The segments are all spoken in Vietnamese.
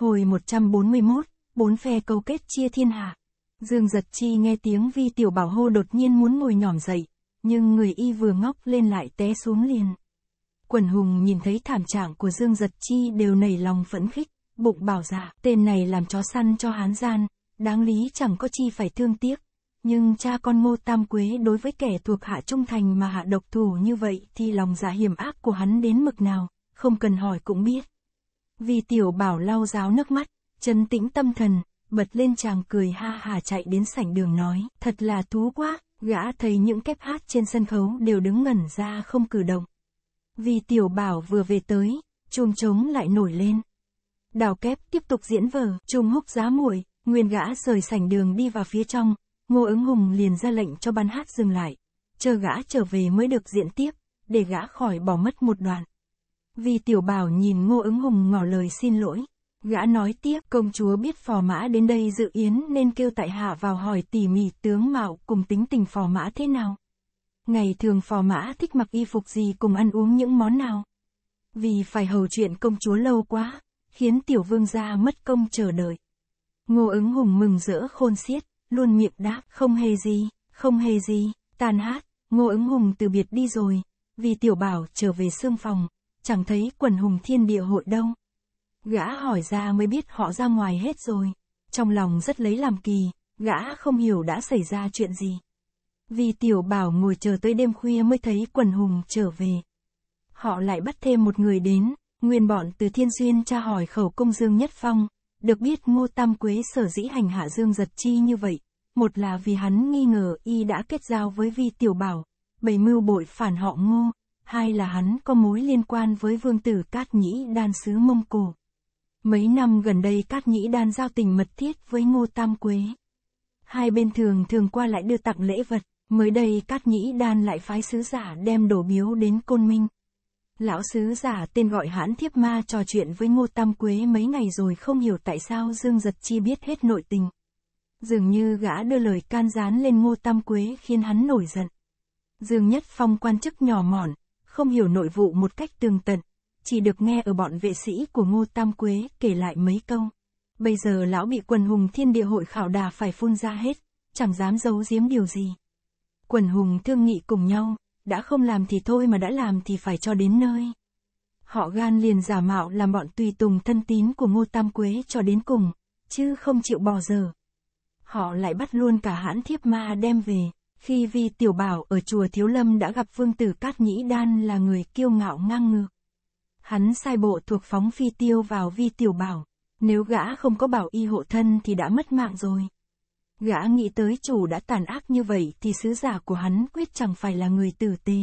Hồi 141, bốn phe câu kết chia thiên hạ. Dương giật chi nghe tiếng vi tiểu bảo hô đột nhiên muốn ngồi nhỏm dậy, nhưng người y vừa ngóc lên lại té xuống liền. Quần hùng nhìn thấy thảm trạng của Dương giật chi đều nảy lòng phẫn khích, bụng bảo dạ, tên này làm chó săn cho hán gian, đáng lý chẳng có chi phải thương tiếc. Nhưng cha con ngô tam quế đối với kẻ thuộc hạ trung thành mà hạ độc thủ như vậy thì lòng dạ hiểm ác của hắn đến mực nào, không cần hỏi cũng biết vì tiểu bảo lau ráo nước mắt, chân tĩnh tâm thần, bật lên chàng cười ha hà chạy đến sảnh đường nói, thật là thú quá, gã thấy những kép hát trên sân khấu đều đứng ngẩn ra không cử động. Vì tiểu bảo vừa về tới, chùm trống lại nổi lên. Đào kép tiếp tục diễn vở, chùm húc giá muội, nguyên gã rời sảnh đường đi vào phía trong, ngô ứng hùng liền ra lệnh cho ban hát dừng lại, chờ gã trở về mới được diễn tiếp, để gã khỏi bỏ mất một đoạn. Vì tiểu bảo nhìn ngô ứng hùng ngỏ lời xin lỗi. Gã nói tiếp, công chúa biết phò mã đến đây dự yến nên kêu tại hạ vào hỏi tỉ mỉ tướng mạo cùng tính tình phò mã thế nào. Ngày thường phò mã thích mặc y phục gì cùng ăn uống những món nào. Vì phải hầu chuyện công chúa lâu quá, khiến tiểu vương gia mất công chờ đợi. Ngô ứng hùng mừng rỡ khôn xiết, luôn miệng đáp, không hề gì, không hề gì, tàn hát, ngô ứng hùng từ biệt đi rồi, vì tiểu bảo trở về xương phòng, chẳng thấy quần hùng thiên địa hội đâu. Gã hỏi ra mới biết họ ra ngoài hết rồi. Trong lòng rất lấy làm kỳ, gã không hiểu đã xảy ra chuyện gì. Vì tiểu bảo ngồi chờ tới đêm khuya mới thấy quần hùng trở về. Họ lại bắt thêm một người đến, nguyên bọn từ thiên xuyên tra hỏi khẩu công Dương Nhất Phong. Được biết Ngô Tam Quế sở dĩ hành hạ Dương giật chi như vậy, một là vì hắn nghi ngờ y đã kết giao với vi tiểu bảo, bày mưu bội phản họ ngô, hai là hắn có mối liên quan với vương tử Cát Nhĩ Đan xứ Mông Cổ. Mấy năm gần đây Cát Nhĩ Đan giao tình mật thiết với Ngô Tam Quế. Hai bên thường thường qua lại đưa tặng lễ vật, mới đây Cát Nhĩ Đan lại phái sứ giả đem đổ biếu đến Côn Minh. Lão sứ giả tên gọi hãn thiếp ma trò chuyện với Ngô Tam Quế mấy ngày rồi không hiểu tại sao Dương Giật Chi biết hết nội tình. Dường như gã đưa lời can gián lên Ngô Tam Quế khiến hắn nổi giận. Dương Nhất Phong quan chức nhỏ mọn, không hiểu nội vụ một cách tường tận, chỉ được nghe ở bọn vệ sĩ của Ngô Tam Quế kể lại mấy câu. Bây giờ lão bị quần hùng thiên địa hội khảo đà phải phun ra hết, chẳng dám giấu giếm điều gì. Quần hùng thương nghị cùng nhau, đã không làm thì thôi mà đã làm thì phải cho đến nơi. Họ gan liền giả mạo làm bọn tùy tùng thân tín của Ngô Tam Quế cho đến cùng, chứ không chịu bỏ giờ. Họ lại bắt luôn cả hãn thiếp ma đem về. Khi Vi Tiểu Bảo ở chùa Thiếu Lâm đã gặp Vương Tử Cát Nhĩ Đan là người kiêu ngạo ngang ngược. Hắn sai bộ thuộc phóng phi tiêu vào Vi Tiểu Bảo, nếu gã không có bảo y hộ thân thì đã mất mạng rồi. Gã nghĩ tới chủ đã tàn ác như vậy thì sứ giả của hắn quyết chẳng phải là người tử tế.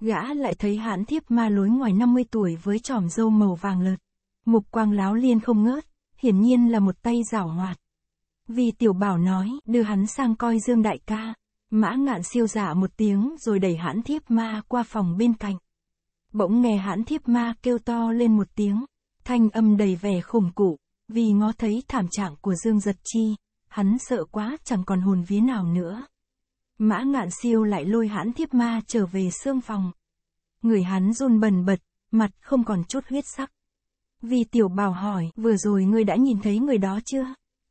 Gã lại thấy hãn thiếp ma lối ngoài 50 tuổi với tròm râu màu vàng lợt. Mục quang láo liên không ngớt, hiển nhiên là một tay giảo hoạt. Vì tiểu bảo nói, đưa hắn sang coi Dương Đại ca. Mã ngạn siêu giả dạ một tiếng rồi đẩy hãn thiếp ma qua phòng bên cạnh. Bỗng nghe hãn thiếp ma kêu to lên một tiếng, thanh âm đầy vẻ khủng cụ, vì ngó thấy thảm trạng của Dương Giật Chi, hắn sợ quá chẳng còn hồn vía nào nữa. Mã ngạn siêu lại lôi hãn thiếp ma trở về xương phòng. Người hắn run bần bật, mặt không còn chút huyết sắc. Vì tiểu bảo hỏi, vừa rồi ngươi đã nhìn thấy người đó chưa?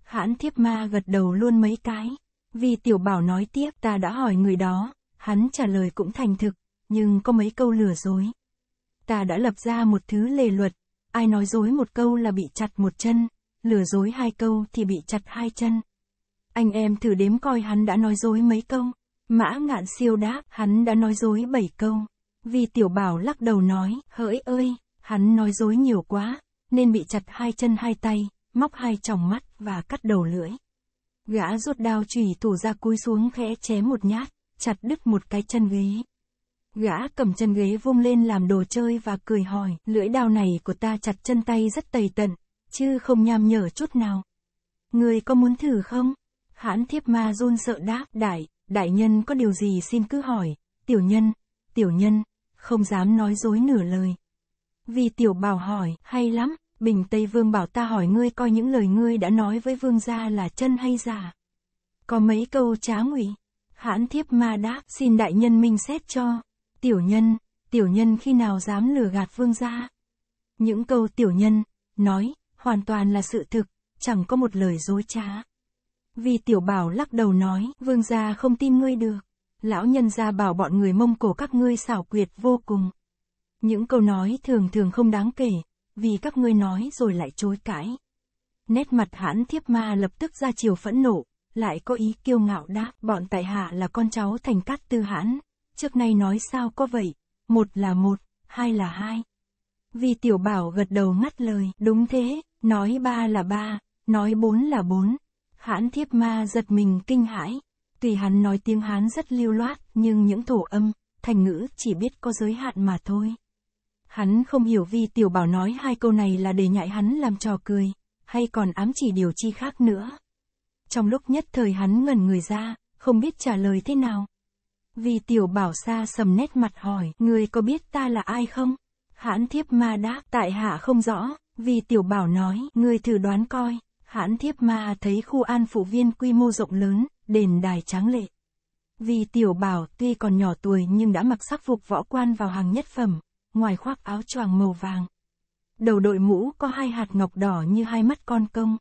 Hãn thiếp ma gật đầu luôn mấy cái. Vì tiểu bảo nói tiếp ta đã hỏi người đó, hắn trả lời cũng thành thực, nhưng có mấy câu lừa dối. Ta đã lập ra một thứ lề luật, ai nói dối một câu là bị chặt một chân, lừa dối hai câu thì bị chặt hai chân. Anh em thử đếm coi hắn đã nói dối mấy câu. Mã ngạn siêu đáp, hắn đã nói dối bảy câu. Vì tiểu bảo lắc đầu nói, hỡi ơi, hắn nói dối nhiều quá, nên bị chặt hai chân hai tay, móc hai tròng mắt và cắt đầu lưỡi. Gã rút đao chùy thủ ra cúi xuống khẽ chém một nhát, chặt đứt một cái chân ghế. Gã cầm chân ghế vung lên làm đồ chơi và cười hỏi, lưỡi đao này của ta chặt chân tay rất tầy tận, chứ không nham nhở chút nào. Người có muốn thử không? Hãn thiếp ma run sợ đáp, đại, đại nhân có điều gì xin cứ hỏi, tiểu nhân, tiểu nhân, không dám nói dối nửa lời. Vì tiểu bảo hỏi, hay lắm, Bình Tây Vương bảo ta hỏi ngươi coi những lời ngươi đã nói với vương gia là chân hay giả. Có mấy câu trá ngụy. Hãn thiếp ma đáp, xin đại nhân minh xét cho. Tiểu nhân, tiểu nhân khi nào dám lừa gạt vương gia? Những câu tiểu nhân, nói, hoàn toàn là sự thực, chẳng có một lời dối trá. Vì tiểu bảo lắc đầu nói, vương gia không tin ngươi được. Lão nhân gia bảo bọn người mông cổ các ngươi xảo quyệt vô cùng. Những câu nói thường thường không đáng kể, vì các ngươi nói rồi lại chối cãi. Nét mặt hãn thiếp ma lập tức ra chiều phẫn nộ, lại có ý kiêu ngạo đáp bọn tại hạ là con cháu thành cát tư hãn, trước nay nói sao có vậy, một là một, hai là hai. Vì tiểu bảo gật đầu ngắt lời, đúng thế, nói ba là ba, nói bốn là bốn. Hãn thiếp ma giật mình kinh hãi, tùy hắn nói tiếng Hán rất lưu loát, nhưng những thổ âm, thành ngữ chỉ biết có giới hạn mà thôi. Hắn không hiểu Vi Tiểu Bảo nói hai câu này là để nhại hắn làm trò cười, hay còn ám chỉ điều chi khác nữa. Trong lúc nhất thời hắn ngẩn người ra, không biết trả lời thế nào. vì Tiểu Bảo xa sầm nét mặt hỏi, người có biết ta là ai không? Hãn thiếp ma đáp, tại hạ không rõ, vì Tiểu Bảo nói, người thử đoán coi. Hãn thiếp ma thấy khu an phụ viên quy mô rộng lớn, đền đài tráng lệ. Vì tiểu bảo tuy còn nhỏ tuổi nhưng đã mặc sắc phục võ quan vào hàng nhất phẩm, ngoài khoác áo choàng màu vàng. Đầu đội mũ có hai hạt ngọc đỏ như hai mắt con công.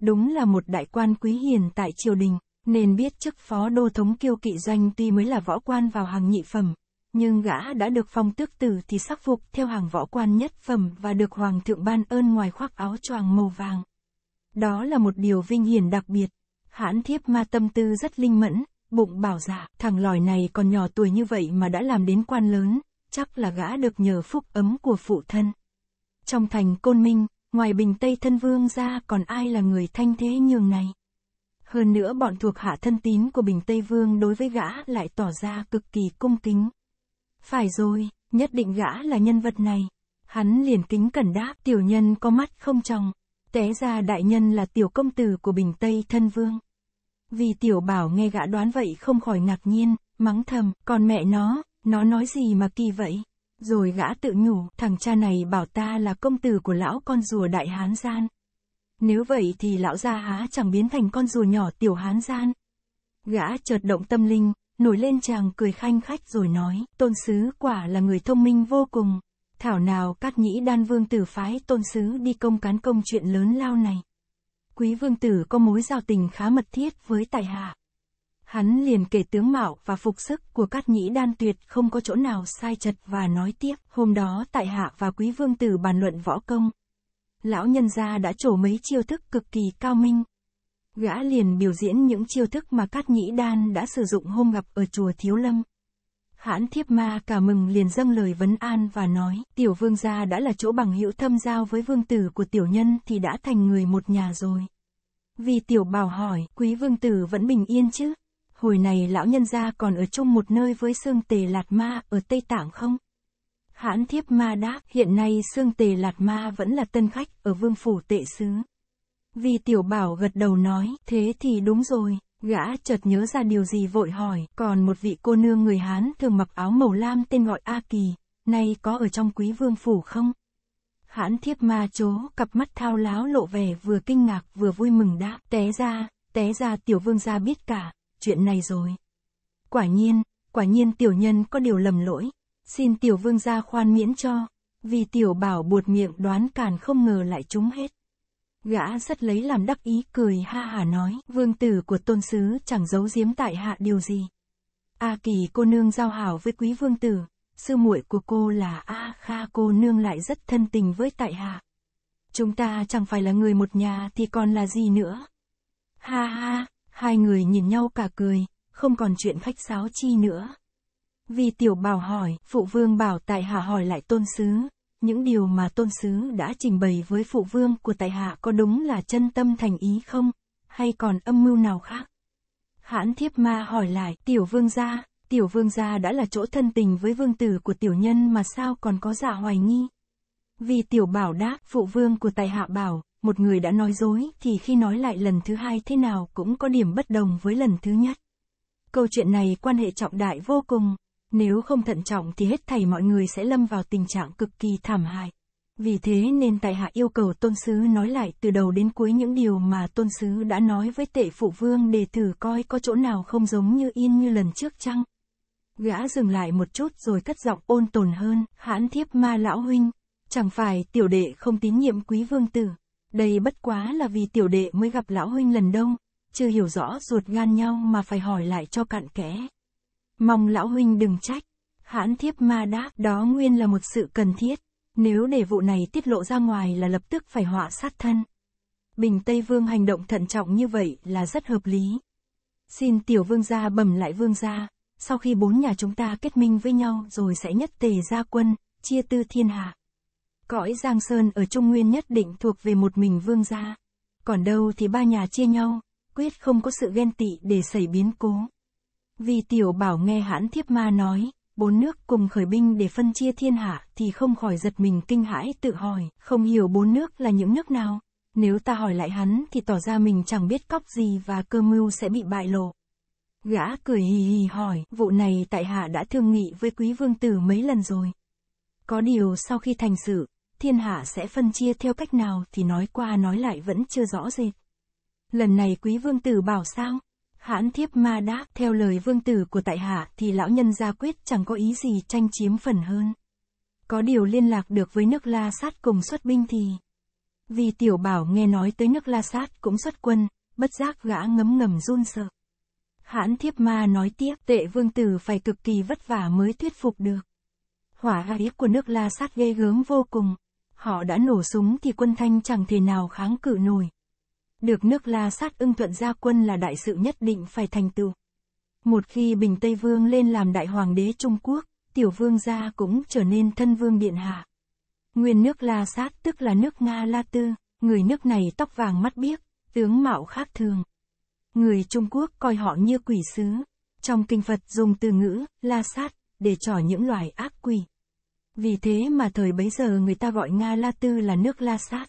Đúng là một đại quan quý hiền tại triều đình, nên biết chức phó đô thống kiêu kỵ doanh tuy mới là võ quan vào hàng nhị phẩm, nhưng gã đã được phong tước tử thì sắc phục theo hàng võ quan nhất phẩm và được hoàng thượng ban ơn ngoài khoác áo choàng màu vàng. Đó là một điều vinh hiển đặc biệt. Hãn thiếp ma tâm tư rất linh mẫn, bụng bảo giả, dạ, thằng lòi này còn nhỏ tuổi như vậy mà đã làm đến quan lớn, chắc là gã được nhờ phúc ấm của phụ thân. Trong thành Côn Minh, ngoài Bình Tây Thân Vương ra còn ai là người thanh thế nhường này? Hơn nữa bọn thuộc hạ thân tín của Bình Tây Vương đối với gã lại tỏ ra cực kỳ cung kính. Phải rồi, nhất định gã là nhân vật này. Hắn liền kính cẩn đáp tiểu nhân có mắt không tròng. Té ra đại nhân là tiểu công tử của Bình Tây Thân Vương. Vì tiểu bảo nghe gã đoán vậy không khỏi ngạc nhiên, mắng thầm, còn mẹ nó, nó nói gì mà kỳ vậy? Rồi gã tự nhủ, thằng cha này bảo ta là công tử của lão con rùa đại hán gian. Nếu vậy thì lão gia há chẳng biến thành con rùa nhỏ tiểu hán gian. Gã chợt động tâm linh, nổi lên chàng cười khanh khách rồi nói, tôn sứ quả là người thông minh vô cùng. Thảo nào các nhĩ đan vương tử phái tôn sứ đi công cán công chuyện lớn lao này. Quý vương tử có mối giao tình khá mật thiết với tài hạ. Hắn liền kể tướng mạo và phục sức của Cát Nhĩ Đan tuyệt không có chỗ nào sai chật và nói tiếp, hôm đó tại hạ và quý vương tử bàn luận võ công. Lão nhân gia đã trổ mấy chiêu thức cực kỳ cao minh. Gã liền biểu diễn những chiêu thức mà Cát Nhĩ Đan đã sử dụng hôm gặp ở chùa Thiếu Lâm. Hãn thiếp ma cả mừng liền dâng lời vấn an và nói, tiểu vương gia đã là chỗ bằng hữu thâm giao với vương tử của tiểu nhân thì đã thành người một nhà rồi. Vì tiểu bảo hỏi, quý vương tử vẫn bình yên chứ? hồi này lão nhân gia còn ở chung một nơi với Sương Tề Lạt Ma ở Tây Tạng không? Hãn thiếp ma đáp, hiện nay Sương Tề Lạt Ma vẫn là tân khách ở vương phủ tệ xứ. Vì tiểu bảo gật đầu nói, thế thì đúng rồi, gã chợt nhớ ra điều gì vội hỏi, còn một vị cô nương người Hán thường mặc áo màu lam tên gọi A Kỳ, nay có ở trong quý vương phủ không? Hãn thiếp ma chố, cặp mắt thao láo lộ vẻ vừa kinh ngạc vừa vui mừng đáp, té ra, té ra tiểu vương gia biết cả, chuyện này rồi. Quả nhiên, quả nhiên tiểu nhân có điều lầm lỗi, xin tiểu vương gia khoan miễn cho, vì tiểu bảo buột miệng đoán càn không ngờ lại trúng hết. Gã rất lấy làm đắc ý cười ha hà nói, vương tử của tôn sứ chẳng giấu giếm tại hạ điều gì. A kỳ cô nương giao hảo với quý vương tử, sư muội của cô là A Kha cô nương lại rất thân tình với tại hạ. Chúng ta chẳng phải là người một nhà thì còn là gì nữa. Ha ha, Hai người nhìn nhau cả cười, không còn chuyện khách sáo chi nữa. Vì tiểu bảo hỏi, phụ vương bảo tại hạ hỏi lại tôn sứ, những điều mà tôn sứ đã trình bày với phụ vương của tại hạ có đúng là chân tâm thành ý không, hay còn âm mưu nào khác? Hãn thiếp ma hỏi lại, tiểu vương gia, tiểu vương gia đã là chỗ thân tình với vương tử của tiểu nhân mà sao còn có giả dạ hoài nghi? Vì tiểu bảo đáp, phụ vương của tài hạ bảo, một người đã nói dối thì khi nói lại lần thứ hai thế nào cũng có điểm bất đồng với lần thứ nhất. Câu chuyện này quan hệ trọng đại vô cùng, nếu không thận trọng thì hết thảy mọi người sẽ lâm vào tình trạng cực kỳ thảm hại. Vì thế nên tại hạ yêu cầu tôn sứ nói lại từ đầu đến cuối những điều mà tôn sứ đã nói với tệ phụ vương để thử coi có chỗ nào không giống như yên như lần trước chăng. Gã dừng lại một chút rồi cất giọng ôn tồn hơn, hãn thiếp ma lão huynh. Chẳng phải tiểu đệ không tín nhiệm quý vương tử, đây bất quá là vì tiểu đệ mới gặp lão huynh lần đông, chưa hiểu rõ ruột gan nhau mà phải hỏi lại cho cặn kẽ. Mong lão huynh đừng trách. Hãn thiếp ma đáp đó nguyên là một sự cần thiết, nếu để vụ này tiết lộ ra ngoài là lập tức phải họa sát thân. Bình Tây Vương hành động thận trọng như vậy là rất hợp lý. Xin tiểu vương gia bẩm lại vương gia, sau khi bốn nhà chúng ta kết minh với nhau rồi sẽ nhất tề gia quân, chia tư thiên hạ. Cõi Giang Sơn ở Trung Nguyên nhất định thuộc về một mình vương gia. Còn đâu thì ba nhà chia nhau, quyết không có sự ghen tị để xảy biến cố. Vì tiểu bảo nghe hãn thiếp ma nói, bốn nước cùng khởi binh để phân chia thiên hạ thì không khỏi giật mình kinh hãi tự hỏi, không hiểu bốn nước là những nước nào. Nếu ta hỏi lại hắn thì tỏ ra mình chẳng biết cóc gì và cơ mưu sẽ bị bại lộ. Gã cười hì hì hỏi, vụ này tại hạ đã thương nghị với quý vương tử mấy lần rồi. Có điều sau khi thành sự, thiên hạ sẽ phân chia theo cách nào thì nói qua nói lại vẫn chưa rõ rệt. Lần này quý vương tử bảo sao? Hãn thiếp ma đáp theo lời vương tử của tại hạ thì lão nhân gia quyết chẳng có ý gì tranh chiếm phần hơn. Có điều liên lạc được với nước la sát cùng xuất binh thì. Vì tiểu bảo nghe nói tới nước la sát cũng xuất quân, bất giác gã ngấm ngầm run sợ. Hãn thiếp ma nói tiếp tệ vương tử phải cực kỳ vất vả mới thuyết phục được. Hỏa hiếp của nước la sát ghê gớm vô cùng, họ đã nổ súng thì quân Thanh chẳng thể nào kháng cự nổi. Được nước La sát ưng thuận gia quân là đại sự nhất định phải thành tựu. Một khi Bình Tây Vương lên làm đại hoàng đế Trung Quốc, tiểu vương gia cũng trở nên thân vương điện hạ. Nguyên nước La Sát tức là nước Nga La Tư, người nước này tóc vàng mắt biếc, tướng mạo khác thường. Người Trung Quốc coi họ như quỷ sứ. Trong kinh Phật dùng từ ngữ La Sát để trỏ những loài ác quỷ. Vì thế mà thời bấy giờ người ta gọi Nga La Tư là nước La Sát.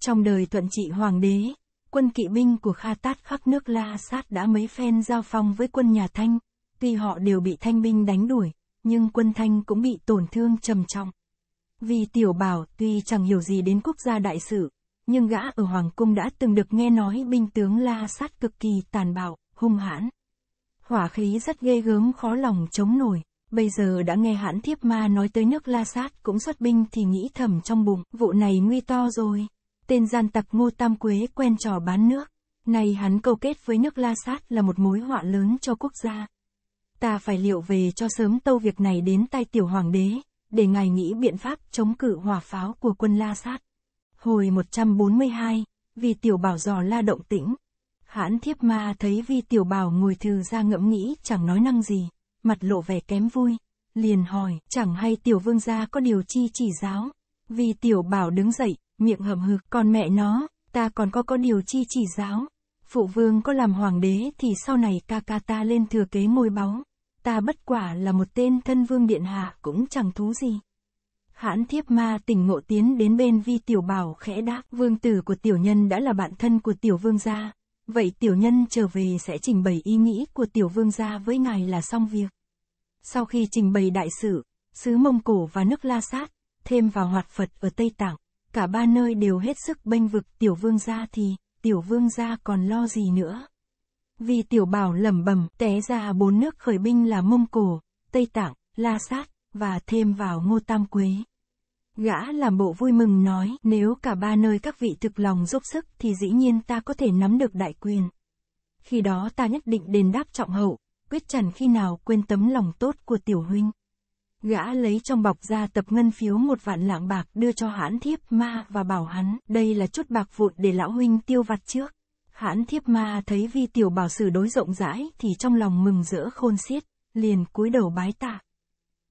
Trong đời thuận trị hoàng đế, quân kỵ binh của Kha Tát khắp nước La Sát đã mấy phen giao phong với quân nhà Thanh, tuy họ đều bị Thanh binh đánh đuổi, nhưng quân Thanh cũng bị tổn thương trầm trọng. Vì tiểu bảo tuy chẳng hiểu gì đến quốc gia đại sự, nhưng gã ở Hoàng Cung đã từng được nghe nói binh tướng La Sát cực kỳ tàn bạo, hung hãn. Hỏa khí rất ghê gớm khó lòng chống nổi. Bây giờ đã nghe hãn thiếp ma nói tới nước la sát cũng xuất binh thì nghĩ thầm trong bụng, vụ này nguy to rồi. Tên gian tặc ngô tam quế quen trò bán nước. Nay hắn câu kết với nước la sát là một mối họa lớn cho quốc gia. Ta phải liệu về cho sớm tâu việc này đến tay tiểu hoàng đế, để ngài nghĩ biện pháp chống cự hỏa pháo của quân la sát. Hồi 142, vì tiểu bảo dò la động tĩnh. Hãn thiếp ma thấy vi tiểu bảo ngồi thư ra ngẫm nghĩ chẳng nói năng gì, mặt lộ vẻ kém vui, liền hỏi, chẳng hay tiểu vương gia có điều chi chỉ giáo. Vì tiểu bảo đứng dậy, miệng hầm hực, còn mẹ nó, ta còn có có điều chi chỉ giáo. Phụ vương có làm hoàng đế thì sau này ca ca ta lên thừa kế ngôi báu. Ta bất quả là một tên thân vương điện hạ cũng chẳng thú gì. Hãn thiếp ma tỉnh ngộ tiến đến bên vi tiểu bảo khẽ đáp, vương tử của tiểu nhân đã là bạn thân của tiểu vương gia. Vậy tiểu nhân trở về sẽ trình bày ý nghĩ của tiểu vương gia với ngài là xong việc. Sau khi trình bày đại sự, xứ Mông Cổ và nước La Sát, thêm vào hoạt Phật ở Tây Tạng, cả ba nơi đều hết sức bênh vực tiểu vương gia thì, tiểu vương gia còn lo gì nữa. Vì tiểu bảo lẩm bẩm té ra bốn nước khởi binh là Mông Cổ, Tây Tạng, La Sát, và thêm vào Ngô Tam Quế. Gã làm bộ vui mừng nói, nếu cả ba nơi các vị thực lòng giúp sức thì dĩ nhiên ta có thể nắm được đại quyền. Khi đó ta nhất định đền đáp trọng hậu, quyết trần khi nào quên tấm lòng tốt của tiểu huynh. Gã lấy trong bọc ra tập ngân phiếu một vạn lạng bạc đưa cho hãn thiếp ma và bảo hắn, đây là chút bạc vụn để lão huynh tiêu vặt trước. Hãn thiếp ma thấy vi tiểu bảo xử đối rộng rãi thì trong lòng mừng rỡ khôn xiết, liền cúi đầu bái tạ.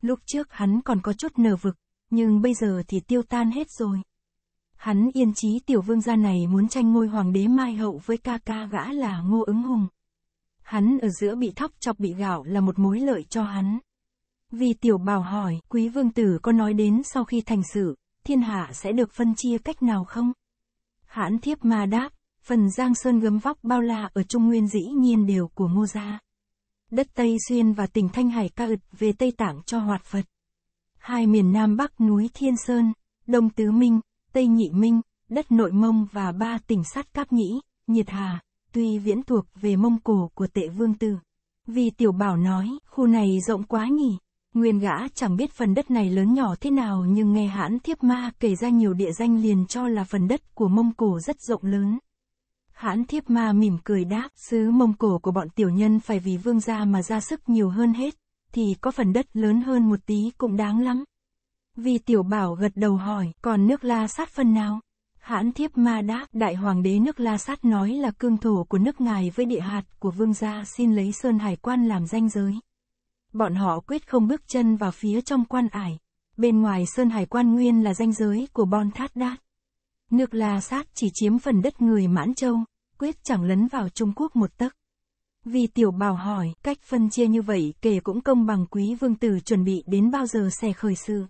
Lúc trước hắn còn có chút nở vực, nhưng bây giờ thì tiêu tan hết rồi. Hắn yên chí tiểu vương gia này muốn tranh ngôi hoàng đế mai hậu với ca ca gã là Ngô ứng hùng hắn ở giữa bị thóc chọc bị gạo là một mối lợi cho hắn. Vì tiểu Bảo hỏi, quý vương tử có nói đến sau khi thành sự, thiên hạ sẽ được phân chia cách nào không? Hãn thiếp ma đáp, phần giang sơn gấm vóc bao la ở Trung Nguyên dĩ nhiên đều của ngô gia. Đất Tây Xuyên và tỉnh Thanh Hải ca ực về Tây Tạng cho hoạt Phật. Hai miền Nam Bắc núi Thiên Sơn, Đông Tứ Minh, Tây Nhị Minh, đất Nội Mông và ba tỉnh sát Cáp Nhĩ, Nhiệt Hà, tuy viễn thuộc về Mông Cổ của tệ vương tử. Vì tiểu bảo nói, khu này rộng quá nhỉ. Nguyên gã chẳng biết phần đất này lớn nhỏ thế nào nhưng nghe hãn thiếp ma kể ra nhiều địa danh liền cho là phần đất của Mông Cổ rất rộng lớn. Hãn thiếp ma mỉm cười đáp, sứ Mông Cổ của bọn tiểu nhân phải vì vương gia mà ra sức nhiều hơn hết, thì có phần đất lớn hơn một tí cũng đáng lắm. Vì tiểu bảo gật đầu hỏi, còn nước la sát phần nào? Hãn thiếp ma đáp, đại hoàng đế nước La Sát nói là cương thổ của nước ngài với địa hạt của vương gia xin lấy sơn hải quan làm danh giới. Bọn họ quyết không bước chân vào phía trong quan ải. Bên ngoài sơn hải quan nguyên là danh giới của bon thát đát. Nước La Sát chỉ chiếm phần đất người Mãn Châu, quyết chẳng lấn vào Trung Quốc một tấc. Vì tiểu bảo hỏi, cách phân chia như vậy kể cũng công bằng quý vương tử chuẩn bị đến bao giờ xe khởi sự.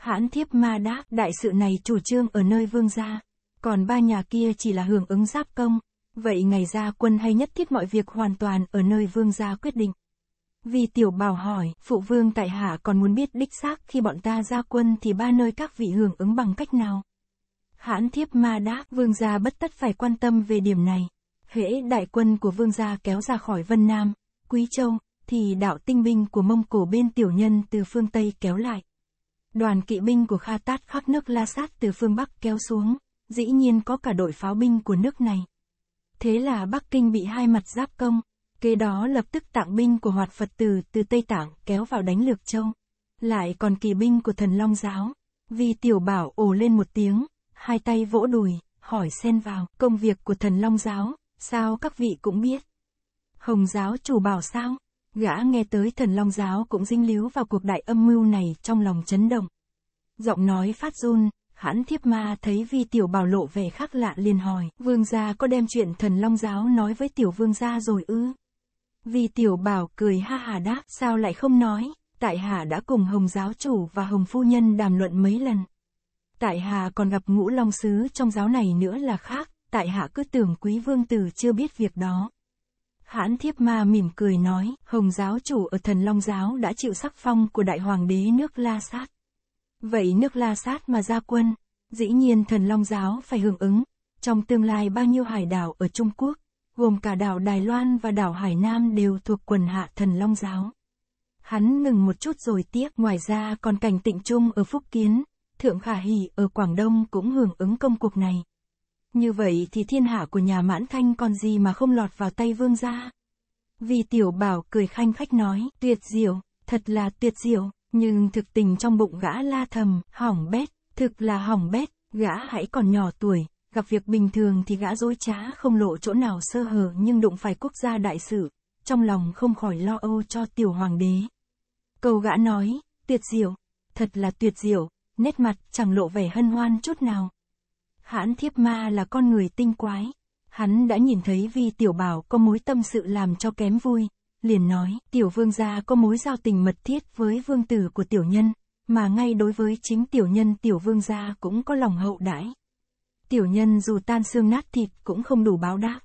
Hãn thiếp ma đác, đại sự này chủ trương ở nơi vương gia, còn ba nhà kia chỉ là hưởng ứng giáp công, vậy ngày ra quân hay nhất thiết mọi việc hoàn toàn ở nơi vương gia quyết định. Vì tiểu bảo hỏi, phụ vương tại hạ còn muốn biết đích xác khi bọn ta ra quân thì ba nơi các vị hưởng ứng bằng cách nào. Hãn thiếp ma đác, vương gia bất tất phải quan tâm về điểm này. Hễ đại quân của vương gia kéo ra khỏi Vân Nam, Quý Châu, thì đạo tinh binh của Mông Cổ bên tiểu nhân từ phương Tây kéo lại. Đoàn kỵ binh của Kha Tát khắc nước La Sát từ phương Bắc kéo xuống, dĩ nhiên có cả đội pháo binh của nước này. Thế là Bắc Kinh bị hai mặt giáp công, kế đó lập tức tạng binh của hoạt Phật tử từ Tây Tạng kéo vào đánh Lược Châu. Lại còn kỵ binh của thần Long Giáo, vì tiểu bảo ồ lên một tiếng, hai tay vỗ đùi, hỏi xen vào công việc của thần Long Giáo, sao các vị cũng biết. Hồng Giáo chủ bảo sao? gã nghe tới thần long giáo cũng dính líu vào cuộc đại âm mưu này trong lòng chấn động. Giọng nói phát run, hãn thiếp ma thấy vi tiểu bảo lộ vẻ khác lạ liền hỏi, vương gia có đem chuyện thần long giáo nói với tiểu vương gia rồi ư? Vi tiểu bảo cười ha hà đáp, sao lại không nói, tại hà đã cùng hồng giáo chủ và hồng phu nhân đàm luận mấy lần. Tại hà còn gặp ngũ long sứ trong giáo này nữa là khác, tại hạ cứ tưởng quý vương tử chưa biết việc đó. Hãn thiếp ma mỉm cười nói, Hồng giáo chủ ở thần Long giáo đã chịu sắc phong của đại hoàng đế nước La Sát. Vậy nước La Sát mà ra quân, dĩ nhiên thần Long giáo phải hưởng ứng. Trong tương lai bao nhiêu hải đảo ở Trung Quốc, gồm cả đảo Đài Loan và đảo Hải Nam đều thuộc quần hạ thần Long giáo. Hắn ngừng một chút rồi tiếp, ngoài ra còn cảnh tịnh trung ở Phúc Kiến, Thượng Khả Hỷ ở Quảng Đông cũng hưởng ứng công cuộc này. Như vậy thì thiên hạ của nhà mãn thanh còn gì mà không lọt vào tay vương gia. Vì tiểu bảo cười khanh khách nói, tuyệt diệu, thật là tuyệt diệu, nhưng thực tình trong bụng gã la thầm, hỏng bét, thực là hỏng bét, gã hãy còn nhỏ tuổi, gặp việc bình thường thì gã dối trá không lộ chỗ nào sơ hở nhưng đụng phải quốc gia đại sự, trong lòng không khỏi lo âu cho tiểu hoàng đế. câu gã nói, tuyệt diệu, thật là tuyệt diệu, nét mặt chẳng lộ vẻ hân hoan chút nào, Hãn thiếp ma là con người tinh quái. Hắn đã nhìn thấy vi tiểu bảo có mối tâm sự làm cho kém vui. Liền nói, tiểu vương gia có mối giao tình mật thiết với vương tử của tiểu nhân, mà ngay đối với chính tiểu nhân tiểu vương gia cũng có lòng hậu đãi. Tiểu nhân dù tan xương nát thịt cũng không đủ báo đáp.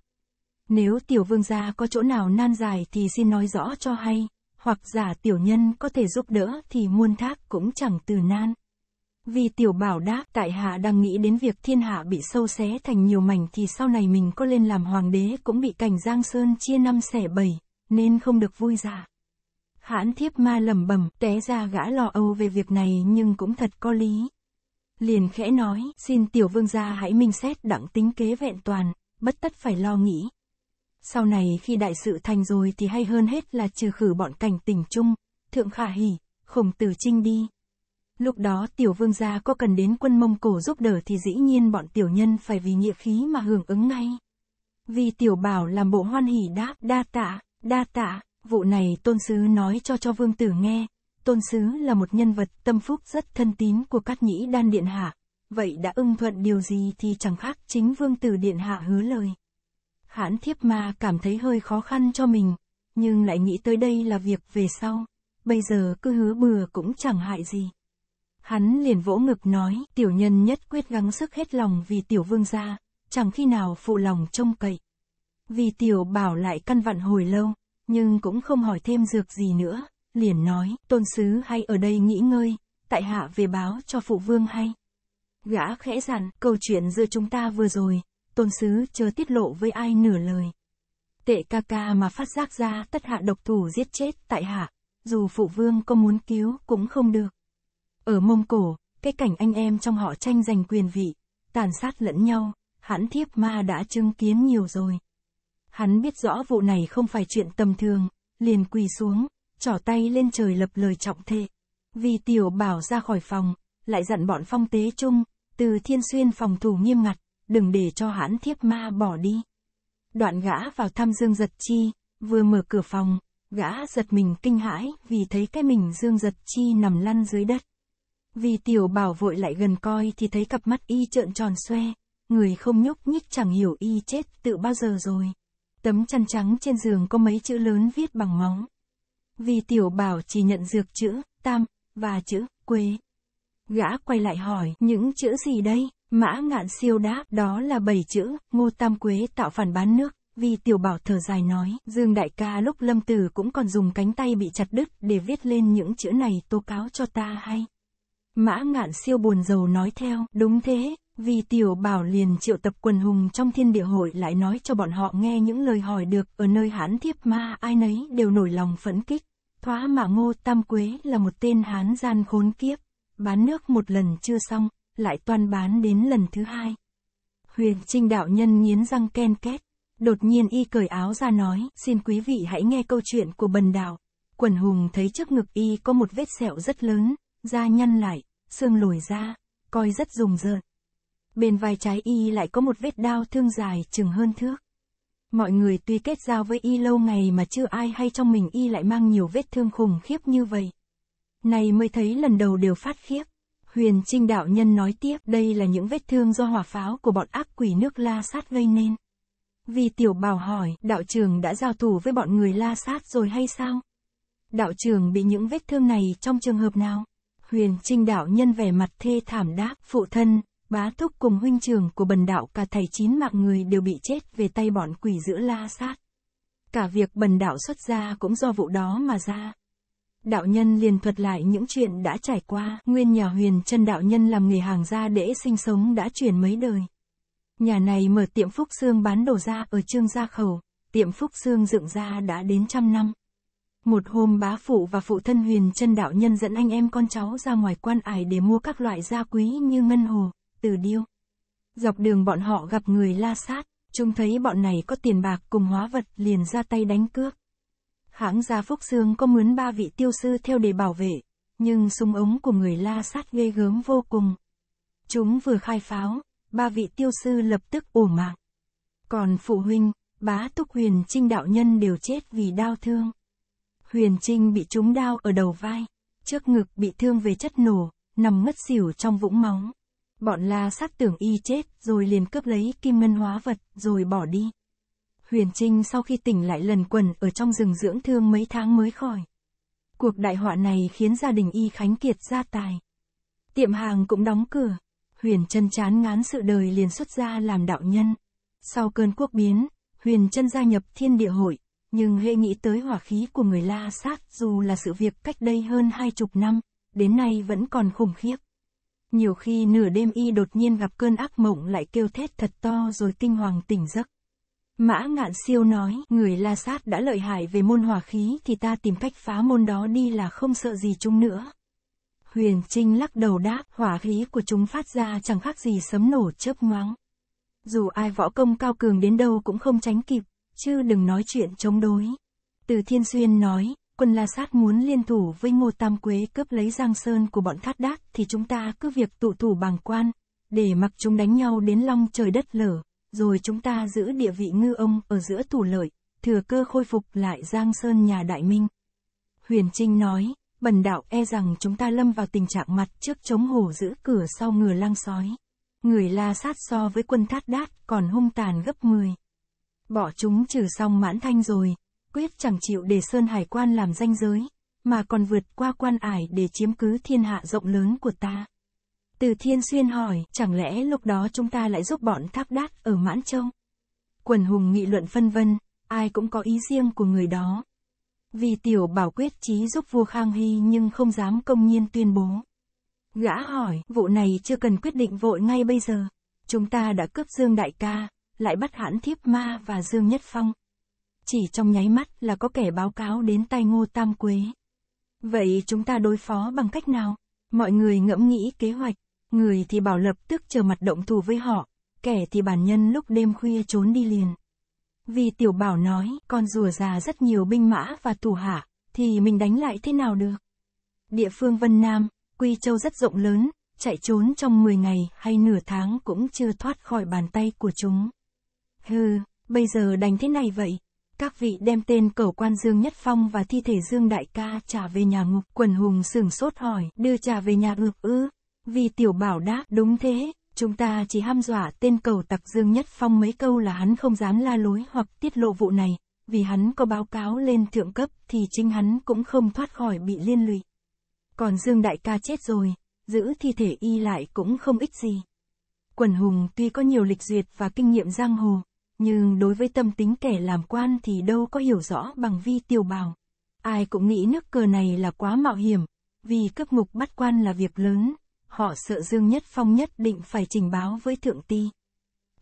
Nếu tiểu vương gia có chỗ nào nan dài thì xin nói rõ cho hay, hoặc giả tiểu nhân có thể giúp đỡ thì muôn thác cũng chẳng từ nan. Vì tiểu bảo đã, tại hạ đang nghĩ đến việc thiên hạ bị sâu xé thành nhiều mảnh thì sau này mình có lên làm hoàng đế cũng bị cảnh Giang Sơn chia năm xẻ bảy, nên không được vui dạ. Hãn thiếp ma lẩm bẩm té ra gã lò âu về việc này nhưng cũng thật có lý. Liền khẽ nói, xin tiểu vương gia hãy minh xét đặng tính kế vẹn toàn, bất tất phải lo nghĩ. Sau này khi đại sự thành rồi thì hay hơn hết là trừ khử bọn cảnh tình chung, thượng khả hỉ, khổng tử trinh đi. Lúc đó tiểu vương gia có cần đến quân Mông Cổ giúp đỡ thì dĩ nhiên bọn tiểu nhân phải vì nghĩa khí mà hưởng ứng ngay. Vì tiểu bảo làm bộ hoan hỉ đáp, đa tạ, đa tạ, vụ này tôn sứ nói cho cho vương tử nghe. Tôn sứ là một nhân vật tâm phúc rất thân tín của các nhĩ đan điện hạ, vậy đã ưng thuận điều gì thì chẳng khác chính vương tử điện hạ hứa lời. Hãn thiếp ma cảm thấy hơi khó khăn cho mình, nhưng lại nghĩ tới đây là việc về sau, bây giờ cứ hứa bừa cũng chẳng hại gì. Hắn liền vỗ ngực nói, tiểu nhân nhất quyết gắng sức hết lòng vì tiểu vương gia, chẳng khi nào phụ lòng trông cậy. Vì tiểu bảo lại căn vặn hồi lâu, nhưng cũng không hỏi thêm dược gì nữa, liền nói, tôn sứ hay ở đây nghỉ ngơi, tại hạ về báo cho phụ vương hay. Gã khẽ dặn, câu chuyện giữa chúng ta vừa rồi, tôn sứ chớ tiết lộ với ai nửa lời. Tệ ca ca mà phát giác ra tất hạ độc thủ giết chết tại hạ, dù phụ vương có muốn cứu cũng không được. Ở Mông Cổ, cái cảnh anh em trong họ tranh giành quyền vị, tàn sát lẫn nhau, hãn thiếp ma đã chứng kiến nhiều rồi. Hắn biết rõ vụ này không phải chuyện tầm thường, liền quỳ xuống, trỏ tay lên trời lập lời trọng thệ. Vì tiểu bảo ra khỏi phòng, lại dặn bọn phong tế chung, từ thiên xuyên phòng thủ nghiêm ngặt, đừng để cho hãn thiếp ma bỏ đi. Đoạn gã vào thăm Dương Giật Chi, vừa mở cửa phòng, gã giật mình kinh hãi vì thấy cái mình Dương Giật Chi nằm lăn dưới đất. Vì tiểu bảo vội lại gần coi thì thấy cặp mắt y trợn tròn xoe, người không nhúc nhích chẳng hiểu y chết tự bao giờ rồi. Tấm chăn trắng trên giường có mấy chữ lớn viết bằng móng. Vì tiểu bảo chỉ nhận dược chữ tam và chữ quế Gã quay lại hỏi, những chữ gì đây? Mã ngạn siêu đáp, đó là bảy chữ, ngô tam quế tạo phản bán nước. Vì tiểu bảo thở dài nói, Dương đại ca lúc lâm tử cũng còn dùng cánh tay bị chặt đứt để viết lên những chữ này tố cáo cho ta hay. Mã ngạn siêu buồn rầu nói theo, đúng thế, vì tiểu bảo liền triệu tập quần hùng trong thiên địa hội lại nói cho bọn họ nghe những lời hỏi được ở nơi hán thiếp ma ai nấy đều nổi lòng phẫn kích. Thoá mà ngô tam quế là một tên hán gian khốn kiếp, bán nước một lần chưa xong, lại toàn bán đến lần thứ hai. Huyền trinh đạo nhân nghiến răng ken két, đột nhiên y cởi áo ra nói, xin quý vị hãy nghe câu chuyện của bần đạo. Quần hùng thấy trước ngực y có một vết sẹo rất lớn, da nhăn lại, xương lồi ra, coi rất rùng rợn. Bên vai trái y lại có một vết đao thương dài chừng hơn thước. Mọi người tuy kết giao với y lâu ngày mà chưa ai hay trong mình y lại mang nhiều vết thương khủng khiếp như vậy. Này mới thấy lần đầu đều phát khiếp. Huyền Trinh Đạo Nhân nói tiếp đây là những vết thương do hỏa pháo của bọn ác quỷ nước la sát gây nên. Vì tiểu bảo hỏi, đạo trường đã giao thủ với bọn người la sát rồi hay sao? Đạo trường bị những vết thương này trong trường hợp nào? Huyền Trinh đạo nhân vẻ mặt thê thảm đáp, phụ thân, bá thúc cùng huynh trường của bần đạo cả thầy chín mạng người đều bị chết về tay bọn quỷ giữa la sát. Cả việc bần đạo xuất ra cũng do vụ đó mà ra. Đạo nhân liền thuật lại những chuyện đã trải qua, nguyên nhà huyền chân đạo nhân làm nghề hàng gia để sinh sống đã chuyển mấy đời. Nhà này mở tiệm phúc xương bán đồ ra ở trương gia khẩu, tiệm phúc xương dựng ra đã đến trăm năm. Một hôm bá phụ và phụ thân huyền chân đạo nhân dẫn anh em con cháu ra ngoài quan ải để mua các loại gia quý như ngân hồ, từ điêu. Dọc đường bọn họ gặp người la sát, trông thấy bọn này có tiền bạc cùng hóa vật liền ra tay đánh cướp. Hãng gia Phúc Sương có mướn ba vị tiêu sư theo để bảo vệ, nhưng súng ống của người la sát ghê gớm vô cùng. Chúng vừa khai pháo, ba vị tiêu sư lập tức ổ mạng. Còn phụ huynh, bá túc huyền trinh đạo nhân đều chết vì đau thương. Huyền Trinh bị trúng đao ở đầu vai, trước ngực bị thương về chất nổ, nằm ngất xỉu trong vũng máu. Bọn la sát tưởng y chết, rồi liền cướp lấy kim ngân hóa vật, rồi bỏ đi. Huyền Trinh sau khi tỉnh lại lần quần ở trong rừng dưỡng thương mấy tháng mới khỏi. Cuộc đại họa này khiến gia đình y khánh kiệt gia tài. Tiệm hàng cũng đóng cửa. Huyền Trân chán ngán sự đời liền xuất gia làm đạo nhân. Sau cơn quốc biến, Huyền Trân gia nhập thiên địa hội, nhưng hệ nghĩ tới hỏa khí của người La Sát dù là sự việc cách đây hơn hai chục năm, đến nay vẫn còn khủng khiếp. Nhiều khi nửa đêm y đột nhiên gặp cơn ác mộng lại kêu thét thật to rồi kinh hoàng tỉnh giấc. Mã ngạn siêu nói, người La Sát đã lợi hại về môn hỏa khí thì ta tìm cách phá môn đó đi là không sợ gì chung nữa. Huyền Trinh lắc đầu đáp, hỏa khí của chúng phát ra chẳng khác gì sấm nổ chớp ngoáng. Dù ai võ công cao cường đến đâu cũng không tránh kịp, chứ đừng nói chuyện chống đối. Từ Thiên Xuyên nói, quân La Sát muốn liên thủ với Ngô Tam Quế cướp lấy Giang Sơn của bọn Khát Đác thì chúng ta cứ việc tụ thủ bằng quan, để mặc chúng đánh nhau đến long trời đất lở, rồi chúng ta giữ địa vị ngư ông ở giữa thủ lợi, thừa cơ khôi phục lại Giang Sơn nhà Đại Minh. Huyền Trinh nói, bần đạo e rằng chúng ta lâm vào tình trạng mặt trước chống hổ giữ cửa sau ngừa lang sói. Người La Sát so với quân Thát Đát còn hung tàn gấp 10. Bỏ chúng trừ xong mãn thanh rồi, quyết chẳng chịu để Sơn Hải quan làm danh giới, mà còn vượt qua quan ải để chiếm cứ thiên hạ rộng lớn của ta. Từ Thiên Xuyên hỏi, chẳng lẽ lúc đó chúng ta lại giúp bọn tháp đát ở Mãn Châu? Quần hùng nghị luận phân vân, ai cũng có ý riêng của người đó. Vì tiểu bảo quyết chí giúp vua Khang Hy nhưng không dám công nhiên tuyên bố. Gã hỏi, vụ này chưa cần quyết định vội ngay bây giờ. Chúng ta đã cướp Dương Đại ca, lại bắt hãn thiếp ma và Dương Nhất Phong. Chỉ trong nháy mắt là có kẻ báo cáo đến tay Ngô Tam Quế. Vậy chúng ta đối phó bằng cách nào? Mọi người ngẫm nghĩ kế hoạch, người thì bảo lập tức chờ mặt động thủ với họ, kẻ thì bản nhân lúc đêm khuya trốn đi liền. Vì tiểu bảo nói, con rùa già rất nhiều binh mã và tù hạ, thì mình đánh lại thế nào được? Địa phương Vân Nam, Quy Châu rất rộng lớn, chạy trốn trong 10 ngày hay nửa tháng cũng chưa thoát khỏi bàn tay của chúng. Hừ, bây giờ đánh thế này vậy. Các vị đem tên cẩu quan Dương Nhất Phong và thi thể Dương Đại ca trả về nhà ngục. Quần hùng sửng sốt hỏi, đưa trả về nhà ư, ư. Vì tiểu bảo đáp, đúng thế, chúng ta chỉ ham dọa tên cẩu tặc Dương Nhất Phong mấy câu là hắn không dám la lối hoặc tiết lộ vụ này, vì hắn có báo cáo lên thượng cấp thì chính hắn cũng không thoát khỏi bị liên lụy. Còn Dương Đại ca chết rồi, giữ thi thể y lại cũng không ích gì. Quần hùng tuy có nhiều lịch duyệt và kinh nghiệm giang hồ, nhưng đối với tâm tính kẻ làm quan thì đâu có hiểu rõ bằng vi tiêu bảo Ai cũng nghĩ nước cờ này là quá mạo hiểm, vì cấp ngục bắt quan là việc lớn, họ sợ Dương Nhất Phong nhất định phải trình báo với Thượng Ti.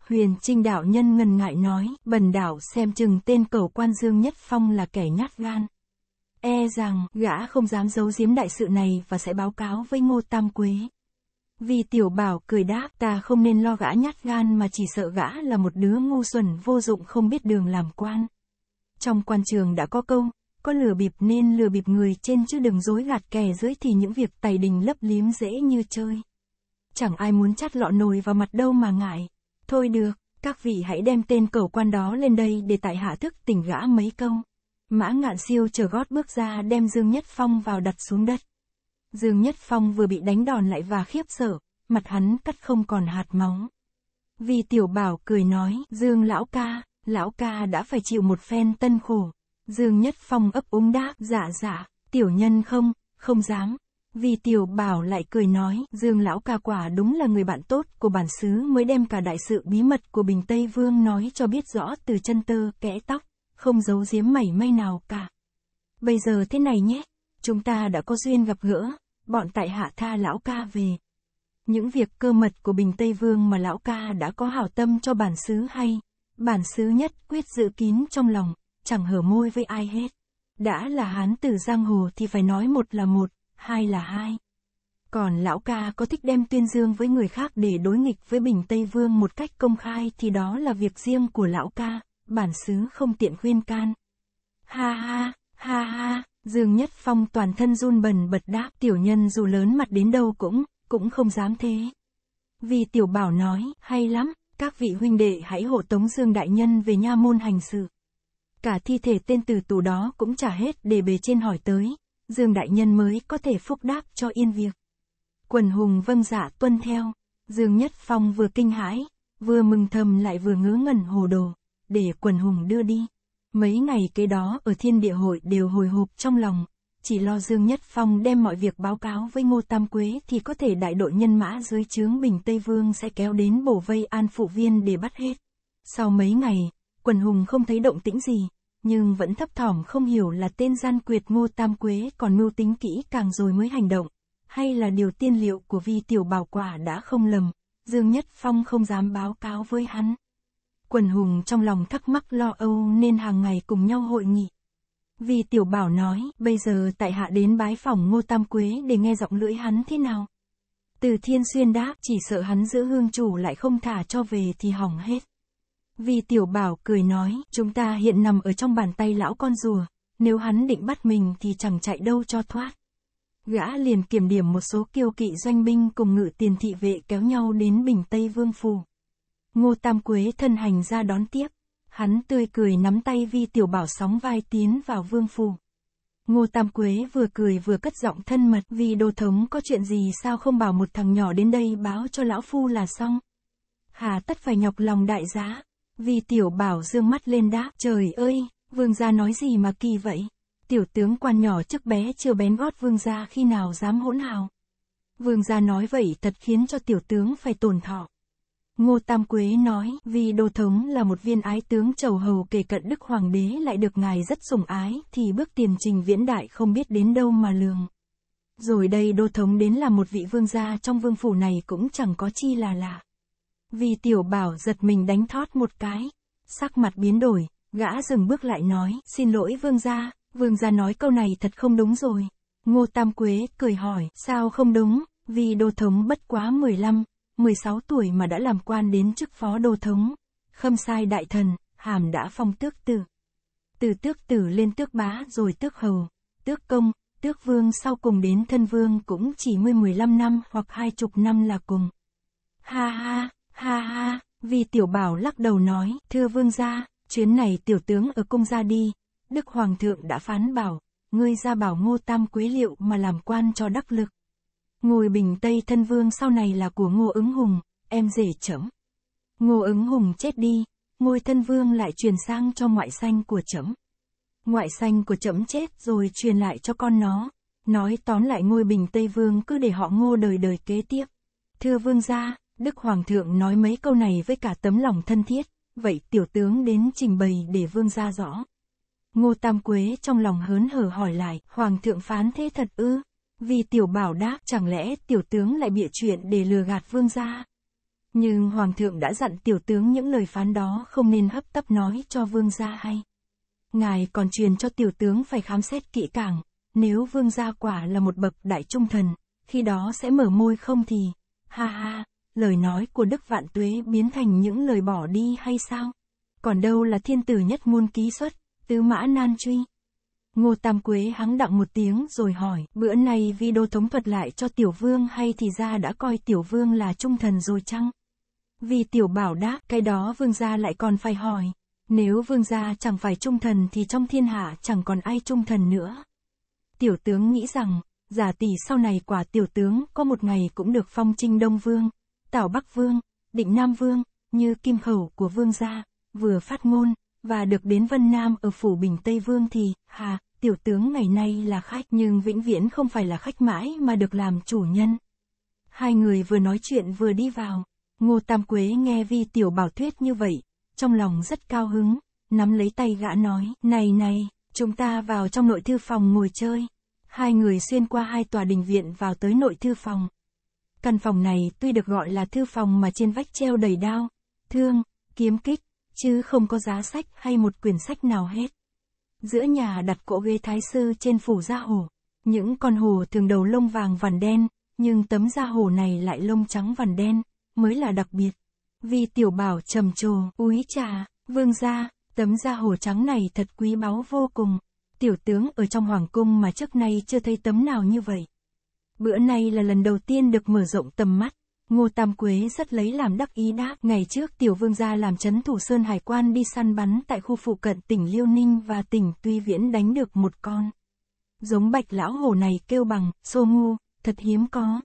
Huyền Trinh đạo nhân ngần ngại nói, bần đạo xem chừng tên cầu quan Dương Nhất Phong là kẻ nhát gan. E rằng, gã không dám giấu giếm đại sự này và sẽ báo cáo với Ngô Tam Quế. Vì tiểu bảo cười đáp ta không nên lo gã nhát gan mà chỉ sợ gã là một đứa ngu xuẩn vô dụng không biết đường làm quan. Trong quan trường đã có câu, có lừa bịp nên lừa bịp người trên chứ đừng dối gạt kẻ dưới thì những việc tài đình lấp liếm dễ như chơi. Chẳng ai muốn chắt lọ nồi vào mặt đâu mà ngại. Thôi được, các vị hãy đem tên cầu quan đó lên đây để tại hạ thức tỉnh gã mấy câu. Mã ngạn siêu chờ gót bước ra đem Dương Nhất Phong vào đặt xuống đất. Dương Nhất Phong vừa bị đánh đòn lại và khiếp sợ, mặt hắn cắt không còn hạt máu. Vì tiểu bảo cười nói, Dương lão ca, lão ca đã phải chịu một phen tân khổ. Dương Nhất Phong ấp úng đáp, dạ dạ, tiểu nhân không, không dám. Vì tiểu bảo lại cười nói, Dương lão ca quả đúng là người bạn tốt của bản xứ mới đem cả đại sự bí mật của Bình Tây Vương nói cho biết rõ từ chân tơ kẽ tóc, không giấu giếm mảy may nào cả. Bây giờ thế này nhé, chúng ta đã có duyên gặp gỡ, bọn tại hạ tha lão ca về. Những việc cơ mật của Bình Tây Vương mà lão ca đã có hảo tâm cho bản xứ hay, bản xứ nhất quyết giữ kín trong lòng, chẳng hở môi với ai hết. Đã là hán tử giang hồ thì phải nói một là một, hai là hai. Còn lão ca có thích đem tuyên dương với người khác để đối nghịch với Bình Tây Vương một cách công khai thì đó là việc riêng của lão ca, bản xứ không tiện khuyên can. Ha ha, ha ha. Dương Nhất Phong toàn thân run bần bật đáp tiểu nhân dù lớn mặt đến đâu cũng, cũng không dám thế. Vì tiểu bảo nói, hay lắm, các vị huynh đệ hãy hộ tống Dương Đại Nhân về nha môn hành sự. Cả thi thể tên từ tù đó cũng trả hết để bề trên hỏi tới, Dương Đại Nhân mới có thể phúc đáp cho yên việc. Quần hùng vâng dạ tuân theo, Dương Nhất Phong vừa kinh hãi, vừa mừng thầm lại vừa ngớ ngẩn hồ đồ, để quần hùng đưa đi. Mấy ngày kế đó ở thiên địa hội đều hồi hộp trong lòng, chỉ lo Dương Nhất Phong đem mọi việc báo cáo với Ngô Tam Quế thì có thể đại đội nhân mã dưới trướng Bình Tây Vương sẽ kéo đến bổ vây an phụ viên để bắt hết. Sau mấy ngày, quần hùng không thấy động tĩnh gì, nhưng vẫn thấp thỏm không hiểu là tên gian quyệt Ngô Tam Quế còn mưu tính kỹ càng rồi mới hành động, hay là điều tiên liệu của vi tiểu bảo quả đã không lầm, Dương Nhất Phong không dám báo cáo với hắn. Quần hùng trong lòng thắc mắc lo âu nên hàng ngày cùng nhau hội nghị. Vì tiểu bảo nói, bây giờ tại hạ đến bái phòng ngô tam quế để nghe giọng lưỡi hắn thế nào. Từ thiên xuyên đáp, chỉ sợ hắn giữ hương chủ lại không thả cho về thì hỏng hết. Vì tiểu bảo cười nói, chúng ta hiện nằm ở trong bàn tay lão con rùa, nếu hắn định bắt mình thì chẳng chạy đâu cho thoát. Gã liền kiểm điểm một số kiêu kỵ doanh binh cùng ngự tiền thị vệ kéo nhau đến Bình Tây Vương phù. Ngô Tam Quế thân hành ra đón tiếp. Hắn tươi cười nắm tay Vi Tiểu Bảo sóng vai tiến vào vương phủ. Ngô Tam Quế vừa cười vừa cất giọng thân mật. Vì đồ thống có chuyện gì sao không bảo một thằng nhỏ đến đây báo cho lão phu là xong. Hà tất phải nhọc lòng đại giá. Vì Tiểu Bảo dương mắt lên đáp. Trời ơi, vương gia nói gì mà kỳ vậy. Tiểu tướng quan nhỏ trước bé chưa bén gót vương gia khi nào dám hỗn hào. Vương gia nói vậy thật khiến cho tiểu tướng phải tổn thọ. Ngô Tam Quế nói, vì đô thống là một viên ái tướng chầu hầu kể cận Đức Hoàng đế lại được ngài rất sủng ái, thì bước tiền trình viễn đại không biết đến đâu mà lường. Rồi đây đô thống đến là một vị vương gia trong vương phủ này cũng chẳng có chi là lạ. Vì tiểu bảo giật mình đánh thót một cái, sắc mặt biến đổi, gã dừng bước lại nói, xin lỗi vương gia, vương gia nói câu này thật không đúng rồi. Ngô Tam Quế cười hỏi, sao không đúng, vì đô thống bất quá 15, 16 tuổi mà đã làm quan đến chức phó đô thống, khâm sai đại thần, hàm đã phong tước tử. Từ tước tử lên tước bá rồi tước hầu, tước công, tước vương sau cùng đến thân vương cũng chỉ mười 15 năm hoặc hai chục năm là cùng. Ha ha, ha ha, vì tiểu bảo lắc đầu nói, thưa vương gia, chuyến này tiểu tướng ở cung ra đi, đức hoàng thượng đã phán bảo, ngươi ra bảo ngô tam quế liệu mà làm quan cho đắc lực. Ngồi bình Tây thân vương sau này là của Ngô ứng hùng, em rể chấm. Ngô ứng hùng chết đi, ngôi thân vương lại truyền sang cho ngoại sanh của chấm. Ngoại sanh của chấm chết rồi truyền lại cho con nó. Nói tóm lại ngôi bình Tây vương cứ để họ ngô đời đời kế tiếp. Thưa vương gia, Đức Hoàng thượng nói mấy câu này với cả tấm lòng thân thiết, vậy tiểu tướng đến trình bày để vương gia rõ. Ngô Tam Quế trong lòng hớn hở hỏi lại, Hoàng thượng phán thế thật ư? Vì tiểu bảo đáp chẳng lẽ tiểu tướng lại bịa chuyện để lừa gạt vương gia. Nhưng hoàng thượng đã dặn tiểu tướng những lời phán đó không nên hấp tấp nói cho vương gia hay. Ngài còn truyền cho tiểu tướng phải khám xét kỹ càng, nếu vương gia quả là một bậc đại trung thần, khi đó sẽ mở môi không thì, ha ha, lời nói của Đức Vạn Tuế biến thành những lời bỏ đi hay sao? Còn đâu là thiên tử nhất môn ký xuất, tứ mã nan truy. Ngô Tam Quế hắng đặng một tiếng rồi hỏi, bữa nay vi đô thống thuật lại cho tiểu vương hay thì ra đã coi tiểu vương là trung thần rồi chăng? Vì tiểu bảo đáp, cái đó vương gia lại còn phải hỏi. Nếu vương gia chẳng phải trung thần thì trong thiên hạ chẳng còn ai trung thần nữa. Tiểu tướng nghĩ rằng, giả tỷ sau này quả tiểu tướng có một ngày cũng được phong trinh Đông Vương, Tảo Bắc Vương, Định Nam Vương, như kim khẩu của vương gia, vừa phát ngôn, và được đến Vân Nam ở phủ Bình Tây Vương thì, hà, tiểu tướng ngày nay là khách nhưng vĩnh viễn không phải là khách mãi mà được làm chủ nhân. Hai người vừa nói chuyện vừa đi vào, Ngô Tam Quế nghe vi tiểu bảo thuyết như vậy, trong lòng rất cao hứng, nắm lấy tay gã nói, này này, chúng ta vào trong nội thư phòng ngồi chơi. Hai người xuyên qua hai tòa đình viện vào tới nội thư phòng. Căn phòng này tuy được gọi là thư phòng mà trên vách treo đầy đao, thương, kiếm kích, chứ không có giá sách hay một quyển sách nào hết. Giữa nhà đặt cỗ ghế thái sư trên phủ da hổ. Những con hổ thường đầu lông vàng vằn đen, nhưng tấm da hổ này lại lông trắng vằn đen, mới là đặc biệt. Vì tiểu bảo trầm trồ, úi trà, vương gia, tấm da hổ trắng này thật quý báu vô cùng. Tiểu tướng ở trong hoàng cung mà trước nay chưa thấy tấm nào như vậy. Bữa nay là lần đầu tiên được mở rộng tầm mắt. Ngô Tam Quế rất lấy làm đắc ý đáp, ngày trước tiểu vương gia làm chấn thủ sơn hải quan đi săn bắn tại khu phụ cận tỉnh Liêu Ninh và tỉnh Tuy Viễn đánh được một con. Giống bạch lão hổ này kêu bằng, xô ngu, thật hiếm có.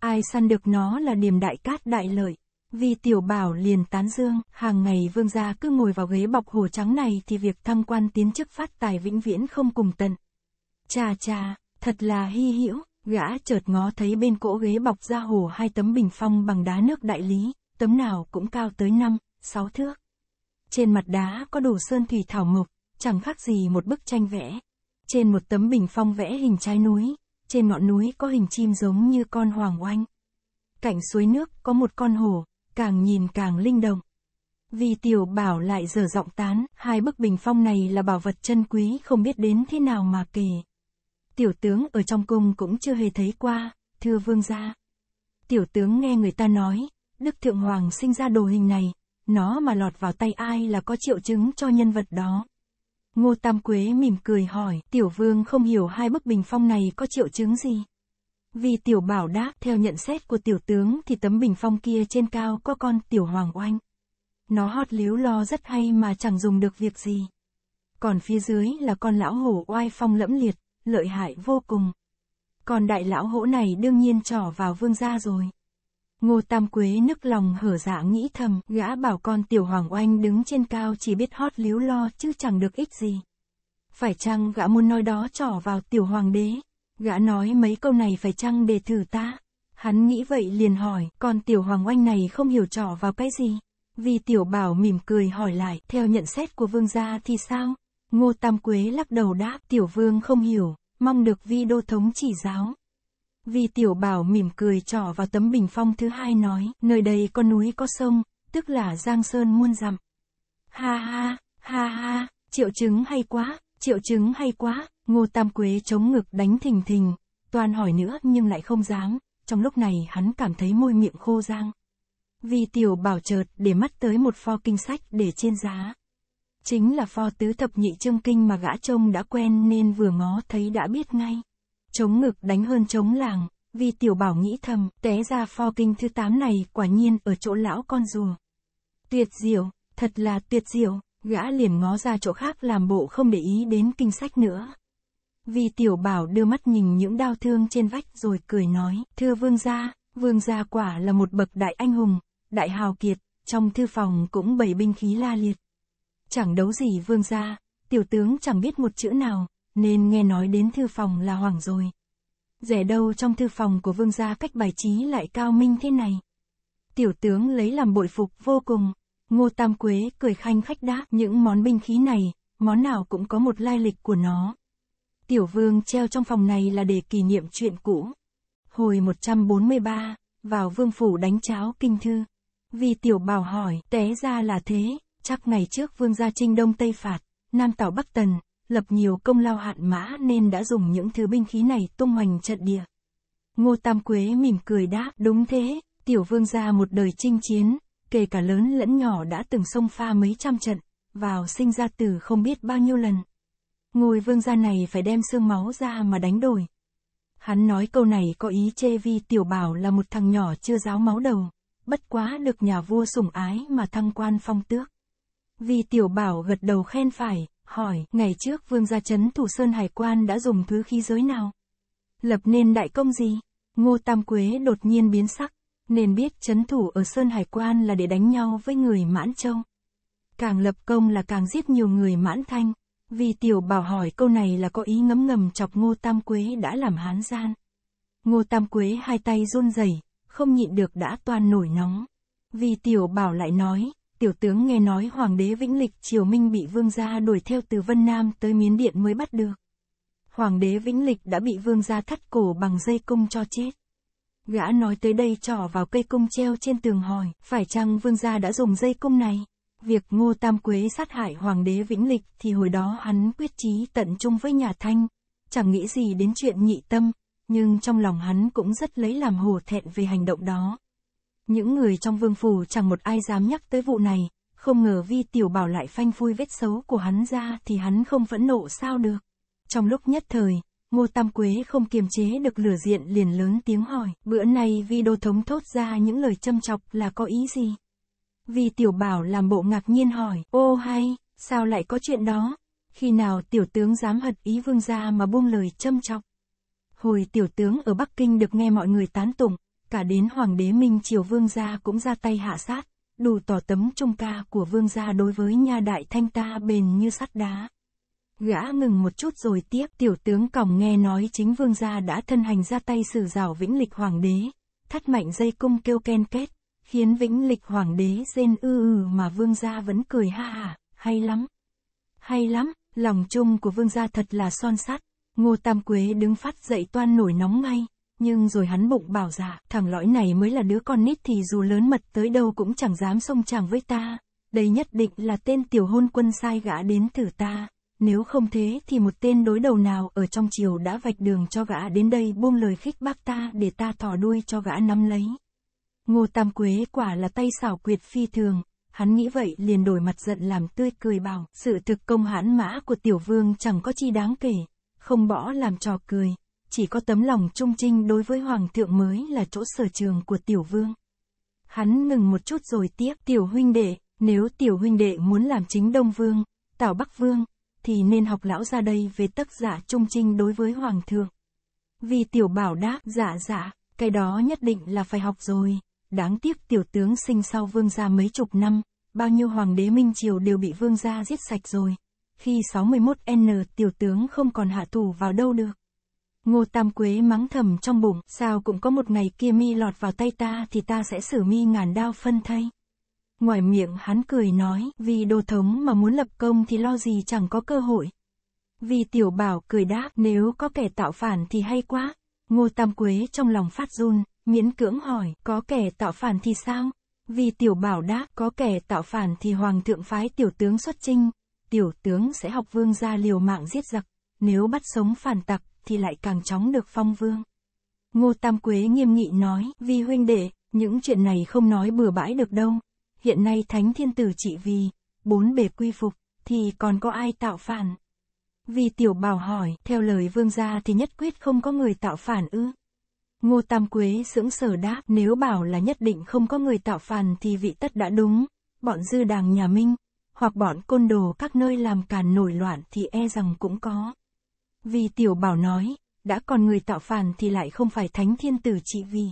Ai săn được nó là điểm đại cát đại lợi. Vì tiểu bảo liền tán dương, hàng ngày vương gia cứ ngồi vào ghế bọc hồ trắng này thì việc thăm quan tiến chức phát tài vĩnh viễn không cùng tận. Chà chà, thật là hy hi hữu. Gã chợt ngó thấy bên cỗ ghế bọc ra hồ hai tấm bình phong bằng đá nước đại lý, tấm nào cũng cao tới 5, 6 thước. Trên mặt đá có đồ sơn thủy thảo mộc, chẳng khác gì một bức tranh vẽ. Trên một tấm bình phong vẽ hình trái núi, trên ngọn núi có hình chim giống như con hoàng oanh. Cạnh suối nước có một con hồ, càng nhìn càng linh động. Vì tiểu bảo lại dở giọng tán, hai bức bình phong này là bảo vật chân quý không biết đến thế nào mà kể tiểu tướng ở trong cung cũng chưa hề thấy qua, thưa vương gia. Tiểu tướng nghe người ta nói, Đức Thượng Hoàng sinh ra đồ hình này, nó mà lọt vào tay ai là có triệu chứng cho nhân vật đó. Ngô Tam Quế mỉm cười hỏi, tiểu vương không hiểu hai bức bình phong này có triệu chứng gì. Vì tiểu bảo đáp, theo nhận xét của tiểu tướng thì tấm bình phong kia trên cao có con tiểu hoàng oanh. Nó hót líu lo rất hay mà chẳng dùng được việc gì. Còn phía dưới là con lão hổ oai phong lẫm liệt, lợi hại vô cùng. Còn đại lão hỗ này đương nhiên trỏ vào vương gia rồi. Ngô Tam Quế nức lòng hở dạ nghĩ thầm, gã bảo con tiểu hoàng oanh đứng trên cao chỉ biết hót líu lo chứ chẳng được ích gì. Phải chăng gã muốn nói đó trỏ vào tiểu hoàng đế? Gã nói mấy câu này phải chăng để thử ta? Hắn nghĩ vậy liền hỏi, con tiểu hoàng oanh này không hiểu trỏ vào cái gì? Vì tiểu bảo mỉm cười hỏi lại, theo nhận xét của vương gia thì sao? Ngô Tam Quế lắc đầu đáp tiểu vương không hiểu, mong được vi đô thống chỉ giáo. Vi tiểu bảo mỉm cười trỏ vào tấm bình phong thứ hai nói, nơi đây có núi có sông, tức là giang sơn muôn dặm. Ha ha, ha ha, triệu chứng hay quá, triệu chứng hay quá, ngô tam quế chống ngực đánh thình thình, toàn hỏi nữa nhưng lại không dám, trong lúc này hắn cảm thấy môi miệng khô giang. Vi tiểu bảo chợt để mắt tới một pho kinh sách để trên giá. Chính là pho tứ thập nhị chương kinh mà gã trông đã quen nên vừa ngó thấy đã biết ngay. Chống ngực đánh hơn chống làng, vì tiểu bảo nghĩ thầm, té ra pho kinh thứ tám này quả nhiên ở chỗ lão con rùa. Tuyệt diệu, thật là tuyệt diệu, gã liền ngó ra chỗ khác làm bộ không để ý đến kinh sách nữa. Vì tiểu bảo đưa mắt nhìn những đau thương trên vách rồi cười nói, thưa vương gia, vương gia quả là một bậc đại anh hùng, đại hào kiệt, trong thư phòng cũng bảy binh khí la liệt, chẳng đấu gì vương gia, tiểu tướng chẳng biết một chữ nào, nên nghe nói đến thư phòng là hoảng rồi. Rẻ đâu trong thư phòng của vương gia cách bài trí lại cao minh thế này. Tiểu tướng lấy làm bội phục vô cùng, Ngô Tam Quế cười khanh khách đáp những món binh khí này, món nào cũng có một lai lịch của nó. Tiểu vương treo trong phòng này là để kỷ niệm chuyện cũ. Hồi 143, vào vương phủ đánh cháo kinh thư. Vì tiểu bảo hỏi, té ra là thế, chắc ngày trước vương gia trinh đông tây phạt, nam tào bắc tần, lập nhiều công lao hạn mã nên đã dùng những thứ binh khí này tung hoành trận địa. Ngô Tam Quế mỉm cười đáp, đúng thế, tiểu vương gia một đời chinh chiến, kể cả lớn lẫn nhỏ đã từng xông pha mấy trăm trận, vào sinh ra tử không biết bao nhiêu lần. Ngôi vương gia này phải đem xương máu ra mà đánh đổi. Hắn nói câu này có ý chê vi tiểu bảo là một thằng nhỏ chưa giáo máu đầu, bất quá được nhà vua sủng ái mà thăng quan phong tước vì Tiểu Bảo gật đầu khen phải, hỏi, ngày trước vương gia chấn thủ sơn hải quan đã dùng thứ khí giới nào? Lập nên đại công gì? Ngô Tam Quế đột nhiên biến sắc, nên biết chấn thủ ở sơn hải quan là để đánh nhau với người mãn châu. Càng lập công là càng giết nhiều người mãn thanh. Vì tiểu bảo hỏi câu này là có ý ngấm ngầm chọc Ngô Tam Quế đã làm hán gian. Ngô Tam Quế hai tay run rẩy, không nhịn được đã toan nổi nóng. Vì tiểu bảo lại nói, tiểu tướng nghe nói hoàng đế Vĩnh Lịch Triều Minh bị vương gia đuổi theo từ Vân Nam tới Miến Điện mới bắt được. Hoàng đế Vĩnh Lịch đã bị vương gia thắt cổ bằng dây cung cho chết. Gã nói tới đây trỏ vào cây cung treo trên tường hỏi, phải chăng vương gia đã dùng dây cung này? Việc Ngô Tam Quế sát hại hoàng đế Vĩnh Lịch thì hồi đó hắn quyết chí tận trung với nhà Thanh, chẳng nghĩ gì đến chuyện nhị tâm, nhưng trong lòng hắn cũng rất lấy làm hổ thẹn về hành động đó. Những người trong vương phủ chẳng một ai dám nhắc tới vụ này, không ngờ vi tiểu bảo lại phanh phui vết xấu của hắn ra thì hắn không phẫn nộ sao được. Trong lúc nhất thời, Ngô Tam Quế không kiềm chế được lửa diện liền lớn tiếng hỏi, bữa nay vi đô thống thốt ra những lời châm chọc là có ý gì? Vi tiểu bảo làm bộ ngạc nhiên hỏi, ô hay, sao lại có chuyện đó? Khi nào tiểu tướng dám hật ý vương gia mà buông lời châm chọc? Hồi tiểu tướng ở Bắc Kinh được nghe mọi người tán tụng, cả đến hoàng đế Minh Triều Vương gia cũng ra tay hạ sát, đủ tỏ tấm trung ca của Vương gia đối với nhà đại thanh ta bền như sắt đá. Gã ngừng một chút rồi tiếp, tiểu tướng còng nghe nói chính Vương gia đã thân hành ra tay xử rảo vĩnh lịch hoàng đế, thắt mạnh dây cung kêu ken kết, khiến vĩnh lịch hoàng đế rên ư ư mà Vương gia vẫn cười ha hả, hay lắm. Hay lắm, lòng chung của Vương gia thật là son sắt, Ngô Tam Quế đứng phát dậy toan nổi nóng ngay nhưng rồi hắn bụng bảo dạ, thằng lõi này mới là đứa con nít thì dù lớn mật tới đâu cũng chẳng dám xông chàng với ta, đây nhất định là tên tiểu hôn quân sai gã đến thử ta, nếu không thế thì một tên đối đầu nào ở trong triều đã vạch đường cho gã đến đây buông lời khích bác ta để ta thò đuôi cho gã nắm lấy. Ngô Tam Quế quả là tay xảo quyệt phi thường, hắn nghĩ vậy liền đổi mặt giận làm tươi cười bảo, sự thực công hãn mã của tiểu vương chẳng có chi đáng kể, không bỏ làm trò cười, chỉ có tấm lòng trung trinh đối với hoàng thượng mới là chỗ sở trường của tiểu vương. Hắn ngừng một chút rồi tiếp, tiểu huynh đệ, nếu tiểu huynh đệ muốn làm chính đông vương, tảo bắc vương, thì nên học lão ra đây về tất giả trung trinh đối với hoàng thượng. Vì tiểu bảo đáp, dạ dạ, cái đó nhất định là phải học rồi, đáng tiếc tiểu tướng sinh sau vương gia mấy chục năm, bao nhiêu hoàng đế Minh Triều đều bị vương gia giết sạch rồi. Khi 61N tiểu tướng không còn hạ thủ vào đâu được. Ngô Tam Quế mắng thầm trong bụng, sao cũng có một ngày kia mi lọt vào tay ta thì ta sẽ xử mi ngàn đao phân thay. Ngoài miệng hắn cười nói, vì đồ thống mà muốn lập công thì lo gì chẳng có cơ hội. Vì tiểu bảo cười đáp, nếu có kẻ tạo phản thì hay quá. Ngô Tam Quế trong lòng phát run, miễn cưỡng hỏi, có kẻ tạo phản thì sao? Vì tiểu bảo đáp, có kẻ tạo phản thì hoàng thượng phái tiểu tướng xuất chinh. Tiểu tướng sẽ học vương gia liều mạng giết giặc, nếu bắt sống phản tặc thì lại càng chóng được phong vương. Ngô Tam Quế nghiêm nghị nói, vi huynh đệ, những chuyện này không nói bừa bãi được đâu. Hiện nay thánh thiên tử trị vì, bốn bề quy phục, thì còn có ai tạo phản? Vì tiểu bảo hỏi, theo lời vương gia thì nhất quyết không có người tạo phản ư? Ngô Tam Quế sững sờ đáp, nếu bảo là nhất định không có người tạo phản thì vị tất đã đúng, bọn dư đàng nhà Minh, hoặc bọn côn đồ các nơi làm càn nổi loạn thì e rằng cũng có. Vì tiểu bảo nói, đã còn người tạo phản thì lại không phải thánh thiên tử trị vì.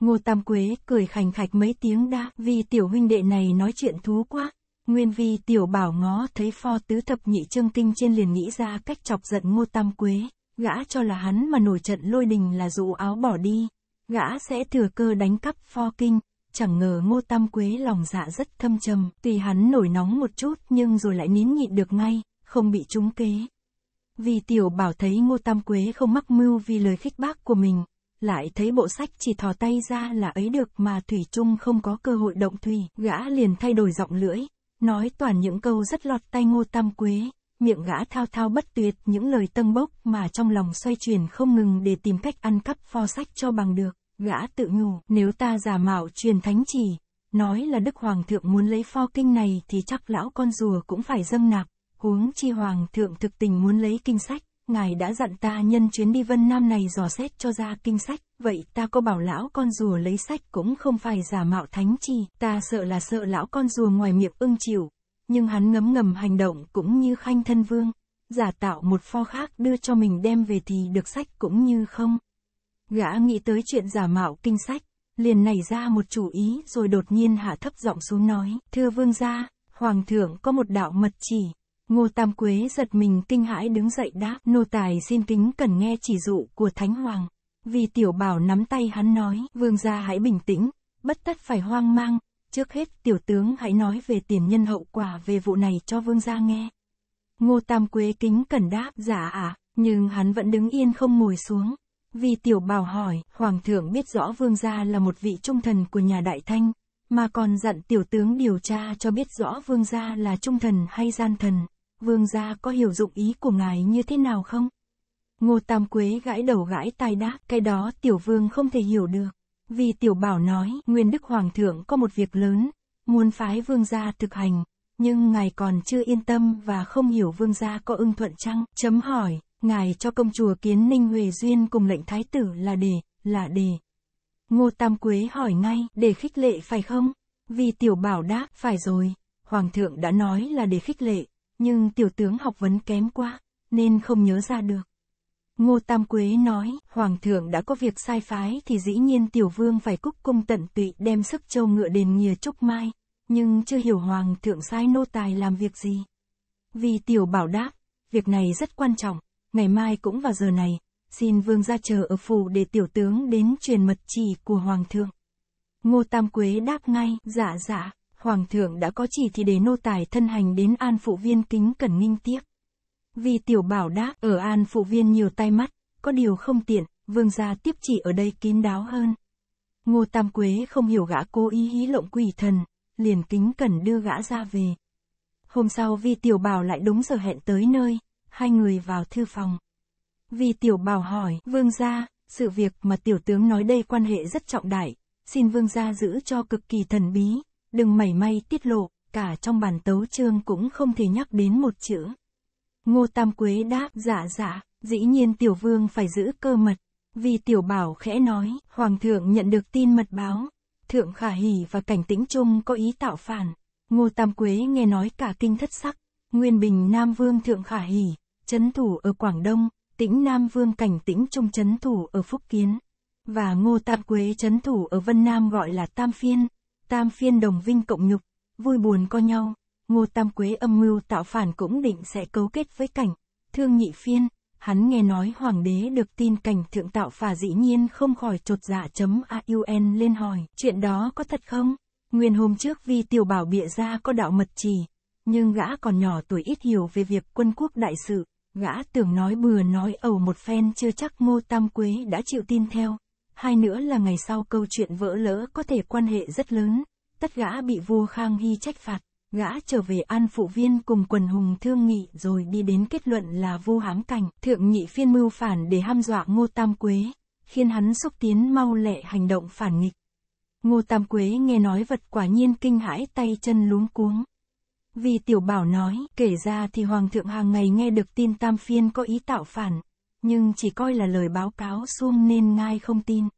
Ngô Tam Quế cười khành khạch mấy tiếng đã, vì tiểu huynh đệ này nói chuyện thú quá. Nguyên vì tiểu bảo ngó thấy pho tứ thập nhị trương kinh trên liền nghĩ ra cách chọc giận Ngô Tam Quế, gã cho là hắn mà nổi trận lôi đình là dụ áo bỏ đi. Gã sẽ thừa cơ đánh cắp pho kinh, chẳng ngờ Ngô Tam Quế lòng dạ rất thâm trầm, tuy hắn nổi nóng một chút nhưng rồi lại nín nhịn được ngay, không bị trúng kế. Vì tiểu bảo thấy ngô tam quế không mắc mưu vì lời khích bác của mình, lại thấy bộ sách chỉ thò tay ra là ấy được mà Thủy Trung không có cơ hội động Thủy, gã liền thay đổi giọng lưỡi, nói toàn những câu rất lọt tay ngô tam quế, miệng gã thao thao bất tuyệt những lời tân bốc mà trong lòng xoay chuyển không ngừng để tìm cách ăn cắp pho sách cho bằng được, gã tự nhủ, nếu ta giả mạo truyền thánh chỉ, nói là Đức Hoàng Thượng muốn lấy pho kinh này thì chắc lão con rùa cũng phải dâng nạp, huống chi hoàng thượng thực tình muốn lấy kinh sách, ngài đã dặn ta nhân chuyến đi vân nam này dò xét cho ra kinh sách, vậy ta có bảo lão con rùa lấy sách cũng không phải giả mạo thánh chi, ta sợ là sợ lão con rùa ngoài miệng ưng chịu, nhưng hắn ngấm ngầm hành động cũng như khanh thân vương, giả tạo một pho khác đưa cho mình đem về thì được sách cũng như không. Gã nghĩ tới chuyện giả mạo kinh sách, liền nảy ra một chủ ý rồi đột nhiên hạ thấp giọng xuống nói, thưa vương gia, hoàng thượng có một đạo mật chỉ, Ngô Tam Quế giật mình kinh hãi đứng dậy đáp, nô tài xin kính cần nghe chỉ dụ của Thánh Hoàng. Vì tiểu bảo nắm tay hắn nói, vương gia hãy bình tĩnh, bất tất phải hoang mang, trước hết tiểu tướng hãy nói về tiền nhân hậu quả về vụ này cho vương gia nghe. Ngô Tam Quế kính cần đáp, giả dạ à, nhưng hắn vẫn đứng yên không ngồi xuống. Vì tiểu bảo hỏi, hoàng thượng biết rõ vương gia là một vị trung thần của nhà đại thanh, mà còn dặn tiểu tướng điều tra cho biết rõ vương gia là trung thần hay gian thần vương gia có hiểu dụng ý của ngài như thế nào không? Ngô Tam Quế gãi đầu gãi tai đáp, cái đó tiểu vương không thể hiểu được. Vì tiểu bảo nói, Nguyên Đức Hoàng thượng có một việc lớn, muốn phái vương gia thực hành, nhưng ngài còn chưa yên tâm và không hiểu vương gia có ưng thuận chăng? Chấm hỏi, ngài cho công chùa kiến ninh Huệ Duyên cùng lệnh thái tử là để, là để. Ngô Tam Quế hỏi ngay, để khích lệ phải không? Vì tiểu bảo đáp, phải rồi, Hoàng thượng đã nói là để khích lệ, nhưng tiểu tướng học vấn kém quá, nên không nhớ ra được. Ngô Tam Quế nói, Hoàng thượng đã có việc sai phái thì dĩ nhiên tiểu vương phải cúc cung tận tụy đem sức châu ngựa đền nghìa trúc mai, nhưng chưa hiểu Hoàng thượng sai nô tài làm việc gì. Vì tiểu bảo đáp, việc này rất quan trọng, ngày mai cũng vào giờ này, xin vương ra chờ ở phủ để tiểu tướng đến truyền mật chỉ của Hoàng thượng. Ngô Tam Quế đáp ngay, dạ dạ. Hoàng thượng đã có chỉ thì để nô tài thân hành đến An Phụ Viên kính cần nghinh tiếp. Vì tiểu bảo đã ở An Phụ Viên nhiều tai mắt, có điều không tiện, vương gia tiếp chỉ ở đây kín đáo hơn. Ngô Tam Quế không hiểu gã cố ý hí lộng quỷ thần, liền kính cần đưa gã ra về. Hôm sau Vi Tiểu Bảo lại đúng giờ hẹn tới nơi, hai người vào thư phòng. Vi Tiểu Bảo hỏi, vương gia, sự việc mà tiểu tướng nói đây quan hệ rất trọng đại, xin vương gia giữ cho cực kỳ thần bí, đừng mảy may tiết lộ, cả trong bản tấu chương cũng không thể nhắc đến một chữ. Ngô Tam Quế đáp dạ dạ, dĩ nhiên tiểu vương phải giữ cơ mật, vì tiểu bảo khẽ nói, hoàng thượng nhận được tin mật báo, thượng khả hỉ và cảnh tĩnh trung có ý tạo phản, Ngô Tam Quế nghe nói cả kinh thất sắc, Nguyên Bình Nam Vương Thượng Khả Hỉ, chấn thủ ở Quảng Đông, Tĩnh Nam Vương Cảnh Tĩnh Trung chấn thủ ở Phúc Kiến, và Ngô Tam Quế chấn thủ ở Vân Nam gọi là Tam Phiên. Tam phiên đồng vinh cộng nhục, vui buồn co nhau, Ngô Tam Quế âm mưu tạo phản cũng định sẽ cấu kết với cảnh, thương nhị phiên, hắn nghe nói hoàng đế được tin cảnh thượng tạo phà dĩ nhiên không khỏi trột dạ chấm AUN lên hỏi, chuyện đó có thật không? Nguyên hôm trước vì tiểu bảo bịa ra có đạo mật trì, nhưng gã còn nhỏ tuổi ít hiểu về việc quân quốc đại sự, gã tưởng nói bừa nói ẩu một phen chưa chắc ngô tam quế đã chịu tin theo, hai nữa là ngày sau câu chuyện vỡ lỡ có thể quan hệ rất lớn, tất gã bị vua Khang Hy trách phạt, gã trở về an phụ viên cùng quần hùng thương nghị rồi đi đến kết luận là vô hám cảnh, thượng nhị phiên mưu phản để ham dọa Ngô Tam Quế, khiến hắn xúc tiến mau lẹ hành động phản nghịch. Ngô Tam Quế nghe nói vật quả nhiên kinh hãi tay chân luống cuống. Vì tiểu bảo nói, kể ra thì Hoàng thượng hàng ngày nghe được tin Tam Phiên có ý tạo phản, nhưng chỉ coi là lời báo cáo suông nên ngai không tin.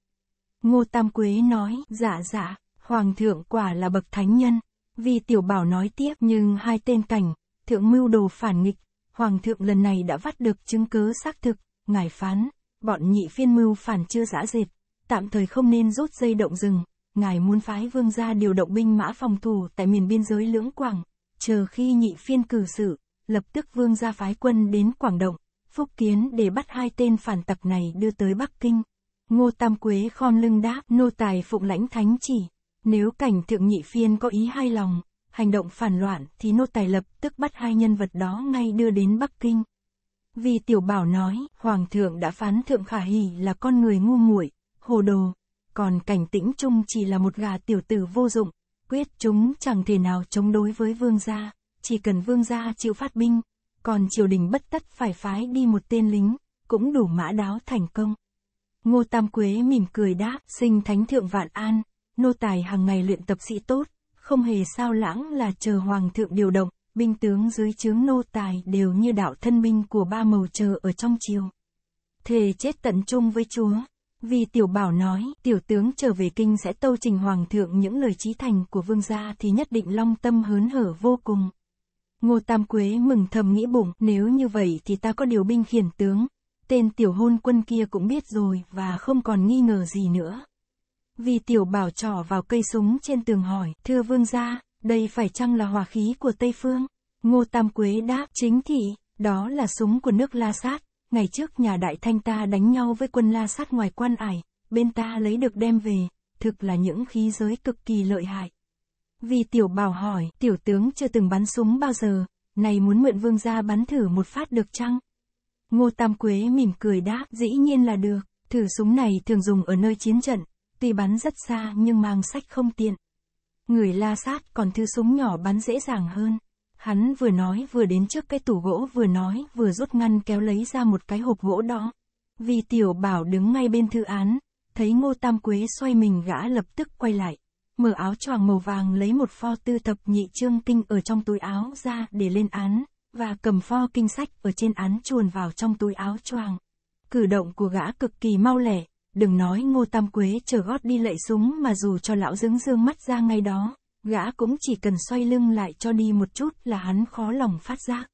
Ngô Tam Quế nói, dạ dạ, Hoàng thượng quả là bậc thánh nhân. Vì tiểu bảo nói tiếp nhưng hai tên cảnh, thượng mưu đồ phản nghịch, Hoàng thượng lần này đã vắt được chứng cứ xác thực, ngài phán, bọn nhị phiên mưu phản chưa giã dệt, tạm thời không nên rút dây động rừng, ngài muốn phái vương gia điều động binh mã phòng thủ tại miền biên giới lưỡng Quảng, chờ khi nhị phiên cử sự, lập tức vương gia phái quân đến Quảng Động. Phúc Kiến để bắt hai tên phản tặc này đưa tới Bắc Kinh. Ngô Tam Quế khom lưng đáp, nô tài phụng lãnh thánh chỉ. Nếu cảnh thượng nhị phiên có ý hai lòng, hành động phản loạn thì nô tài lập tức bắt hai nhân vật đó ngay đưa đến Bắc Kinh. Vì tiểu bảo nói, Hoàng thượng đã phán thượng khả hỉ là con người ngu muội, hồ đồ. Còn cảnh tĩnh trung chỉ là một gà tiểu tử vô dụng, quyết chúng chẳng thể nào chống đối với vương gia. Chỉ cần vương gia chịu phát binh, còn triều đình bất tất phải phái đi một tên lính, cũng đủ mã đáo thành công. Ngô Tam Quế mỉm cười đáp, sinh thánh thượng vạn an, nô tài hàng ngày luyện tập sĩ tốt, không hề sao lãng là chờ hoàng thượng điều động, binh tướng dưới chướng nô tài đều như đạo thân binh của ba màu chờ ở trong triều. Thề chết tận chung với chúa, vì tiểu bảo nói, tiểu tướng trở về kinh sẽ tâu trình hoàng thượng những lời trí thành của vương gia thì nhất định long tâm hớn hở vô cùng. Ngô Tam Quế mừng thầm nghĩ bụng, nếu như vậy thì ta có điều binh khiển tướng. Tên tiểu hôn quân kia cũng biết rồi và không còn nghi ngờ gì nữa. Vì tiểu bảo trỏ vào cây súng trên tường hỏi, thưa vương gia, đây phải chăng là hòa khí của Tây Phương? Ngô Tam Quế đáp, chính thị, đó là súng của nước La Sát. Ngày trước nhà đại thanh ta đánh nhau với quân La Sát ngoài quan ải, bên ta lấy được đem về, thực là những khí giới cực kỳ lợi hại vì tiểu bảo hỏi, tiểu tướng chưa từng bắn súng bao giờ, này muốn mượn vương gia bắn thử một phát được chăng? Ngô Tam Quế mỉm cười đáp, dĩ nhiên là được, thử súng này thường dùng ở nơi chiến trận, tuy bắn rất xa nhưng mang sách không tiện. Người la sát còn thứ súng nhỏ bắn dễ dàng hơn. Hắn vừa nói vừa đến trước cái tủ gỗ vừa nói vừa rút ngăn kéo lấy ra một cái hộp gỗ đó. Vì tiểu bảo đứng ngay bên thư án, thấy ngô tam quế xoay mình gã lập tức quay lại mở áo choàng màu vàng lấy một pho tư thập nhị chương kinh ở trong túi áo ra để lên án, và cầm pho kinh sách ở trên án chuồn vào trong túi áo choàng. Cử động của gã cực kỳ mau lẻ, đừng nói ngô tam quế chờ gót đi lệ súng mà dù cho lão dứng dương mắt ra ngay đó, gã cũng chỉ cần xoay lưng lại cho đi một chút là hắn khó lòng phát giác.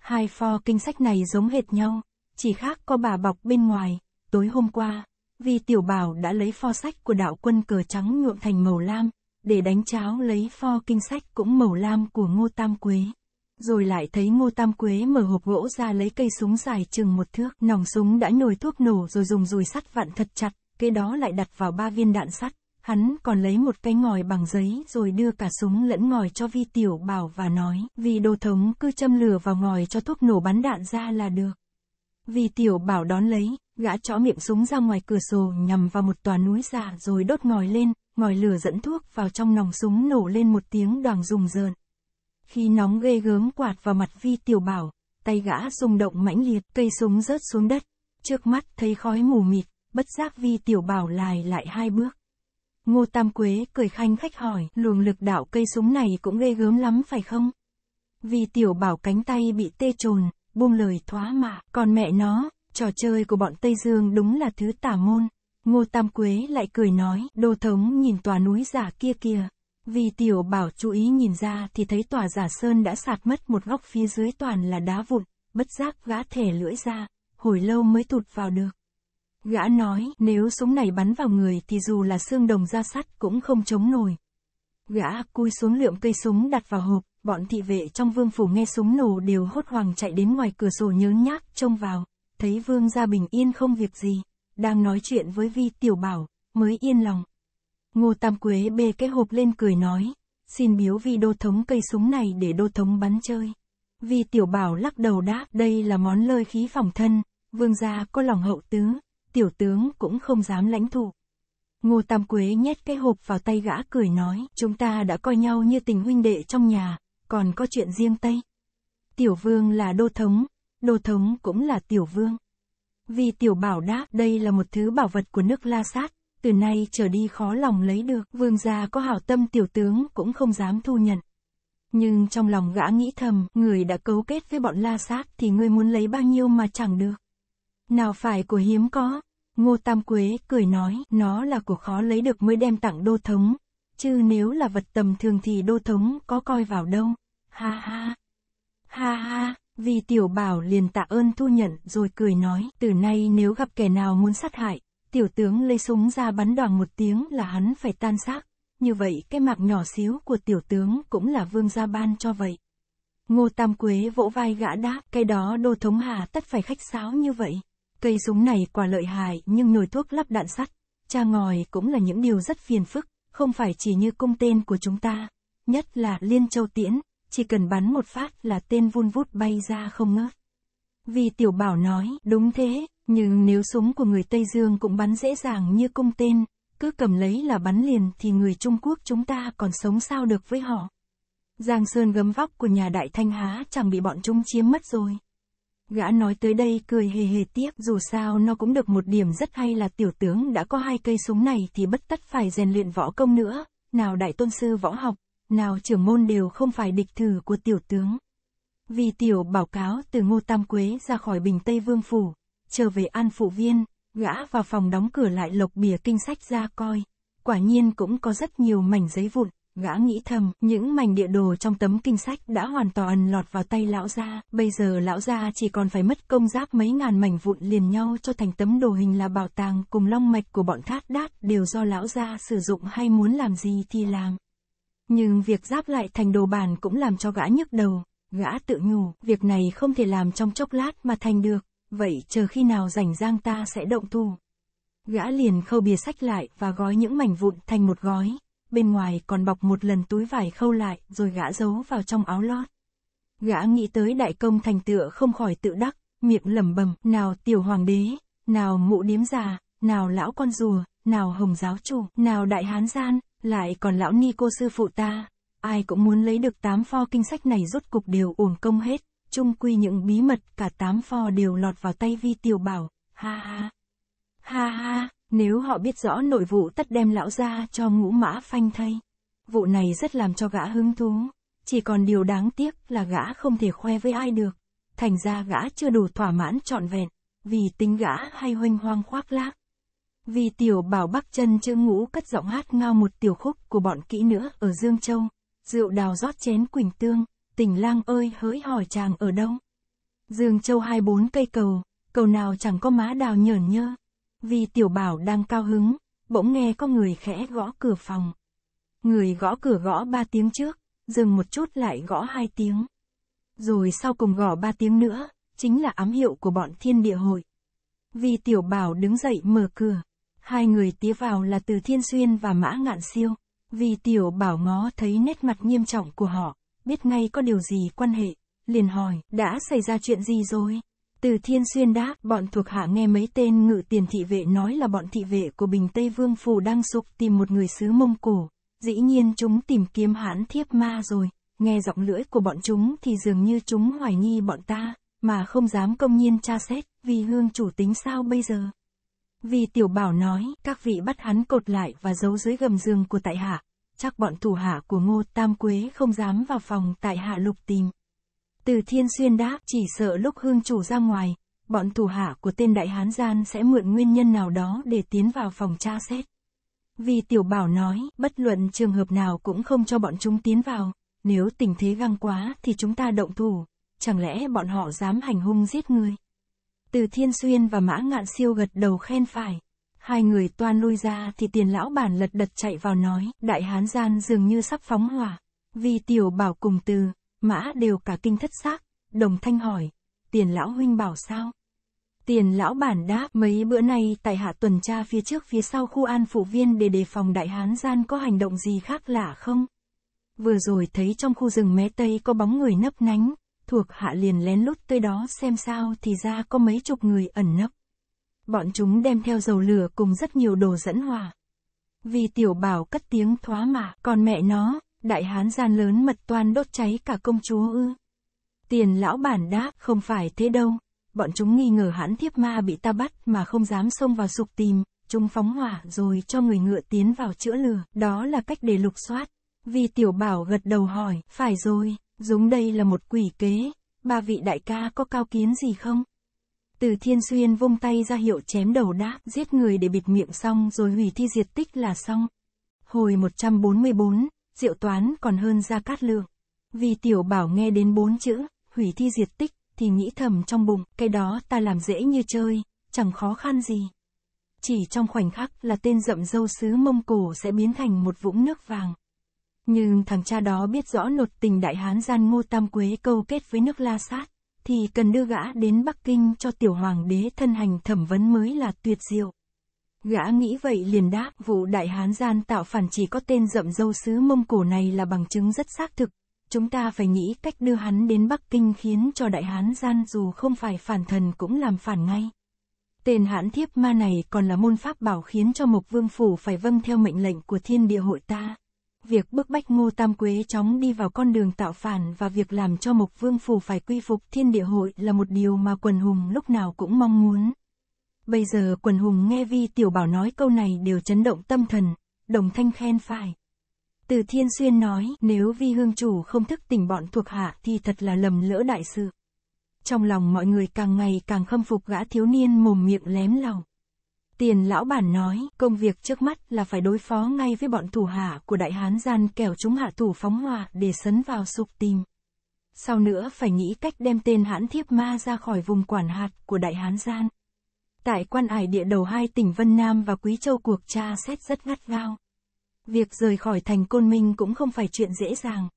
Hai pho kinh sách này giống hệt nhau, chỉ khác có bà bọc bên ngoài, tối hôm qua, vì tiểu bảo đã lấy pho sách của đạo quân cờ trắng nhuộm thành màu lam, để đánh cháo lấy pho kinh sách cũng màu lam của Ngô Tam Quế. Rồi lại thấy Ngô Tam Quế mở hộp gỗ ra lấy cây súng dài chừng một thước, nòng súng đã nồi thuốc nổ rồi dùng dùi sắt vặn thật chặt, kế đó lại đặt vào ba viên đạn sắt. Hắn còn lấy một cái ngòi bằng giấy rồi đưa cả súng lẫn ngòi cho vi tiểu bảo và nói, vì đồ thống cứ châm lửa vào ngòi cho thuốc nổ bắn đạn ra là được. Vì tiểu bảo đón lấy, gã chó miệng súng ra ngoài cửa sổ nhằm vào một tòa núi giả dạ rồi đốt ngòi lên, ngòi lửa dẫn thuốc vào trong nòng súng nổ lên một tiếng đoàn rùng rợn. Khi nóng ghê gớm quạt vào mặt vi tiểu bảo, tay gã rung động mãnh liệt, cây súng rớt xuống đất, trước mắt thấy khói mù mịt, bất giác vi tiểu bảo lài lại hai bước. Ngô Tam Quế cười khanh khách hỏi, luồng lực đạo cây súng này cũng ghê gớm lắm phải không? vi tiểu bảo cánh tay bị tê trồn, buông lời thoá mạ, còn mẹ nó, Trò chơi của bọn Tây Dương đúng là thứ tả môn. Ngô Tam Quế lại cười nói, đô thống nhìn tòa núi giả kia kia Vì tiểu bảo chú ý nhìn ra thì thấy tòa giả sơn đã sạt mất một góc phía dưới toàn là đá vụn, bất giác gã thể lưỡi ra, hồi lâu mới tụt vào được. Gã nói, nếu súng này bắn vào người thì dù là xương đồng da sắt cũng không chống nổi. Gã cúi xuống lượm cây súng đặt vào hộp, bọn thị vệ trong vương phủ nghe súng nổ đều hốt hoảng chạy đến ngoài cửa sổ nhớ nhác, trông vào, thấy vương gia bình yên không việc gì, đang nói chuyện với vi tiểu bảo, mới yên lòng. Ngô Tam Quế bê cái hộp lên cười nói, xin biếu vi đô thống cây súng này để đô thống bắn chơi. Vi tiểu bảo lắc đầu đáp đây là món lơi khí phòng thân, vương gia có lòng hậu tứ, tiểu tướng cũng không dám lãnh thụ. Ngô Tam Quế nhét cái hộp vào tay gã cười nói, chúng ta đã coi nhau như tình huynh đệ trong nhà, còn có chuyện riêng Tây. Tiểu vương là đô thống, đô thống cũng là tiểu vương. Vì tiểu bảo đáp đây là một thứ bảo vật của nước La Sát, từ nay trở đi khó lòng lấy được, vương gia có hảo tâm tiểu tướng cũng không dám thu nhận. Nhưng trong lòng gã nghĩ thầm, người đã cấu kết với bọn La Sát thì ngươi muốn lấy bao nhiêu mà chẳng được. Nào phải của hiếm có, Ngô Tam Quế cười nói, nó là của khó lấy được mới đem tặng đô thống, chứ nếu là vật tầm thường thì đô thống có coi vào đâu. Ha ha. Ha ha. Vì tiểu bảo liền tạ ơn thu nhận rồi cười nói, từ nay nếu gặp kẻ nào muốn sát hại, tiểu tướng lấy súng ra bắn đoàn một tiếng là hắn phải tan xác. Như vậy cái mạc nhỏ xíu của tiểu tướng cũng là vương gia ban cho vậy. Ngô Tam Quế vỗ vai gã đáp, cái đó đô thống hà tất phải khách sáo như vậy. Cây súng này quả lợi hại nhưng nồi thuốc lắp đạn sắt, cha ngòi cũng là những điều rất phiền phức, không phải chỉ như cung tên của chúng ta, nhất là Liên Châu Tiễn, chỉ cần bắn một phát là tên vun vút bay ra không ngớt. Vì tiểu bảo nói, đúng thế, nhưng nếu súng của người Tây Dương cũng bắn dễ dàng như cung tên, cứ cầm lấy là bắn liền thì người Trung Quốc chúng ta còn sống sao được với họ. Giang Sơn gấm vóc của nhà Đại Thanh Há chẳng bị bọn chúng chiếm mất rồi. Gã nói tới đây cười hề hề tiếp, dù sao nó cũng được một điểm rất hay là tiểu tướng đã có hai cây súng này thì bất tất phải rèn luyện võ công nữa, nào đại tôn sư võ học, nào trưởng môn đều không phải địch thử của tiểu tướng. Vì tiểu báo cáo từ Ngô Tam Quế ra khỏi Bình Tây Vương Phủ, trở về An Phụ Viên, gã vào phòng đóng cửa lại lộc bìa kinh sách ra coi. Quả nhiên cũng có rất nhiều mảnh giấy vụn, gã nghĩ thầm, những mảnh địa đồ trong tấm kinh sách đã hoàn toàn lọt vào tay lão gia, bây giờ lão gia chỉ còn phải mất công giáp mấy ngàn mảnh vụn liền nhau cho thành tấm đồ hình là bảo tàng cùng long mạch của bọn thát đát đều do lão gia sử dụng hay muốn làm gì thì làm. Nhưng việc giáp lại thành đồ bàn cũng làm cho gã nhức đầu. Gã tự nhủ, việc này không thể làm trong chốc lát mà thành được, vậy chờ khi nào rảnh giang ta sẽ động thủ. Gã liền khâu bìa sách lại và gói những mảnh vụn thành một gói, bên ngoài còn bọc một lần túi vải khâu lại rồi gã giấu vào trong áo lót. Gã nghĩ tới đại công thành tựa không khỏi tự đắc, miệng lẩm bẩm nào tiểu hoàng đế, nào mụ điếm già, nào lão con rùa, nào hồng giáo chủ, nào đại hán gian, lại còn lão ni cô sư phụ ta, ai cũng muốn lấy được tám pho kinh sách này rốt cục đều uổng công hết, chung quy những bí mật cả tám pho đều lọt vào tay vi tiểu bảo, ha ha. Ha ha, nếu họ biết rõ nội vụ tất đem lão ra cho ngũ mã phanh thây Vụ này rất làm cho gã hứng thú, chỉ còn điều đáng tiếc là gã không thể khoe với ai được. Thành ra gã chưa đủ thỏa mãn trọn vẹn, vì tính gã hay hoành hoang khoác lác. Vì tiểu bảo Bắc chân chữ ngũ cất giọng hát ngao một tiểu khúc của bọn kỹ nữa ở Dương Châu, rượu đào rót chén quỳnh tương, tình lang ơi hỡi hỏi chàng ở đâu. Dương Châu hai bốn cây cầu, cầu nào chẳng có má đào nhởn nhơ. Vì tiểu bảo đang cao hứng, bỗng nghe có người khẽ gõ cửa phòng. Người gõ cửa gõ ba tiếng trước, dừng một chút lại gõ hai tiếng. Rồi sau cùng gõ ba tiếng nữa, chính là ám hiệu của bọn thiên địa hội. Vì tiểu bảo đứng dậy mở cửa, Hai người tía vào là Từ Thiên Xuyên và Mã Ngạn Siêu. Vì Tiểu Bảo ngó thấy nét mặt nghiêm trọng của họ, biết ngay có điều gì quan hệ, liền hỏi, đã xảy ra chuyện gì rồi? Từ Thiên Xuyên đáp, bọn thuộc hạ nghe mấy tên ngự tiền thị vệ nói là bọn thị vệ của Bình Tây Vương Phủ đang sục tìm một người sứ Mông Cổ. Dĩ nhiên chúng tìm kiếm hãn thiếp ma rồi, nghe giọng lưỡi của bọn chúng thì dường như chúng hoài nghi bọn ta, mà không dám công nhiên tra xét, vì hương chủ tính sao bây giờ? Vì tiểu bảo nói, các vị bắt hắn cột lại và giấu dưới gầm giường của tại hạ, chắc bọn thủ hạ của Ngô Tam Quế không dám vào phòng tại hạ lục tìm. Từ Thiên Xuyên đáp, chỉ sợ lúc hương chủ ra ngoài, bọn thủ hạ của tên đại hán gian sẽ mượn nguyên nhân nào đó để tiến vào phòng tra xét. Vì tiểu bảo nói, bất luận trường hợp nào cũng không cho bọn chúng tiến vào, nếu tình thế găng quá thì chúng ta động thủ, chẳng lẽ bọn họ dám hành hung giết người. Từ Thiên Xuyên và Mã Ngạn Siêu gật đầu khen phải. Hai người toan lui ra thì tiền lão bản lật đật chạy vào nói, đại hán gian dường như sắp phóng hỏa. Vì tiểu bảo cùng từ, mã đều cả kinh thất xác, đồng thanh hỏi, tiền lão huynh bảo sao? Tiền lão bản đáp, mấy bữa nay tại hạ tuần tra phía trước phía sau khu an phụ viên để đề phòng đại hán gian có hành động gì khác lạ không? Vừa rồi thấy trong khu rừng mé tây có bóng người nấp nánh, thuộc hạ liền lén lút tới đó xem sao thì ra có mấy chục người ẩn nấp. Bọn chúng đem theo dầu lửa cùng rất nhiều đồ dẫn hỏa. Vì tiểu bảo cất tiếng thoá mạ, còn mẹ nó, đại hán gian lớn mật toan đốt cháy cả công chúa ư. Tiền lão bản đáp, không phải thế đâu, bọn chúng nghi ngờ hãn thiếp ma bị ta bắt mà không dám xông vào sục tìm, chúng phóng hỏa rồi cho người ngựa tiến vào chữa lửa, đó là cách để lục soát. Vì tiểu bảo gật đầu hỏi, phải rồi, Giống đây là một quỷ kế, ba vị đại ca có cao kiến gì không? Từ Thiên Xuyên vung tay ra hiệu chém đầu đáp giết người để bịt miệng xong rồi hủy thi diệt tích là xong. Hồi 144, Diệu Toán còn hơn ra cát lượng. Vì Tiểu Bảo nghe đến bốn chữ, hủy thi diệt tích, thì nghĩ thầm trong bụng, cái đó ta làm dễ như chơi, chẳng khó khăn gì. Chỉ trong khoảnh khắc là tên rậm dâu xứ Mông Cổ sẽ biến thành một vũng nước vàng. Nhưng thằng cha đó biết rõ nột tình đại hán gian ngô tam quế câu kết với nước la sát, thì cần đưa gã đến Bắc Kinh cho tiểu hoàng đế thân hành thẩm vấn mới là tuyệt diệu. Gã nghĩ vậy liền đáp vụ đại hán gian tạo phản chỉ có tên rậm dâu sứ mông cổ này là bằng chứng rất xác thực. Chúng ta phải nghĩ cách đưa hắn đến Bắc Kinh khiến cho đại hán gian dù không phải phản thần cũng làm phản ngay. Tên hãn thiếp ma này còn là môn pháp bảo khiến cho mục vương phủ phải vâng theo mệnh lệnh của thiên địa hội ta việc bức bách Ngô Tam Quế chóng đi vào con đường tạo phản và việc làm cho mục Vương Phủ phải quy phục thiên địa hội là một điều mà quần hùng lúc nào cũng mong muốn. Bây giờ quần hùng nghe Vi Tiểu Bảo nói câu này đều chấn động tâm thần, đồng thanh khen phải. Từ Thiên Xuyên nói, nếu Vi Hương Chủ không thức tỉnh bọn thuộc hạ thì thật là lầm lỡ đại sự. Trong lòng mọi người càng ngày càng khâm phục gã thiếu niên mồm miệng lém lòng. Tiền lão bản nói, công việc trước mắt là phải đối phó ngay với bọn thủ hạ của đại hán gian kẻo chúng hạ thủ phóng hỏa để sấn vào sụp tim. Sau nữa phải nghĩ cách đem tên hãn thiếp ma ra khỏi vùng quản hạt của đại hán gian. Tại quan ải địa đầu hai tỉnh Vân Nam và Quý Châu cuộc tra xét rất gắt gao. Việc rời khỏi thành côn minh cũng không phải chuyện dễ dàng.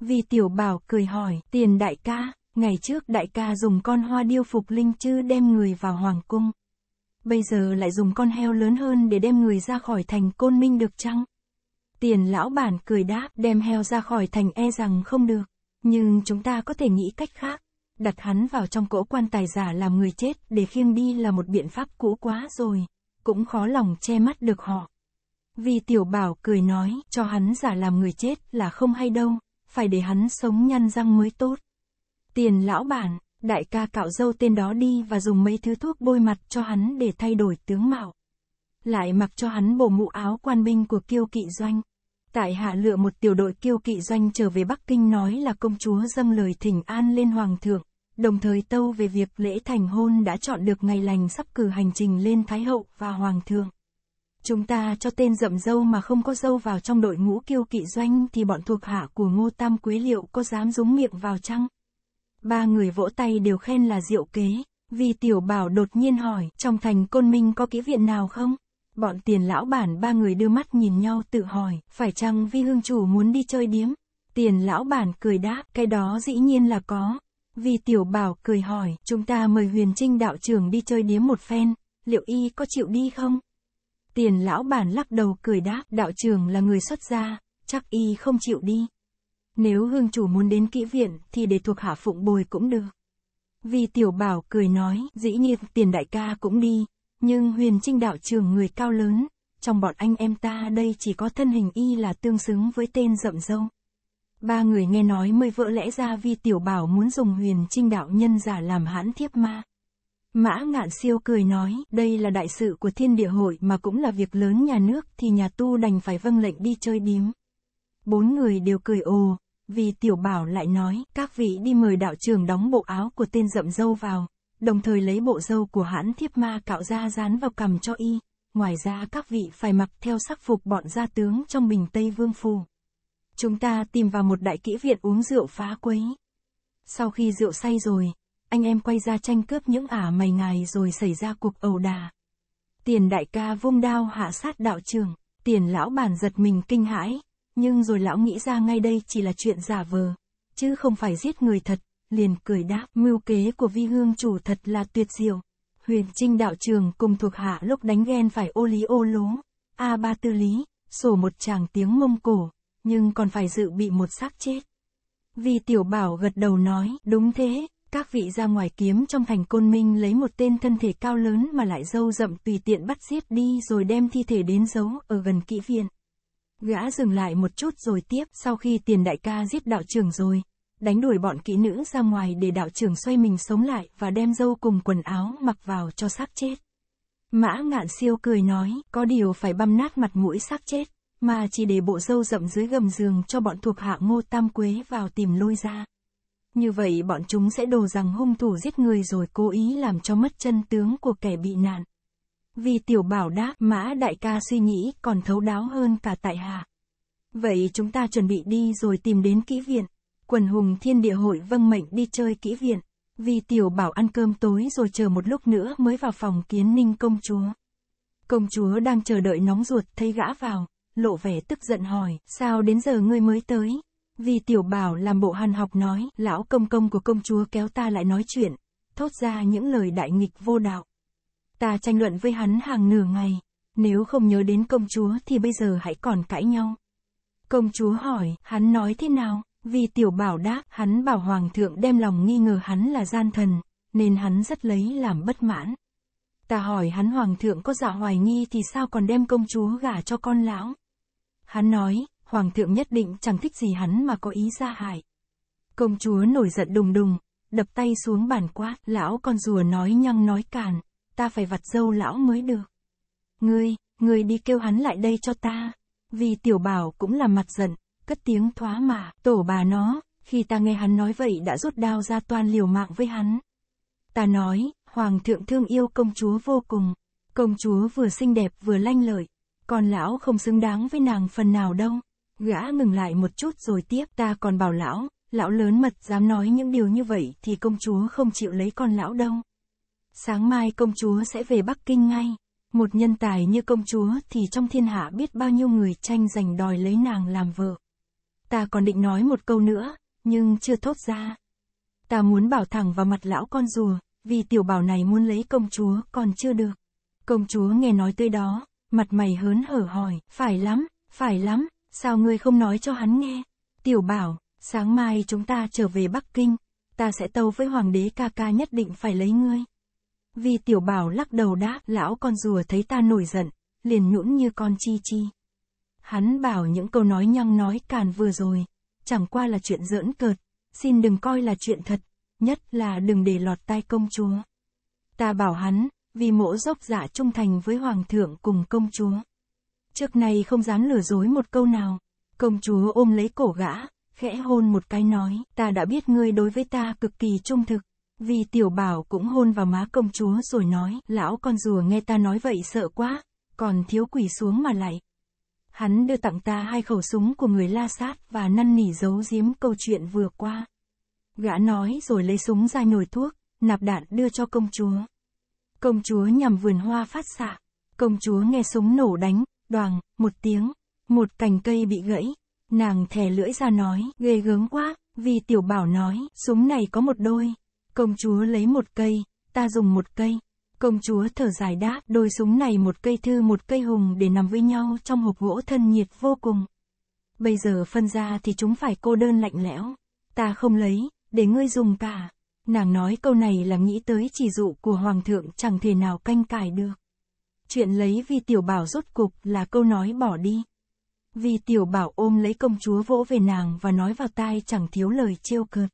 Vì tiểu bảo cười hỏi, tiền đại ca, ngày trước đại ca dùng con hoa điêu phục linh chư đem người vào hoàng cung bây giờ lại dùng con heo lớn hơn để đem người ra khỏi thành côn minh được chăng? Tiền lão bản cười đáp, đem heo ra khỏi thành e rằng không được, nhưng chúng ta có thể nghĩ cách khác. Đặt hắn vào trong cỗ quan tài giả làm người chết để khiêng đi là một biện pháp cũ quá rồi, cũng khó lòng che mắt được họ. Vì tiểu bảo cười nói, cho hắn giả làm người chết là không hay đâu, phải để hắn sống nhăn răng mới tốt. Tiền lão bản, Đại ca cạo dâu tên đó đi và dùng mấy thứ thuốc bôi mặt cho hắn để thay đổi tướng mạo. Lại mặc cho hắn bộ mũ áo quan binh của kiêu kỵ doanh. Tại hạ lựa một tiểu đội kiêu kỵ doanh trở về Bắc Kinh nói là công chúa dâng lời thỉnh an lên hoàng thượng, đồng thời tâu về việc lễ thành hôn đã chọn được ngày lành sắp cử hành trình lên Thái Hậu và Hoàng thượng. Chúng ta cho tên rậm dâu mà không có dâu vào trong đội ngũ kiêu kỵ doanh thì bọn thuộc hạ của Ngô Tam Quế liệu có dám dúng miệng vào chăng? Ba người vỗ tay đều khen là diệu kế. Vì tiểu bảo đột nhiên hỏi, trong thành côn minh có kỹ viện nào không? Bọn tiền lão bản ba người đưa mắt nhìn nhau tự hỏi, phải chăng vi hương chủ muốn đi chơi điếm? Tiền lão bản cười đáp, cái đó dĩ nhiên là có. Vì tiểu bảo cười hỏi, chúng ta mời huyền trinh đạo trưởng đi chơi điếm một phen, liệu y có chịu đi không? Tiền lão bản lắc đầu cười đáp, đạo trưởng là người xuất gia, chắc y không chịu đi. Nếu hương chủ muốn đến kỹ viện thì để thuộc hạ phụng bồi cũng được. Vì tiểu bảo cười nói, dĩ nhiên tiền đại ca cũng đi, nhưng huyền trinh đạo trưởng người cao lớn, trong bọn anh em ta đây chỉ có thân hình y là tương xứng với tên rậm râu. Ba người nghe nói mới vỡ lẽ ra vì tiểu bảo muốn dùng huyền trinh đạo nhân giả làm hãn thiếp ma. Mã ngạn siêu cười nói, đây là đại sự của thiên địa hội mà cũng là việc lớn nhà nước thì nhà tu đành phải vâng lệnh đi chơi điếm. Bốn người đều cười ồ, vì tiểu bảo lại nói, các vị đi mời đạo trường đóng bộ áo của tên rậm dâu vào, đồng thời lấy bộ dâu của hãn thiếp ma cạo ra dán vào cằm cho y. Ngoài ra các vị phải mặc theo sắc phục bọn gia tướng trong bình Tây Vương Phù. Chúng ta tìm vào một đại kỹ viện uống rượu phá quấy. Sau khi rượu say rồi, anh em quay ra tranh cướp những ả mày ngài rồi xảy ra cuộc ẩu đà. Tiền đại ca vung đao hạ sát đạo trường, tiền lão bản giật mình kinh hãi, nhưng rồi lão nghĩ ra ngay đây chỉ là chuyện giả vờ, chứ không phải giết người thật, liền cười đáp, mưu kế của vi hương chủ thật là tuyệt diệu. Huyền Trinh đạo trường cùng thuộc hạ lúc đánh ghen phải ô lý ô lố, A ba tư lý, sổ một chàng tiếng mông cổ, nhưng còn phải dự bị một xác chết. Vì tiểu bảo gật đầu nói, đúng thế, các vị ra ngoài kiếm trong thành côn minh lấy một tên thân thể cao lớn mà lại dâu rậm tùy tiện bắt giết đi rồi đem thi thể đến giấu ở gần kỹ viện. Gã dừng lại một chút rồi tiếp, sau khi tiền đại ca giết đạo trưởng rồi, đánh đuổi bọn kỹ nữ ra ngoài để đạo trưởng xoay mình sống lại và đem dâu cùng quần áo mặc vào cho xác chết. Mã ngạn siêu cười nói, có điều phải băm nát mặt mũi xác chết, mà chỉ để bộ dâu rậm dưới gầm giường cho bọn thuộc hạ ngô tam quế vào tìm lôi ra. Như vậy bọn chúng sẽ đồ rằng hung thủ giết người rồi cố ý làm cho mất chân tướng của kẻ bị nạn. Vì tiểu bảo đáp mã đại ca suy nghĩ còn thấu đáo hơn cả tại hạ. Vậy chúng ta chuẩn bị đi rồi tìm đến kỹ viện. Quần hùng thiên địa hội vâng mệnh đi chơi kỹ viện. Vì tiểu bảo ăn cơm tối rồi chờ một lúc nữa mới vào phòng kiến ninh công chúa. Công chúa đang chờ đợi nóng ruột thấy gã vào, lộ vẻ tức giận hỏi, sao đến giờ ngươi mới tới? Vì tiểu bảo làm bộ hàn học nói, lão công công của công chúa kéo ta lại nói chuyện, thốt ra những lời đại nghịch vô đạo. Ta tranh luận với hắn hàng nửa ngày. Nếu không nhớ đến công chúa thì bây giờ hãy còn cãi nhau. Công chúa hỏi, hắn nói thế nào? Vì tiểu bảo đáp, hắn bảo hoàng thượng đem lòng nghi ngờ hắn là gian thần, nên hắn rất lấy làm bất mãn. Ta hỏi hắn hoàng thượng có dạ hoài nghi thì sao còn đem công chúa gả cho con lão? Hắn nói, hoàng thượng nhất định chẳng thích gì hắn mà có ý ra hại. Công chúa nổi giận đùng đùng, đập tay xuống bàn quát, lão con rùa nói nhăng nói càn ta phải vặt dâu lão mới được. Ngươi, ngươi đi kêu hắn lại đây cho ta. Vì tiểu bảo cũng là mặt giận, cất tiếng thoá mà tổ bà nó, khi ta nghe hắn nói vậy đã rút đao ra toàn liều mạng với hắn. Ta nói, hoàng thượng thương yêu công chúa vô cùng, công chúa vừa xinh đẹp vừa lanh lợi, còn lão không xứng đáng với nàng phần nào đâu. Gã ngừng lại một chút rồi tiếp, ta còn bảo lão, lão lớn mật dám nói những điều như vậy thì công chúa không chịu lấy con lão đâu. Sáng mai công chúa sẽ về Bắc Kinh ngay. Một nhân tài như công chúa thì trong thiên hạ biết bao nhiêu người tranh giành đòi lấy nàng làm vợ. Ta còn định nói một câu nữa, nhưng chưa thốt ra. Ta muốn bảo thẳng vào mặt lão con rùa, vì tiểu bảo này muốn lấy công chúa còn chưa được. Công chúa nghe nói tới đó, mặt mày hớn hở hỏi, phải lắm, phải lắm, sao ngươi không nói cho hắn nghe? Tiểu bảo, sáng mai chúng ta trở về Bắc Kinh, ta sẽ tâu với hoàng đế ca ca nhất định phải lấy ngươi vì tiểu bảo lắc đầu đáp, lão con rùa thấy ta nổi giận, liền nhũn như con chi chi. Hắn bảo những câu nói nhăng nói càn vừa rồi, chẳng qua là chuyện giỡn cợt, xin đừng coi là chuyện thật, nhất là đừng để lọt tai công chúa. Ta bảo hắn, vì mỗ dốc giả dạ trung thành với hoàng thượng cùng công chúa. Trước này không dám lừa dối một câu nào, công chúa ôm lấy cổ gã, khẽ hôn một cái nói, ta đã biết ngươi đối với ta cực kỳ trung thực, vì tiểu bảo cũng hôn vào má công chúa rồi nói, lão con rùa nghe ta nói vậy sợ quá, còn thiếu quỷ xuống mà lại. Hắn đưa tặng ta hai khẩu súng của người la sát và năn nỉ giấu giếm câu chuyện vừa qua. Gã nói rồi lấy súng ra nhồi thuốc, nạp đạn đưa cho công chúa. Công chúa nhằm vườn hoa phát xạ. Công chúa nghe súng nổ đánh, đoàng, một tiếng, một cành cây bị gãy. Nàng thè lưỡi ra nói, ghê gớm quá, vì tiểu bảo nói, súng này có một đôi, Công chúa lấy một cây, ta dùng một cây. Công chúa thở dài đáp, đôi súng này một cây thư một cây hùng để nằm với nhau trong hộp gỗ thân nhiệt vô cùng. Bây giờ phân ra thì chúng phải cô đơn lạnh lẽo. Ta không lấy, để ngươi dùng cả. Nàng nói câu này là nghĩ tới chỉ dụ của hoàng thượng chẳng thể nào canh cải được. Chuyện lấy vì tiểu bảo rốt cục là câu nói bỏ đi. Vì tiểu bảo ôm lấy công chúa vỗ về nàng và nói vào tai chẳng thiếu lời trêu cợt.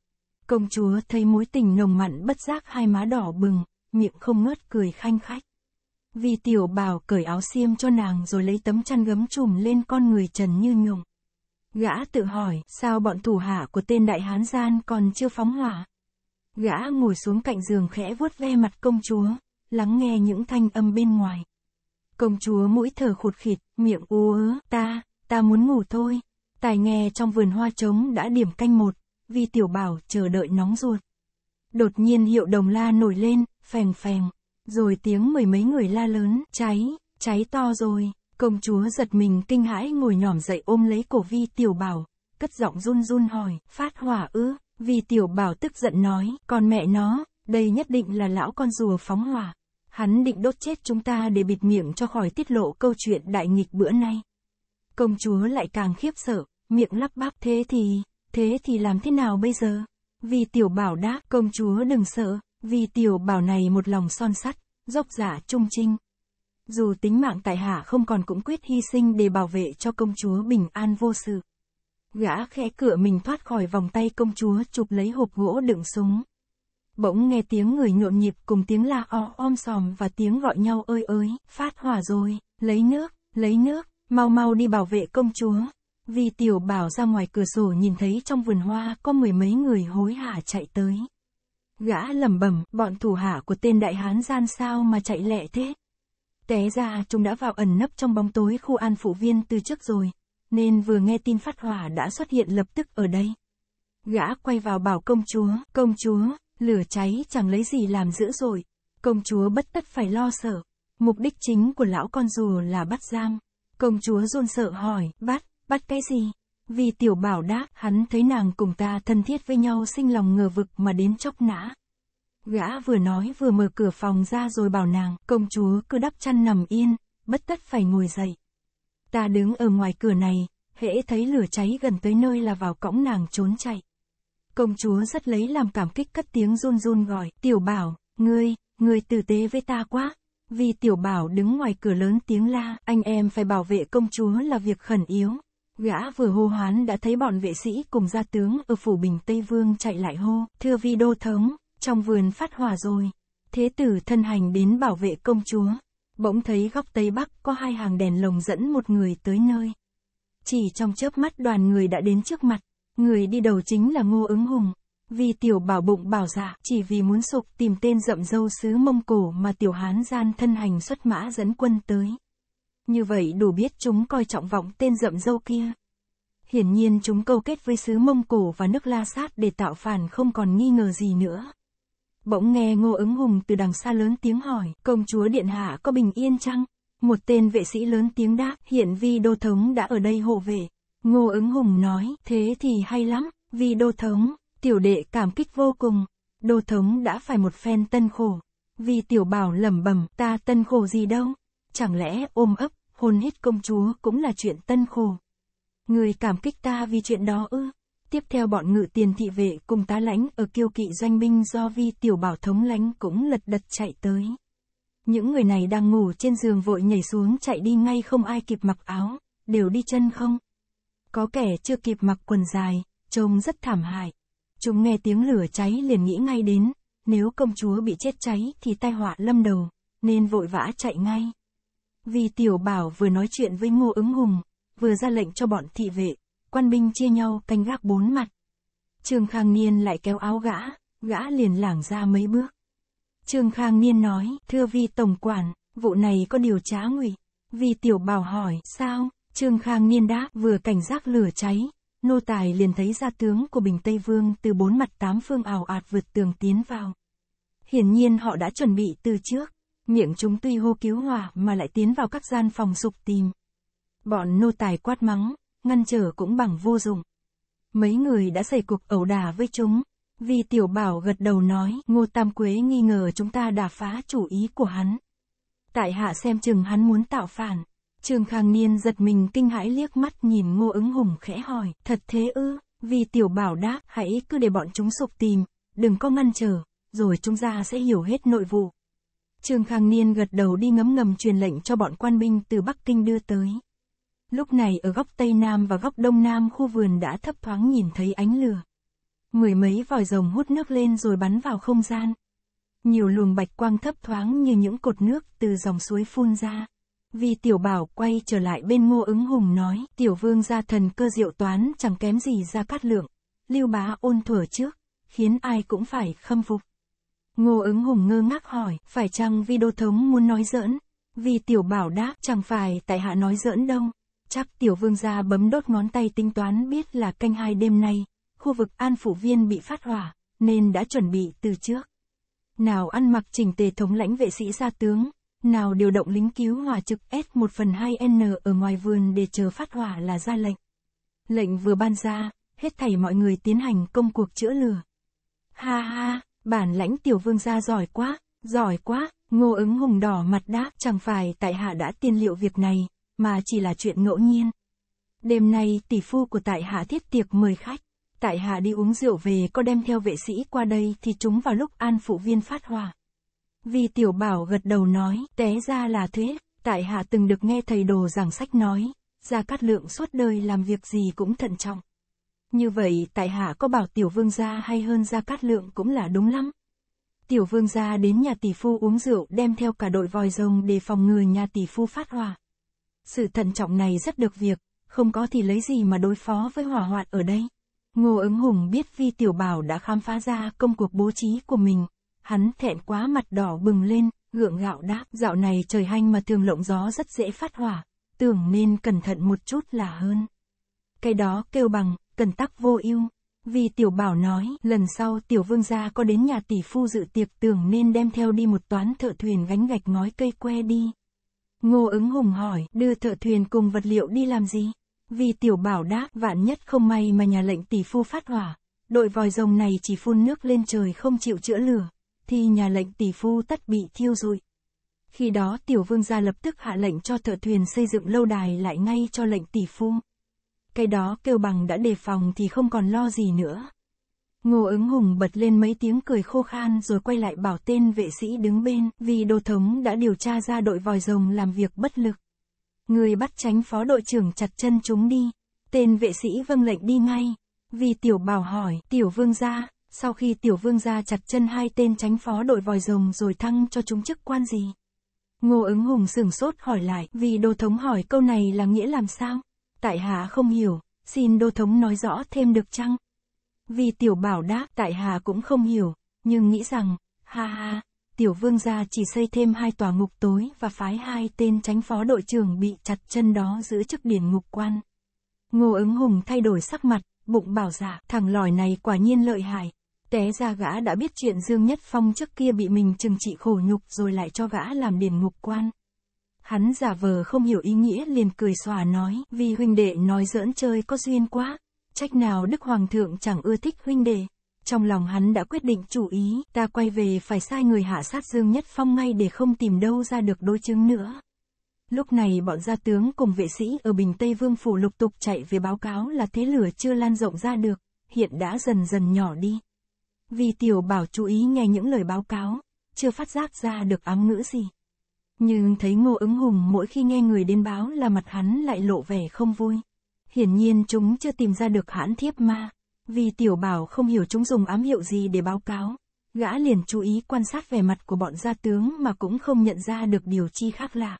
Công chúa thấy mối tình nồng mặn bất giác hai má đỏ bừng, miệng không ngớt cười khanh khách. Vì tiểu bảo cởi áo xiêm cho nàng rồi lấy tấm chăn gấm trùm lên con người trần như nhộng Gã tự hỏi, sao bọn thủ hạ của tên đại hán gian còn chưa phóng hỏa? Gã ngồi xuống cạnh giường khẽ vuốt ve mặt công chúa, lắng nghe những thanh âm bên ngoài. Công chúa mũi thở khụt khịt, miệng u ớ, ta, ta muốn ngủ thôi. Tài nghe trong vườn hoa trống đã điểm canh một, vì tiểu bảo chờ đợi nóng ruột. Đột nhiên hiệu đồng la nổi lên, phèn phèn, rồi tiếng mười mấy người la lớn, cháy, cháy to rồi, công chúa giật mình kinh hãi ngồi nhỏm dậy ôm lấy cổ vi tiểu bảo, cất giọng run run hỏi, phát hỏa ư, Vi tiểu bảo tức giận nói, còn mẹ nó, đây nhất định là lão con rùa phóng hỏa. Hắn định đốt chết chúng ta để bịt miệng cho khỏi tiết lộ câu chuyện đại nghịch bữa nay. Công chúa lại càng khiếp sợ, miệng lắp bắp thế thì, Thế thì làm thế nào bây giờ? Vì tiểu bảo đáp, công chúa đừng sợ, vì tiểu bảo này một lòng son sắt, dốc giả dạ trung trinh. Dù tính mạng tại hạ không còn cũng quyết hy sinh để bảo vệ cho công chúa bình an vô sự. Gã khẽ cửa mình thoát khỏi vòng tay công chúa chụp lấy hộp gỗ đựng súng. Bỗng nghe tiếng người nhộn nhịp cùng tiếng la o om sòm và tiếng gọi nhau ơi ơi, phát hỏa rồi, lấy nước, lấy nước, mau mau đi bảo vệ công chúa vì tiểu bảo ra ngoài cửa sổ nhìn thấy trong vườn hoa có mười mấy người hối hả chạy tới. Gã lẩm bẩm, bọn thủ hạ của tên đại hán gian sao mà chạy lẹ thế? Té ra chúng đã vào ẩn nấp trong bóng tối khu an phụ viên từ trước rồi, nên vừa nghe tin phát hỏa đã xuất hiện lập tức ở đây. Gã quay vào bảo công chúa, công chúa, lửa cháy chẳng lấy gì làm dữ rồi, công chúa bất tất phải lo sợ. Mục đích chính của lão con rùa là bắt giam. Công chúa run sợ hỏi, bắt, Bắt cái gì? Vì tiểu bảo đáp, hắn thấy nàng cùng ta thân thiết với nhau sinh lòng ngờ vực mà đến chốc nã. Gã vừa nói vừa mở cửa phòng ra rồi bảo nàng, công chúa cứ đắp chăn nằm yên, bất tất phải ngồi dậy. Ta đứng ở ngoài cửa này, hễ thấy lửa cháy gần tới nơi là vào cõng nàng trốn chạy. Công chúa rất lấy làm cảm kích cất tiếng run run gọi, tiểu bảo, ngươi, ngươi tử tế với ta quá. Vì tiểu bảo đứng ngoài cửa lớn tiếng la, anh em phải bảo vệ công chúa là việc khẩn yếu. Gã vừa hô hoán đã thấy bọn vệ sĩ cùng gia tướng ở phủ bình Tây Vương chạy lại hô, thưa vi đô thống, trong vườn phát hỏa rồi. Thế tử thân hành đến bảo vệ công chúa, bỗng thấy góc Tây Bắc có hai hàng đèn lồng dẫn một người tới nơi. Chỉ trong chớp mắt đoàn người đã đến trước mặt, người đi đầu chính là Ngô ứng hùng. Vì tiểu bảo bụng bảo dạ, chỉ vì muốn sụp tìm tên rậm dâu xứ Mông Cổ mà tiểu hán gian thân hành xuất mã dẫn quân tới. Như vậy đủ biết chúng coi trọng vọng tên rậm dâu kia. Hiển nhiên chúng câu kết với sứ Mông Cổ và nước La Sát để tạo phản không còn nghi ngờ gì nữa. Bỗng nghe Ngô ứng hùng từ đằng xa lớn tiếng hỏi, công chúa Điện Hạ có bình yên chăng? Một tên vệ sĩ lớn tiếng đáp, hiện vi đô thống đã ở đây hộ vệ. Ngô ứng hùng nói, thế thì hay lắm, Vi đô thống, tiểu đệ cảm kích vô cùng. Đô thống đã phải một phen tân khổ. Vì tiểu bảo lẩm bẩm ta tân khổ gì đâu. Chẳng lẽ ôm ấp, hôn hít công chúa cũng là chuyện tân khổ? Người cảm kích ta vì chuyện đó ư? Tiếp theo bọn ngự tiền thị vệ cùng tá lãnh ở kiêu kỵ doanh binh do vi tiểu bảo thống lãnh cũng lật đật chạy tới. Những người này đang ngủ trên giường vội nhảy xuống chạy đi ngay không ai kịp mặc áo, đều đi chân không. Có kẻ chưa kịp mặc quần dài, trông rất thảm hại. Chúng nghe tiếng lửa cháy liền nghĩ ngay đến, nếu công chúa bị chết cháy thì tai họa lâm đầu, nên vội vã chạy ngay. Vì tiểu bảo vừa nói chuyện với ngô ứng hùng, vừa ra lệnh cho bọn thị vệ, quan binh chia nhau canh gác bốn mặt. Trương Khang Niên lại kéo áo gã, gã liền lảng ra mấy bước. Trương Khang Niên nói, thưa vi tổng quản, vụ này có điều trá ngụy. vì tiểu bảo hỏi, sao? Trương Khang Niên đáp, vừa cảnh giác lửa cháy, nô tài liền thấy ra tướng của Bình Tây Vương từ bốn mặt tám phương ảo ạt vượt tường tiến vào. Hiển nhiên họ đã chuẩn bị từ trước, Miệng chúng tuy hô cứu hỏa mà lại tiến vào các gian phòng sục tìm. Bọn nô tài quát mắng, ngăn trở cũng bằng vô dụng. Mấy người đã xảy cuộc ẩu đả với chúng. Vì tiểu bảo gật đầu nói, Ngô Tam Quế nghi ngờ chúng ta đã phá chủ ý của hắn. Tại hạ xem chừng hắn muốn tạo phản. Trường Khang Niên giật mình kinh hãi liếc mắt nhìn Ngô ứng hùng khẽ hỏi, thật thế ư, vì tiểu bảo đáp, hãy cứ để bọn chúng sục tìm, đừng có ngăn trở, rồi chúng ta sẽ hiểu hết nội vụ. Trương Khang Niên gật đầu đi ngấm ngầm truyền lệnh cho bọn quan binh từ Bắc Kinh đưa tới. Lúc này ở góc Tây Nam và góc Đông Nam khu vườn đã thấp thoáng nhìn thấy ánh lửa. Mười mấy vòi rồng hút nước lên rồi bắn vào không gian. Nhiều luồng bạch quang thấp thoáng như những cột nước từ dòng suối phun ra. Vì tiểu bảo quay trở lại bên ngô ứng hùng nói, tiểu vương gia thần cơ diệu toán chẳng kém gì ra cát lượng. Lưu bá ôn thuở trước, khiến ai cũng phải khâm phục. Ngô ứng hùng ngơ ngác hỏi, phải chăng vì đô thống muốn nói giỡn? Vì tiểu bảo đáp, chẳng phải tại hạ nói giỡn đâu. Chắc tiểu vương gia bấm đốt ngón tay tính toán biết là canh hai đêm nay, khu vực an phủ viên bị phát hỏa, nên đã chuẩn bị từ trước. Nào ăn mặc chỉnh tề thống lãnh vệ sĩ gia tướng, nào điều động lính cứu hỏa trực S1 phần 2N ở ngoài vườn để chờ phát hỏa là ra lệnh. Lệnh vừa ban ra, hết thảy mọi người tiến hành công cuộc chữa lửa. Ha ha! bản lãnh tiểu vương gia giỏi quá, giỏi quá, ngô ứng hùng đỏ mặt đáp, chẳng phải tại hạ đã tiên liệu việc này, mà chỉ là chuyện ngẫu nhiên. Đêm nay tỷ phu của tại hạ thiết tiệc mời khách, tại hạ đi uống rượu về có đem theo vệ sĩ qua đây thì chúng vào lúc an phụ viên phát hỏa. Vì tiểu bảo gật đầu nói, té ra là thế, tại hạ từng được nghe thầy đồ giảng sách nói, ra cát lượng suốt đời làm việc gì cũng thận trọng. Như vậy tại hạ có bảo tiểu vương gia hay hơn gia cát lượng cũng là đúng lắm. Tiểu vương gia đến nhà tỷ phu uống rượu đem theo cả đội vòi rồng để phòng ngừa nhà tỷ phu phát hỏa. Sự thận trọng này rất được việc, không có thì lấy gì mà đối phó với hỏa hoạn ở đây. Ngô ứng hùng biết vi tiểu bảo đã khám phá ra công cuộc bố trí của mình. Hắn thẹn quá mặt đỏ bừng lên, gượng gạo đáp. Dạo này trời hanh mà thường lộng gió rất dễ phát hỏa, tưởng nên cẩn thận một chút là hơn. Cái đó kêu bằng, cần tắc vô ưu. Vì tiểu bảo nói, lần sau tiểu vương gia có đến nhà tỷ phu dự tiệc tưởng nên đem theo đi một toán thợ thuyền gánh gạch ngói cây que đi. Ngô ứng hùng hỏi, đưa thợ thuyền cùng vật liệu đi làm gì? Vì tiểu bảo đáp, vạn nhất không may mà nhà lệnh tỷ phu phát hỏa, đội vòi rồng này chỉ phun nước lên trời không chịu chữa lửa, thì nhà lệnh tỷ phu tất bị thiêu rụi. Khi đó tiểu vương gia lập tức hạ lệnh cho thợ thuyền xây dựng lâu đài lại ngay cho lệnh tỷ phu cái đó kêu bằng đã đề phòng thì không còn lo gì nữa. Ngô ứng hùng bật lên mấy tiếng cười khô khan rồi quay lại bảo tên vệ sĩ đứng bên, vì đô thống đã điều tra ra đội vòi rồng làm việc bất lực. Người bắt tránh phó đội trưởng chặt chân chúng đi. Tên vệ sĩ vâng lệnh đi ngay. Vì tiểu bảo hỏi, tiểu vương gia, sau khi tiểu vương gia chặt chân hai tên tránh phó đội vòi rồng rồi thăng cho chúng chức quan gì? Ngô ứng hùng sửng sốt hỏi lại, vì đô thống hỏi câu này là nghĩa làm sao? Tại hạ không hiểu, xin đô thống nói rõ thêm được chăng? Vì tiểu bảo đáp tại hạ cũng không hiểu, nhưng nghĩ rằng, ha ha, tiểu vương gia chỉ xây thêm hai tòa ngục tối và phái hai tên tránh phó đội trưởng bị chặt chân đó giữ chức điển ngục quan. Ngô ứng hùng thay đổi sắc mặt, bụng bảo giả, dạ, thằng lòi này quả nhiên lợi hại. Té ra gã đã biết chuyện Dương Nhất Phong trước kia bị mình trừng trị khổ nhục rồi lại cho gã làm điển ngục quan. Hắn giả vờ không hiểu ý nghĩa liền cười xòa nói, vì huynh đệ nói giỡn chơi có duyên quá, trách nào Đức Hoàng thượng chẳng ưa thích huynh đệ. Trong lòng hắn đã quyết định chủ ý, ta quay về phải sai người hạ sát Dương Nhất Phong ngay để không tìm đâu ra được đối chứng nữa. Lúc này bọn gia tướng cùng vệ sĩ ở Bình Tây Vương Phủ lục tục chạy về báo cáo là thế lửa chưa lan rộng ra được, hiện đã dần dần nhỏ đi. Vì tiểu bảo chú ý nghe những lời báo cáo, chưa phát giác ra được ám ngữ gì. Nhưng thấy Ngô ứng hùng mỗi khi nghe người đến báo là mặt hắn lại lộ vẻ không vui. Hiển nhiên chúng chưa tìm ra được hãn thiếp ma. Vì tiểu bảo không hiểu chúng dùng ám hiệu gì để báo cáo. Gã liền chú ý quan sát vẻ mặt của bọn gia tướng mà cũng không nhận ra được điều chi khác lạ.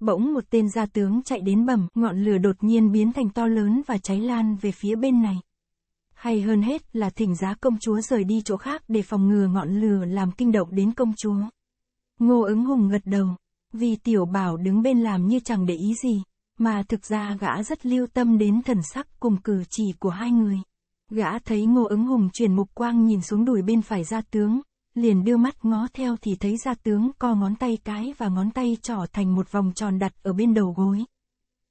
Bỗng một tên gia tướng chạy đến bẩm, ngọn lửa đột nhiên biến thành to lớn và cháy lan về phía bên này. Hay hơn hết là thỉnh giá công chúa rời đi chỗ khác để phòng ngừa ngọn lửa làm kinh động đến công chúa. Ngô ứng hùng gật đầu. Vì tiểu bảo đứng bên làm như chẳng để ý gì, mà thực ra gã rất lưu tâm đến thần sắc cùng cử chỉ của hai người. Gã thấy ngô ứng hùng chuyển mục quang nhìn xuống đùi bên phải gia tướng, liền đưa mắt ngó theo thì thấy gia tướng co ngón tay cái và ngón tay trỏ thành một vòng tròn đặt ở bên đầu gối.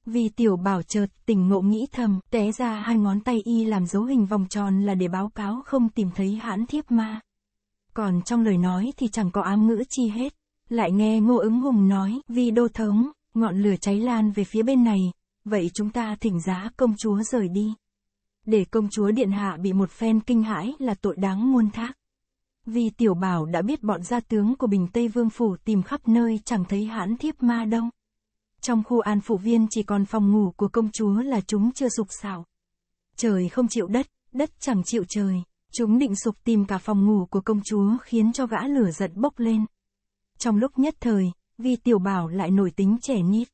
Vì tiểu bảo chợt tỉnh ngộ nghĩ thầm, té ra hai ngón tay y làm dấu hình vòng tròn là để báo cáo không tìm thấy hãn thiếp ma còn trong lời nói thì chẳng có ám ngữ chi hết. Lại nghe Ngô ứng hùng nói, vì đô thống, ngọn lửa cháy lan về phía bên này, vậy chúng ta thỉnh giá công chúa rời đi. Để công chúa điện hạ bị một phen kinh hãi là tội đáng muôn thác. Vì tiểu bảo đã biết bọn gia tướng của Bình Tây Vương Phủ tìm khắp nơi chẳng thấy hãn thiếp ma đông. Trong khu an phụ viên chỉ còn phòng ngủ của công chúa là chúng chưa sục sạo. Trời không chịu đất, đất chẳng chịu trời. Chúng định sụp tìm cả phòng ngủ của công chúa khiến cho gã lửa giận bốc lên. Trong lúc nhất thời, vì tiểu bảo lại nổi tính trẻ nít.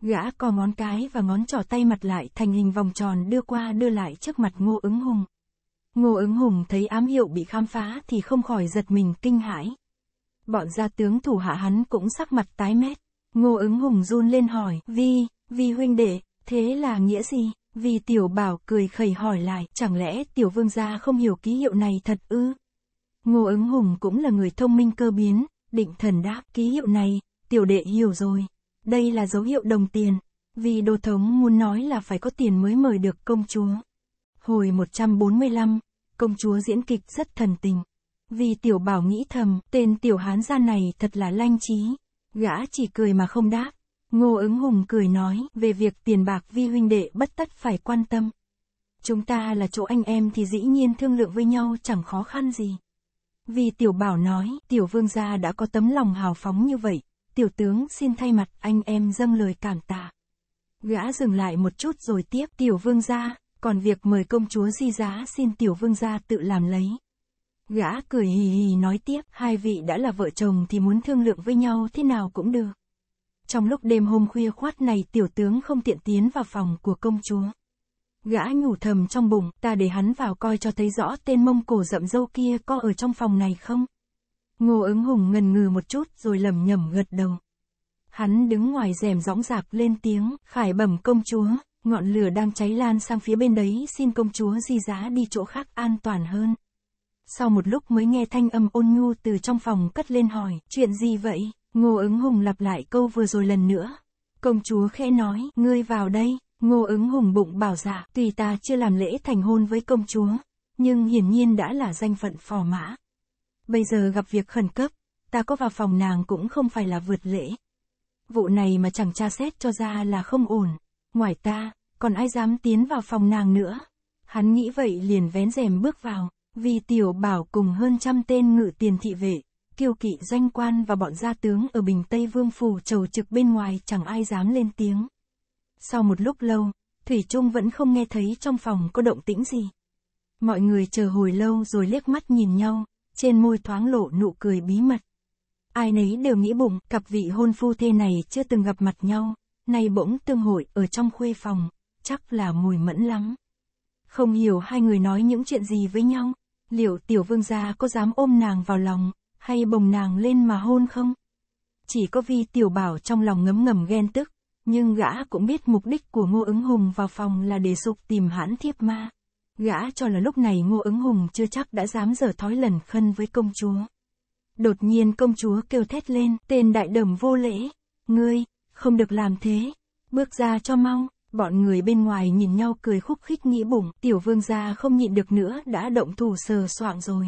Gã co ngón cái và ngón trỏ tay mặt lại thành hình vòng tròn đưa qua đưa lại trước mặt ngô ứng hùng. Ngô ứng hùng thấy ám hiệu bị khám phá thì không khỏi giật mình kinh hãi. Bọn gia tướng thủ hạ hắn cũng sắc mặt tái mét. Ngô ứng hùng run lên hỏi, vi, vi huynh đệ, thế là nghĩa gì? Vì tiểu bảo cười khẩy hỏi lại, chẳng lẽ tiểu vương gia không hiểu ký hiệu này thật ư? Ngô ứng hùng cũng là người thông minh cơ biến, định thần đáp ký hiệu này, tiểu đệ hiểu rồi. Đây là dấu hiệu đồng tiền, vì đồ thống muốn nói là phải có tiền mới mời được công chúa. Hồi 145, công chúa diễn kịch rất thần tình. Vì tiểu bảo nghĩ thầm, tên tiểu hán gia này thật là lanh trí. Gã chỉ cười mà không đáp. Ngô ứng hùng cười nói, về việc tiền bạc vi huynh đệ bất tất phải quan tâm. Chúng ta là chỗ anh em thì dĩ nhiên thương lượng với nhau chẳng khó khăn gì. Vì tiểu bảo nói, tiểu vương gia đã có tấm lòng hào phóng như vậy, tiểu tướng xin thay mặt anh em dâng lời cảm tạ. Gã dừng lại một chút rồi tiếp tiểu vương gia, còn việc mời công chúa di giá xin tiểu vương gia tự làm lấy. Gã cười hì hì nói tiếp, hai vị đã là vợ chồng thì muốn thương lượng với nhau thế nào cũng được. Trong lúc đêm hôm khuya khoát này tiểu tướng không tiện tiến vào phòng của công chúa. Gã nhủ thầm trong bụng, ta để hắn vào coi cho thấy rõ tên mông cổ rậm dâu kia có ở trong phòng này không. Ngô ứng hùng ngần ngừ một chút rồi lầm nhầm gật đầu. Hắn đứng ngoài rèm rõng rạc lên tiếng, khải bẩm công chúa, ngọn lửa đang cháy lan sang phía bên đấy xin công chúa di giá đi chỗ khác an toàn hơn. Sau một lúc mới nghe thanh âm ôn nhu từ trong phòng cất lên hỏi, chuyện gì vậy? Ngô ứng hùng lặp lại câu vừa rồi lần nữa. Công chúa khẽ nói, ngươi vào đây, ngô ứng hùng bụng bảo dạ, tùy ta chưa làm lễ thành hôn với công chúa, nhưng hiển nhiên đã là danh phận phò mã. Bây giờ gặp việc khẩn cấp, ta có vào phòng nàng cũng không phải là vượt lễ. Vụ này mà chẳng tra xét cho ra là không ổn, ngoài ta, còn ai dám tiến vào phòng nàng nữa. Hắn nghĩ vậy liền vén rèm bước vào, vì tiểu bảo cùng hơn trăm tên ngự tiền thị vệ, kiêu kỵ danh quan và bọn gia tướng ở Bình Tây Vương Phủ trầu trực bên ngoài chẳng ai dám lên tiếng. Sau một lúc lâu, Thủy Trung vẫn không nghe thấy trong phòng có động tĩnh gì. Mọi người chờ hồi lâu rồi liếc mắt nhìn nhau, trên môi thoáng lộ nụ cười bí mật. Ai nấy đều nghĩ bụng, cặp vị hôn phu thê này chưa từng gặp mặt nhau, nay bỗng tương hội ở trong khuê phòng, chắc là mùi mẫn lắm. Không hiểu hai người nói những chuyện gì với nhau, liệu tiểu vương gia có dám ôm nàng vào lòng, hay bồng nàng lên mà hôn không? Chỉ có vi tiểu bảo trong lòng ngấm ngầm ghen tức, nhưng gã cũng biết mục đích của ngô ứng hùng vào phòng là để sục tìm hãn thiếp ma. Gã cho là lúc này ngô ứng hùng chưa chắc đã dám dở thói lần khân với công chúa. Đột nhiên công chúa kêu thét lên, tên đại đầm vô lễ, ngươi, không được làm thế, bước ra cho mau, bọn người bên ngoài nhìn nhau cười khúc khích nghĩ bụng, tiểu vương gia không nhịn được nữa đã động thủ sờ soạng rồi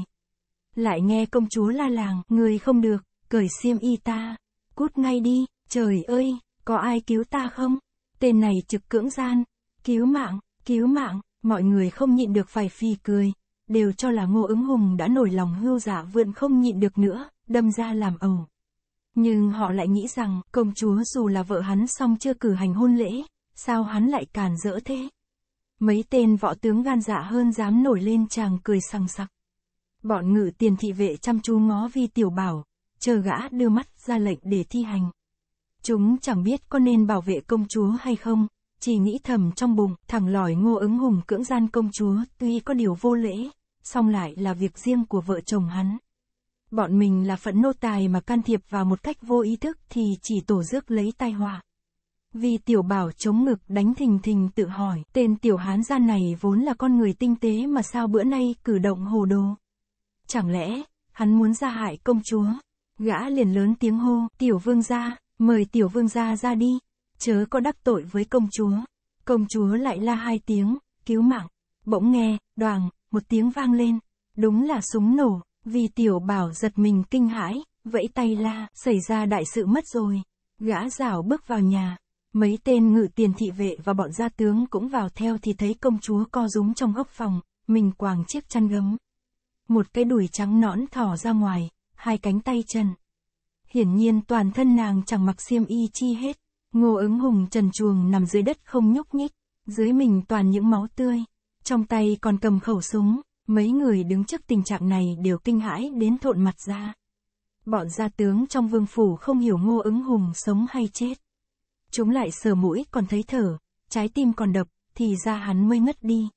lại nghe công chúa la làng, người không được, cởi xiêm y ta, cút ngay đi, trời ơi, có ai cứu ta không? Tên này trực cưỡng gian, cứu mạng, cứu mạng, mọi người không nhịn được phải phì cười, đều cho là ngô ứng hùng đã nổi lòng hưu giả vượn không nhịn được nữa, đâm ra làm ẩu. Nhưng họ lại nghĩ rằng, công chúa dù là vợ hắn song chưa cử hành hôn lễ, sao hắn lại càn rỡ thế? Mấy tên võ tướng gan dạ hơn dám nổi lên chàng cười sằng sặc. Bọn ngự tiền thị vệ chăm chú ngó vi tiểu bảo, chờ gã đưa mắt ra lệnh để thi hành. Chúng chẳng biết có nên bảo vệ công chúa hay không, chỉ nghĩ thầm trong bụng, thằng lòi ngô ứng hùng cưỡng gian công chúa tuy có điều vô lễ, song lại là việc riêng của vợ chồng hắn. Bọn mình là phận nô tài mà can thiệp vào một cách vô ý thức thì chỉ tổ rước lấy tai họa. Vì tiểu bảo chống ngực đánh thình thình tự hỏi, tên tiểu hán gian này vốn là con người tinh tế mà sao bữa nay cử động hồ đồ. Chẳng lẽ, hắn muốn ra hại công chúa? Gã liền lớn tiếng hô, tiểu vương gia, mời tiểu vương gia ra đi, chớ có đắc tội với công chúa. Công chúa lại la hai tiếng, cứu mạng. Bỗng nghe, đoàn, một tiếng vang lên. Đúng là súng nổ, vì tiểu bảo giật mình kinh hãi, vẫy tay la, xảy ra đại sự mất rồi. Gã rảo bước vào nhà, mấy tên ngự tiền thị vệ và bọn gia tướng cũng vào theo thì thấy công chúa co rúm trong góc phòng, mình quàng chiếc chăn gấm một cái đùi trắng nõn thỏ ra ngoài, hai cánh tay chân. Hiển nhiên toàn thân nàng chẳng mặc xiêm y chi hết, ngô ứng hùng trần chuồng nằm dưới đất không nhúc nhích, dưới mình toàn những máu tươi, trong tay còn cầm khẩu súng, mấy người đứng trước tình trạng này đều kinh hãi đến thộn mặt ra. Bọn gia tướng trong vương phủ không hiểu ngô ứng hùng sống hay chết. Chúng lại sờ mũi còn thấy thở, trái tim còn đập, thì ra hắn mới ngất đi.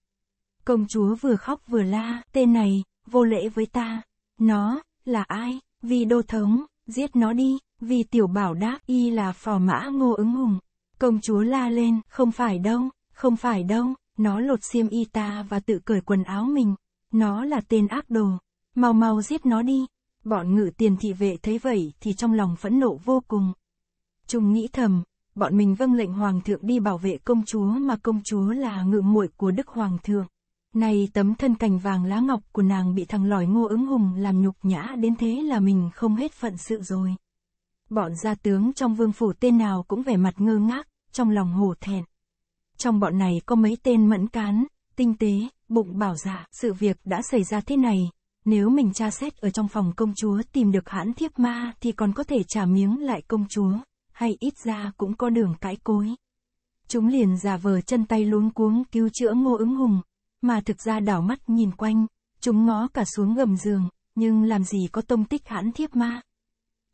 Công chúa vừa khóc vừa la, tên này, vô lễ với ta. Nó, là ai? Vì đô thống, giết nó đi. Vì tiểu bảo đáp y là phò mã ngô ứng hùng. Công chúa la lên, không phải đâu, không phải đâu. Nó lột xiêm y ta và tự cởi quần áo mình. Nó là tên ác đồ. Mau mau giết nó đi. Bọn ngự tiền thị vệ thấy vậy thì trong lòng phẫn nộ vô cùng. Chúng nghĩ thầm, bọn mình vâng lệnh hoàng thượng đi bảo vệ công chúa mà công chúa là ngự muội của đức hoàng thượng. Nay tấm thân cành vàng lá ngọc của nàng bị thằng lòi ngô ứng hùng làm nhục nhã đến thế là mình không hết phận sự rồi. Bọn gia tướng trong vương phủ tên nào cũng vẻ mặt ngơ ngác, trong lòng hổ thẹn. Trong bọn này có mấy tên mẫn cán, tinh tế, bụng bảo dạ. sự việc đã xảy ra thế này. Nếu mình tra xét ở trong phòng công chúa tìm được hãn thiếp ma thì còn có thể trả miếng lại công chúa, hay ít ra cũng có đường cãi cối. Chúng liền giả vờ chân tay luống cuống cứu chữa ngô ứng hùng, mà thực ra đảo mắt nhìn quanh, chúng ngó cả xuống gầm giường, nhưng làm gì có tông tích hãn thiếp ma.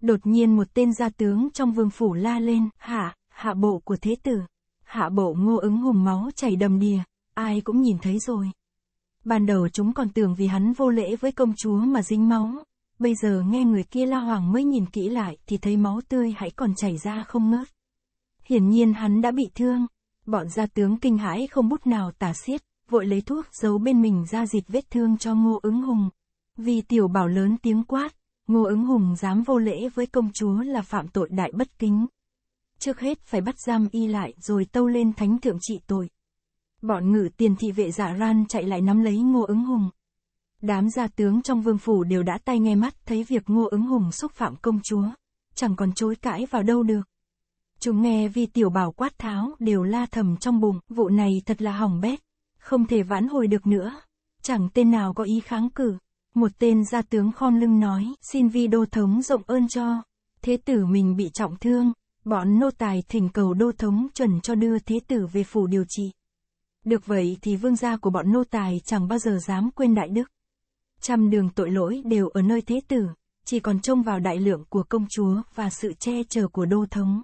Đột nhiên một tên gia tướng trong vương phủ la lên, hạ, hạ bộ của thế tử. Hạ bộ ngô ứng hùng máu chảy đầm đìa, ai cũng nhìn thấy rồi. Ban đầu chúng còn tưởng vì hắn vô lễ với công chúa mà dính máu. Bây giờ nghe người kia la hoàng mới nhìn kỹ lại thì thấy máu tươi hãy còn chảy ra không ngớt. Hiển nhiên hắn đã bị thương. Bọn gia tướng kinh hãi không bút nào tả xiết, vội lấy thuốc giấu bên mình ra dịt vết thương cho Ngô ứng hùng. Vì tiểu bảo lớn tiếng quát, Ngô ứng hùng dám vô lễ với công chúa là phạm tội đại bất kính. Trước hết phải bắt giam y lại rồi tâu lên thánh thượng trị tội. Bọn ngự tiền thị vệ giả ran chạy lại nắm lấy Ngô ứng hùng. Đám gia tướng trong vương phủ đều đã tay nghe mắt thấy việc Ngô ứng hùng xúc phạm công chúa. Chẳng còn chối cãi vào đâu được. Chúng nghe vì tiểu bảo quát tháo đều la thầm trong bụng, vụ này thật là hỏng bét không thể vãn hồi được nữa. Chẳng tên nào có ý kháng cử. Một tên gia tướng khom lưng nói, xin vi đô thống rộng ơn cho. Thế tử mình bị trọng thương, bọn nô tài thỉnh cầu đô thống chuẩn cho đưa thế tử về phủ điều trị. Được vậy thì vương gia của bọn nô tài chẳng bao giờ dám quên đại đức. Trăm đường tội lỗi đều ở nơi thế tử, chỉ còn trông vào đại lượng của công chúa và sự che chở của đô thống.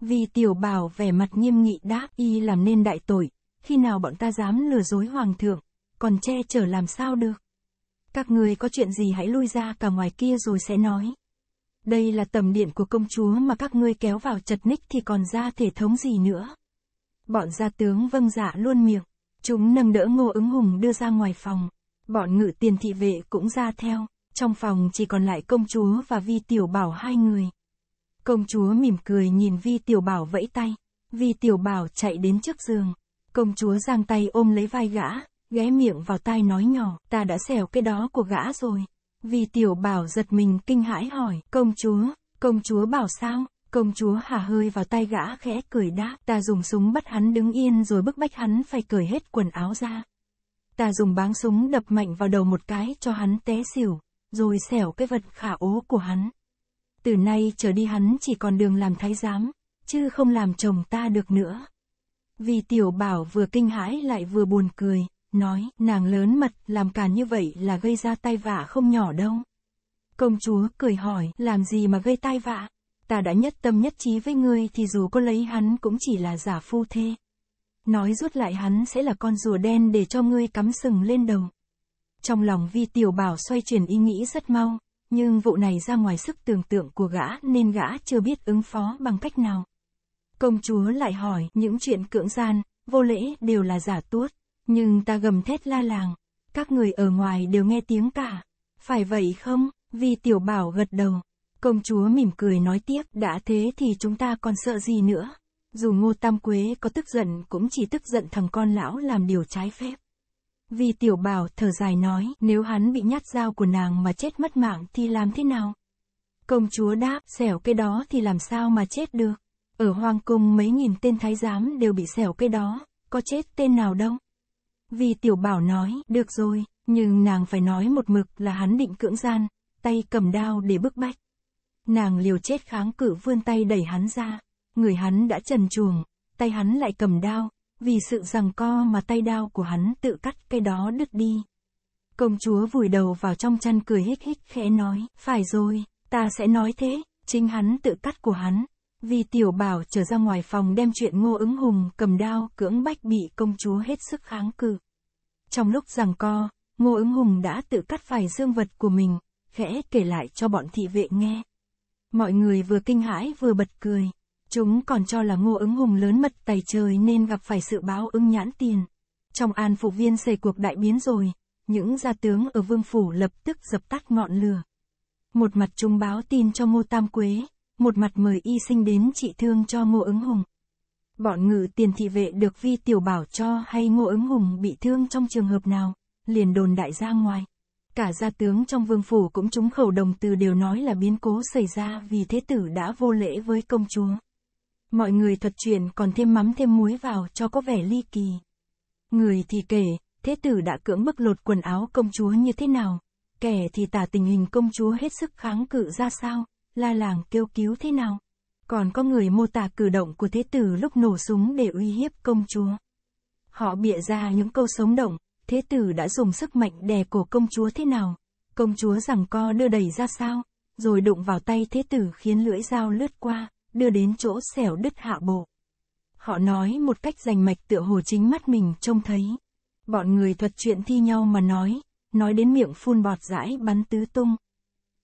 Vì tiểu bảo vẻ mặt nghiêm nghị đáp y làm nên đại tội, khi nào bọn ta dám lừa dối hoàng thượng, còn che chở làm sao được. Các người có chuyện gì hãy lui ra cả ngoài kia rồi sẽ nói. Đây là tầm điện của công chúa mà các ngươi kéo vào chật ních thì còn ra thể thống gì nữa. Bọn gia tướng vâng dạ luôn miệng, chúng nâng đỡ ngô ứng hùng đưa ra ngoài phòng, bọn ngự tiền thị vệ cũng ra theo, trong phòng chỉ còn lại công chúa và vi tiểu bảo hai người. Công chúa mỉm cười nhìn vi tiểu bảo vẫy tay, vi tiểu bảo chạy đến trước giường. Công chúa giang tay ôm lấy vai gã, ghé miệng vào tai nói nhỏ, ta đã xẻo cái đó của gã rồi. Vì tiểu bảo giật mình kinh hãi hỏi, công chúa, công chúa bảo sao? Công chúa hà hơi vào tay gã khẽ cười đáp, ta dùng súng bắt hắn đứng yên rồi bức bách hắn phải cởi hết quần áo ra. Ta dùng báng súng đập mạnh vào đầu một cái cho hắn té xỉu, rồi xẻo cái vật khả ố của hắn. Từ nay trở đi hắn chỉ còn đường làm thái giám, chứ không làm chồng ta được nữa. Vì tiểu bảo vừa kinh hãi lại vừa buồn cười, nói, nàng lớn mật, làm càn như vậy là gây ra tai vạ không nhỏ đâu. Công chúa cười hỏi, làm gì mà gây tai vạ? Ta đã nhất tâm nhất trí với ngươi thì dù có lấy hắn cũng chỉ là giả phu thê. Nói rút lại hắn sẽ là con rùa đen để cho ngươi cắm sừng lên đầu. Trong lòng vi tiểu bảo xoay chuyển ý nghĩ rất mau, nhưng vụ này ra ngoài sức tưởng tượng của gã nên gã chưa biết ứng phó bằng cách nào. Công chúa lại hỏi, những chuyện cưỡng gian, vô lễ đều là giả tuốt, nhưng ta gầm thét la làng, các người ở ngoài đều nghe tiếng cả. Phải vậy không? vì tiểu bảo gật đầu. Công chúa mỉm cười nói tiếp, đã thế thì chúng ta còn sợ gì nữa? Dù Ngô Tam Quế có tức giận cũng chỉ tức giận thằng con lão làm điều trái phép. Vì tiểu bảo thở dài nói, nếu hắn bị nhát dao của nàng mà chết mất mạng thì làm thế nào? Công chúa đáp, xẻo cái đó thì làm sao mà chết được? Ở Hoàng Cung mấy nghìn tên thái giám đều bị xẻo cái đó, có chết tên nào đâu. Vì tiểu bảo nói, được rồi, nhưng nàng phải nói một mực là hắn định cưỡng gian, tay cầm đao để bức bách. Nàng liều chết kháng cự vươn tay đẩy hắn ra, người hắn đã trần chuồng, tay hắn lại cầm đao, vì sự rằng co mà tay đao của hắn tự cắt cái đó đứt đi. Công chúa vùi đầu vào trong chăn cười hích hích khẽ nói, phải rồi, ta sẽ nói thế, chính hắn tự cắt của hắn, vì tiểu bảo trở ra ngoài phòng đem chuyện ngô ứng hùng cầm đao cưỡng bách bị công chúa hết sức kháng cự. Trong lúc rằng co, ngô ứng hùng đã tự cắt phải dương vật của mình, khẽ kể lại cho bọn thị vệ nghe. Mọi người vừa kinh hãi vừa bật cười. Chúng còn cho là ngô ứng hùng lớn mật tài trời nên gặp phải sự báo ứng nhãn tiền. Trong an phục viên xảy cuộc đại biến rồi, những gia tướng ở vương phủ lập tức dập tắt ngọn lửa. Một mặt chúng báo tin cho ngô tam quế, một mặt mời y sinh đến trị thương cho Ngô ứng hùng. Bọn ngự tiền thị vệ được vi tiểu bảo cho hay Ngô ứng hùng bị thương trong trường hợp nào, liền đồn đại ra ngoài. Cả gia tướng trong vương phủ cũng trúng khẩu đồng từ đều nói là biến cố xảy ra vì thế tử đã vô lễ với công chúa. Mọi người thuật chuyện còn thêm mắm thêm muối vào cho có vẻ ly kỳ. Người thì kể, thế tử đã cưỡng bức lột quần áo công chúa như thế nào, kẻ thì tả tình hình công chúa hết sức kháng cự ra sao, la làng kêu cứu thế nào. Còn có người mô tả cử động của thế tử lúc nổ súng để uy hiếp công chúa. Họ bịa ra những câu sống động, thế tử đã dùng sức mạnh đè cổ công chúa thế nào, công chúa rằng co đưa đẩy ra sao, rồi đụng vào tay thế tử khiến lưỡi dao lướt qua, đưa đến chỗ xẻo đứt hạ bộ. Họ nói một cách rành mạch tựa hồ chính mắt mình trông thấy. Bọn người thuật chuyện thi nhau mà nói, nói đến miệng phun bọt rãi bắn tứ tung,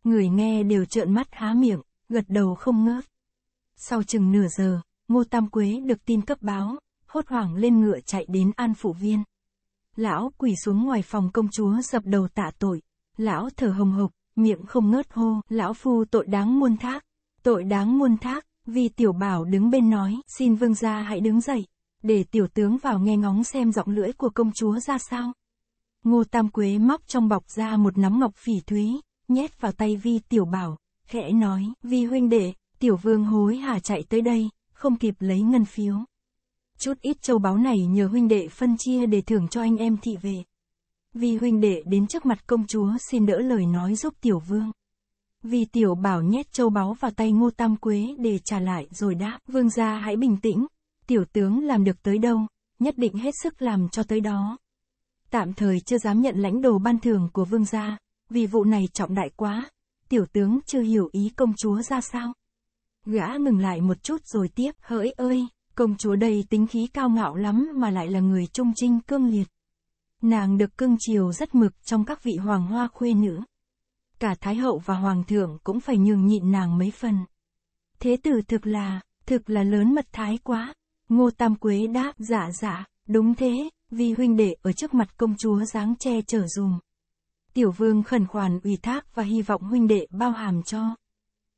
Người nghe đều trợn mắt há miệng, gật đầu không ngớt. Sau chừng nửa giờ, Ngô Tam Quế được tin cấp báo, hốt hoảng lên ngựa chạy đến An Phủ Viên. Lão quỳ xuống ngoài phòng công chúa dập đầu tạ tội. Lão thở hồng hộc, miệng không ngớt hô, lão phu tội đáng muôn thác. Tội đáng muôn thác, vì tiểu bảo đứng bên nói, xin vương gia hãy đứng dậy, để tiểu tướng vào nghe ngóng xem giọng lưỡi của công chúa ra sao. Ngô Tam Quế móc trong bọc ra một nắm ngọc phỉ thúy, nhét vào tay Vi Tiểu Bảo, khẽ nói, Vi huynh đệ, Tiểu Vương hối hả chạy tới đây, không kịp lấy ngân phiếu. Chút ít châu báu này nhờ huynh đệ phân chia để thưởng cho anh em thị về. Vi huynh đệ đến trước mặt công chúa xin đỡ lời nói giúp Tiểu Vương. Vi Tiểu Bảo nhét châu báu vào tay Ngô Tam Quế để trả lại rồi đáp, Vương gia hãy bình tĩnh, Tiểu tướng làm được tới đâu, nhất định hết sức làm cho tới đó. Tạm thời chưa dám nhận lãnh đồ ban thưởng của Vương gia vì vụ này trọng đại quá, tiểu tướng chưa hiểu ý công chúa ra sao. Gã ngừng lại một chút rồi tiếp, hỡi ơi, công chúa đây tính khí cao ngạo lắm mà lại là người trung trinh cương liệt. Nàng được cưng chiều rất mực trong các vị hoàng hoa khuê nữ. Cả thái hậu và hoàng thượng cũng phải nhường nhịn nàng mấy phần. Thế tử thực là, thực là lớn mật thái quá. Ngô Tam Quế đáp, dạ dạ, đúng thế, vì huynh đệ ở trước mặt công chúa dáng che chở dùm tiểu vương khẩn khoản ủy thác và hy vọng huynh đệ bao hàm cho.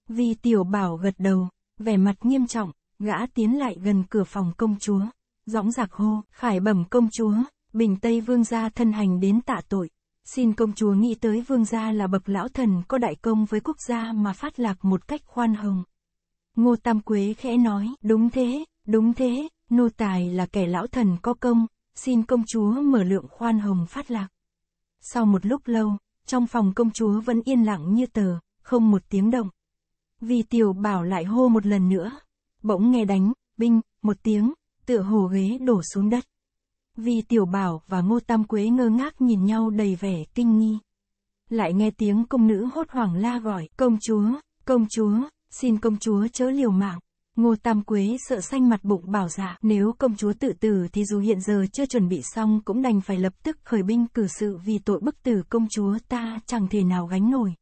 Vì tiểu bảo gật đầu, vẻ mặt nghiêm trọng, gã tiến lại gần cửa phòng công chúa, dõng giặc hô, khải bẩm công chúa, bình Tây vương gia thân hành đến tạ tội. Xin công chúa nghĩ tới vương gia là bậc lão thần có đại công với quốc gia mà phát lạc một cách khoan hồng. Ngô Tam Quế khẽ nói, đúng thế, đúng thế, nô tài là kẻ lão thần có công, xin công chúa mở lượng khoan hồng phát lạc. Sau một lúc lâu, trong phòng công chúa vẫn yên lặng như tờ, không một tiếng động. Vì tiểu bảo lại hô một lần nữa. Bỗng nghe đánh, binh, một tiếng, tựa hồ ghế đổ xuống đất. Vì tiểu bảo và ngô tam quế ngơ ngác nhìn nhau đầy vẻ kinh nghi. Lại nghe tiếng công nữ hốt hoảng la gọi, công chúa, công chúa, xin công chúa chớ liều mạng. Ngô Tam Quế sợ xanh mặt bụng bảo dạ, nếu công chúa tự tử thì dù hiện giờ chưa chuẩn bị xong cũng đành phải lập tức khởi binh cử sự vì tội bức tử công chúa ta chẳng thể nào gánh nổi.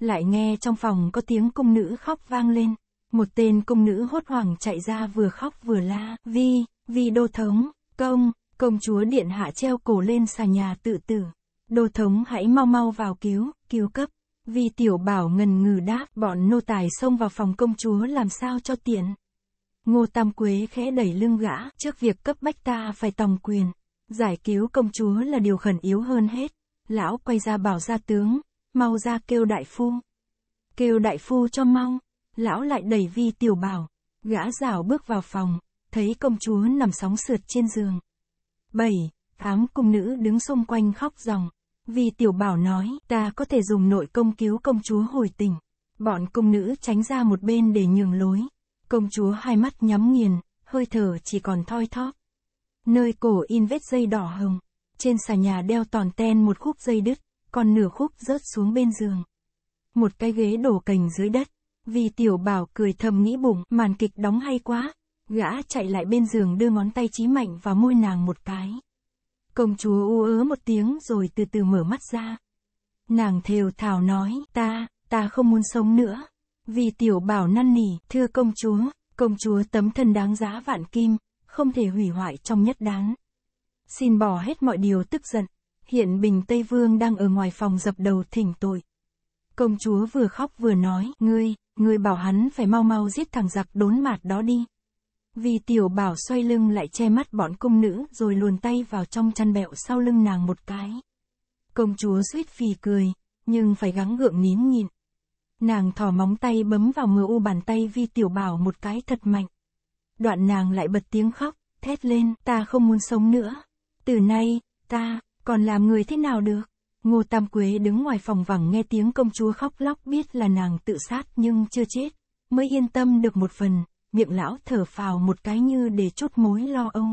Lại nghe trong phòng có tiếng công nữ khóc vang lên, một tên công nữ hốt hoảng chạy ra vừa khóc vừa la, vi, vi đô thống, công, công chúa điện hạ treo cổ lên xà nhà tự tử. Đô thống hãy mau mau vào cứu, cứu cấp. Vi tiểu bảo ngần ngừ đáp bọn nô tài xông vào phòng công chúa làm sao cho tiện. Ngô Tam Quế khẽ đẩy lưng gã trước việc cấp bách ta phải tòng quyền. Giải cứu công chúa là điều khẩn yếu hơn hết. Lão quay ra bảo gia tướng, mau ra kêu đại phu. Kêu đại phu cho mong Lão lại đẩy vi tiểu bảo. Gã rảo bước vào phòng, thấy công chúa nằm sóng sượt trên giường. bảy Thám cung nữ đứng xung quanh khóc ròng. Vì tiểu bảo nói, ta có thể dùng nội công cứu công chúa hồi tình. Bọn công nữ tránh ra một bên để nhường lối. Công chúa hai mắt nhắm nghiền, hơi thở chỉ còn thoi thóp. Nơi cổ in vết dây đỏ hồng. Trên xà nhà đeo toàn ten một khúc dây đứt, còn nửa khúc rớt xuống bên giường. Một cái ghế đổ cành dưới đất. Vì tiểu bảo cười thầm nghĩ bụng, màn kịch đóng hay quá. Gã chạy lại bên giường đưa ngón tay chí mạnh vào môi nàng một cái. Công chúa u ớ một tiếng rồi từ từ mở mắt ra. Nàng thều thào nói, ta, ta không muốn sống nữa. Vì tiểu bảo năn nỉ, thưa công chúa, công chúa tấm thân đáng giá vạn kim, không thể hủy hoại trong nhất đáng. Xin bỏ hết mọi điều tức giận. Hiện Bình Tây Vương đang ở ngoài phòng dập đầu thỉnh tội. Công chúa vừa khóc vừa nói, ngươi, ngươi bảo hắn phải mau mau giết thằng giặc đốn mạt đó đi. Vì tiểu bảo xoay lưng lại che mắt bọn cung nữ rồi luồn tay vào trong chăn bẹo sau lưng nàng một cái. Công chúa suýt phì cười, nhưng phải gắng gượng nín nhịn. Nàng thỏ móng tay bấm vào mờ u bàn tay vi tiểu bảo một cái thật mạnh. Đoạn nàng lại bật tiếng khóc, thét lên, ta không muốn sống nữa. Từ nay, ta, còn làm người thế nào được? Ngô Tam Quế đứng ngoài phòng vẳng nghe tiếng công chúa khóc lóc biết là nàng tự sát nhưng chưa chết, mới yên tâm được một phần miệng lão thở phào một cái như để chốt mối lo âu.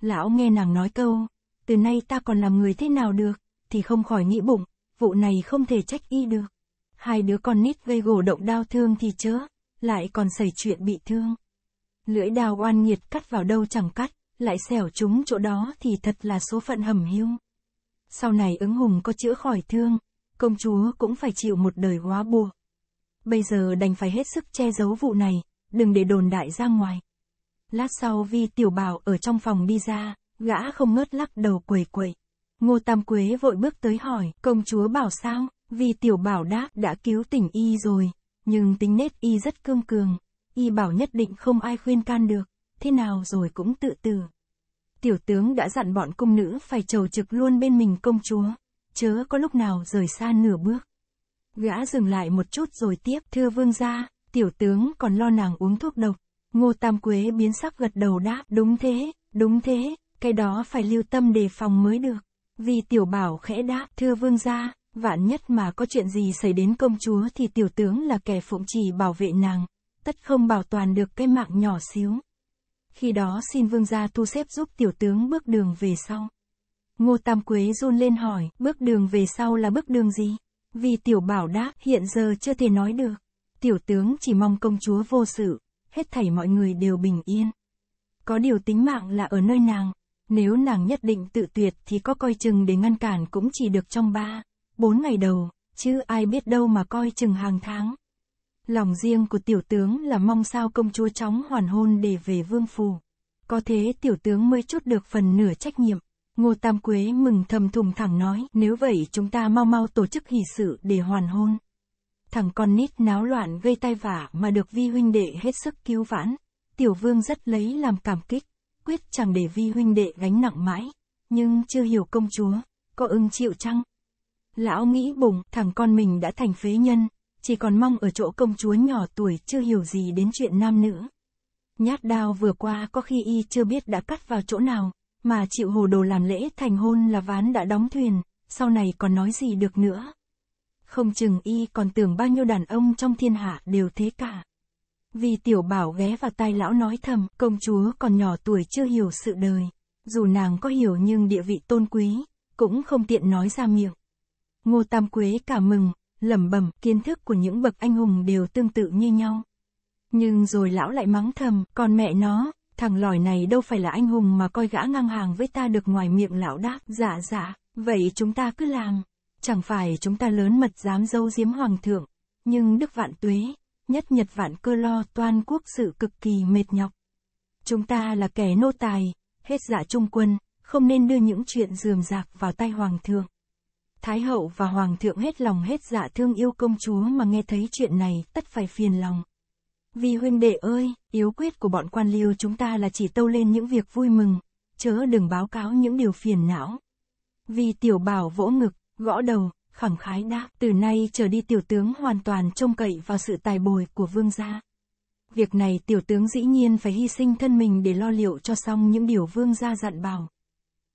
Lão nghe nàng nói câu, từ nay ta còn làm người thế nào được, thì không khỏi nghĩ bụng, vụ này không thể trách y được. Hai đứa con nít gây gổ động đau thương thì chớ, lại còn xảy chuyện bị thương. Lưỡi đào oan nghiệt cắt vào đâu chẳng cắt, lại xẻo chúng chỗ đó thì thật là số phận hầm hiu. Sau này ứng hùng có chữa khỏi thương, công chúa cũng phải chịu một đời hóa bùa. Bây giờ đành phải hết sức che giấu vụ này, đừng để đồn đại ra ngoài. Lát sau Vi Tiểu Bảo ở trong phòng đi ra, gã không ngớt lắc đầu quầy quầy. Ngô Tam Quế vội bước tới hỏi, công chúa bảo sao, Vi tiểu bảo đáp đã cứu tỉnh y rồi, nhưng tính nết y rất cương cường, y bảo nhất định không ai khuyên can được, thế nào rồi cũng tự tử. Tiểu tướng đã dặn bọn công nữ phải trầu trực luôn bên mình công chúa, chớ có lúc nào rời xa nửa bước. Gã dừng lại một chút rồi tiếp, thưa vương gia, tiểu tướng còn lo nàng uống thuốc độc. Ngô Tam Quế biến sắc gật đầu đáp, đúng thế, đúng thế, cái đó phải lưu tâm đề phòng mới được. Vì tiểu bảo khẽ đáp, thưa vương gia, vạn nhất mà có chuyện gì xảy đến công chúa thì tiểu tướng là kẻ phụng trì bảo vệ nàng, tất không bảo toàn được cái mạng nhỏ xíu. Khi đó xin vương gia thu xếp giúp tiểu tướng bước đường về sau. Ngô Tam Quế run lên hỏi, bước đường về sau là bước đường gì? Vì tiểu bảo đáp, hiện giờ chưa thể nói được. Tiểu tướng chỉ mong công chúa vô sự, hết thảy mọi người đều bình yên. Có điều tính mạng là ở nơi nàng, nếu nàng nhất định tự tuyệt thì có coi chừng để ngăn cản cũng chỉ được trong ba, bốn ngày đầu, chứ ai biết đâu mà coi chừng hàng tháng. Lòng riêng của tiểu tướng là mong sao công chúa chóng hoàn hôn để về vương phủ. Có thế tiểu tướng mới chút được phần nửa trách nhiệm. Ngô Tam Quế mừng thầm thùng thẳng nói, nếu vậy chúng ta mau mau tổ chức hỷ sự để hoàn hôn thằng con nít náo loạn gây tai vả mà được vi huynh đệ hết sức cứu vãn, tiểu vương rất lấy làm cảm kích, quyết chẳng để vi huynh đệ gánh nặng mãi, nhưng chưa hiểu công chúa, có ưng chịu chăng? Lão nghĩ bụng, thằng con mình đã thành phế nhân, chỉ còn mong ở chỗ công chúa nhỏ tuổi chưa hiểu gì đến chuyện nam nữ. Nhát đao vừa qua có khi y chưa biết đã cắt vào chỗ nào, mà chịu hồ đồ làm lễ thành hôn là ván đã đóng thuyền, sau này còn nói gì được nữa. Không chừng y còn tưởng bao nhiêu đàn ông trong thiên hạ đều thế cả. Vì tiểu bảo ghé vào tai lão nói thầm, công chúa còn nhỏ tuổi chưa hiểu sự đời. Dù nàng có hiểu nhưng địa vị tôn quý, cũng không tiện nói ra miệng. Ngô Tam Quế cả mừng, lẩm bẩm, kiến thức của những bậc anh hùng đều tương tự như nhau. Nhưng rồi lão lại mắng thầm, còn mẹ nó, thằng lòi này đâu phải là anh hùng mà coi gã ngang hàng với ta được ngoài miệng lão đáp, dạ dạ, vậy chúng ta cứ làm. Chẳng phải chúng ta lớn mật dám dâu diếm hoàng thượng, nhưng đức vạn tuế, nhất nhật vạn cơ lo toàn quốc sự cực kỳ mệt nhọc. Chúng ta là kẻ nô tài, hết dạ trung quân, không nên đưa những chuyện dườm rạc vào tay hoàng thượng. Thái hậu và hoàng thượng hết lòng hết dạ thương yêu công chúa mà nghe thấy chuyện này tất phải phiền lòng. Vì huynh đệ ơi, yếu quyết của bọn quan liêu chúng ta là chỉ tâu lên những việc vui mừng, chớ đừng báo cáo những điều phiền não. Vì tiểu bảo vỗ ngực, gõ đầu, khẳng khái đáp, từ nay trở đi tiểu tướng hoàn toàn trông cậy vào sự tài bồi của vương gia. Việc này tiểu tướng dĩ nhiên phải hy sinh thân mình để lo liệu cho xong những điều vương gia dặn bảo.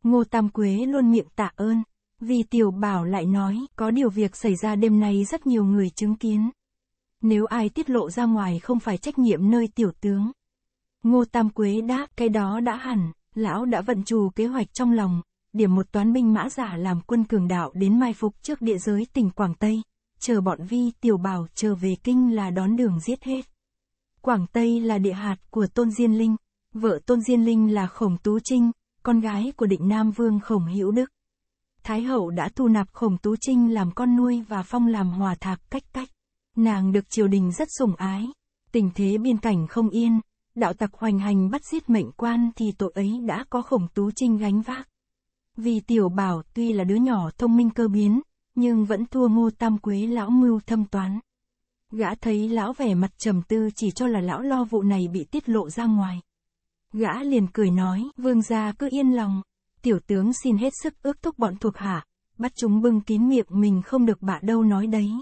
Ngô Tam Quế luôn miệng tạ ơn, vì tiểu bảo lại nói, có điều việc xảy ra đêm nay rất nhiều người chứng kiến. Nếu ai tiết lộ ra ngoài không phải trách nhiệm nơi tiểu tướng. Ngô Tam Quế đáp, cái đó đã hẳn, lão đã vận trù kế hoạch trong lòng, điểm một toán binh mã giả làm quân cường đạo đến mai phục trước địa giới tỉnh Quảng Tây, chờ bọn vi tiểu bảo trở về kinh là đón đường giết hết. Quảng Tây là địa hạt của Tôn Diên Linh, vợ Tôn Diên Linh là Khổng Tú Trinh, con gái của định Nam Vương Khổng Hữu Đức. Thái hậu đã thu nạp Khổng Tú Trinh làm con nuôi và phong làm hòa thạc cách cách. Nàng được triều đình rất sủng ái, tình thế biên cảnh không yên, đạo tặc hoành hành bắt giết mệnh quan thì tội ấy đã có Khổng Tú Trinh gánh vác. Vì tiểu bảo tuy là đứa nhỏ thông minh cơ biến, nhưng vẫn thua ngô tam quế lão mưu thâm toán. Gã thấy lão vẻ mặt trầm tư chỉ cho là lão lo vụ này bị tiết lộ ra ngoài. Gã liền cười nói, vương gia cứ yên lòng, tiểu tướng xin hết sức ước thúc bọn thuộc hạ, bắt chúng bưng kín miệng mình không được bạ đâu nói đấy.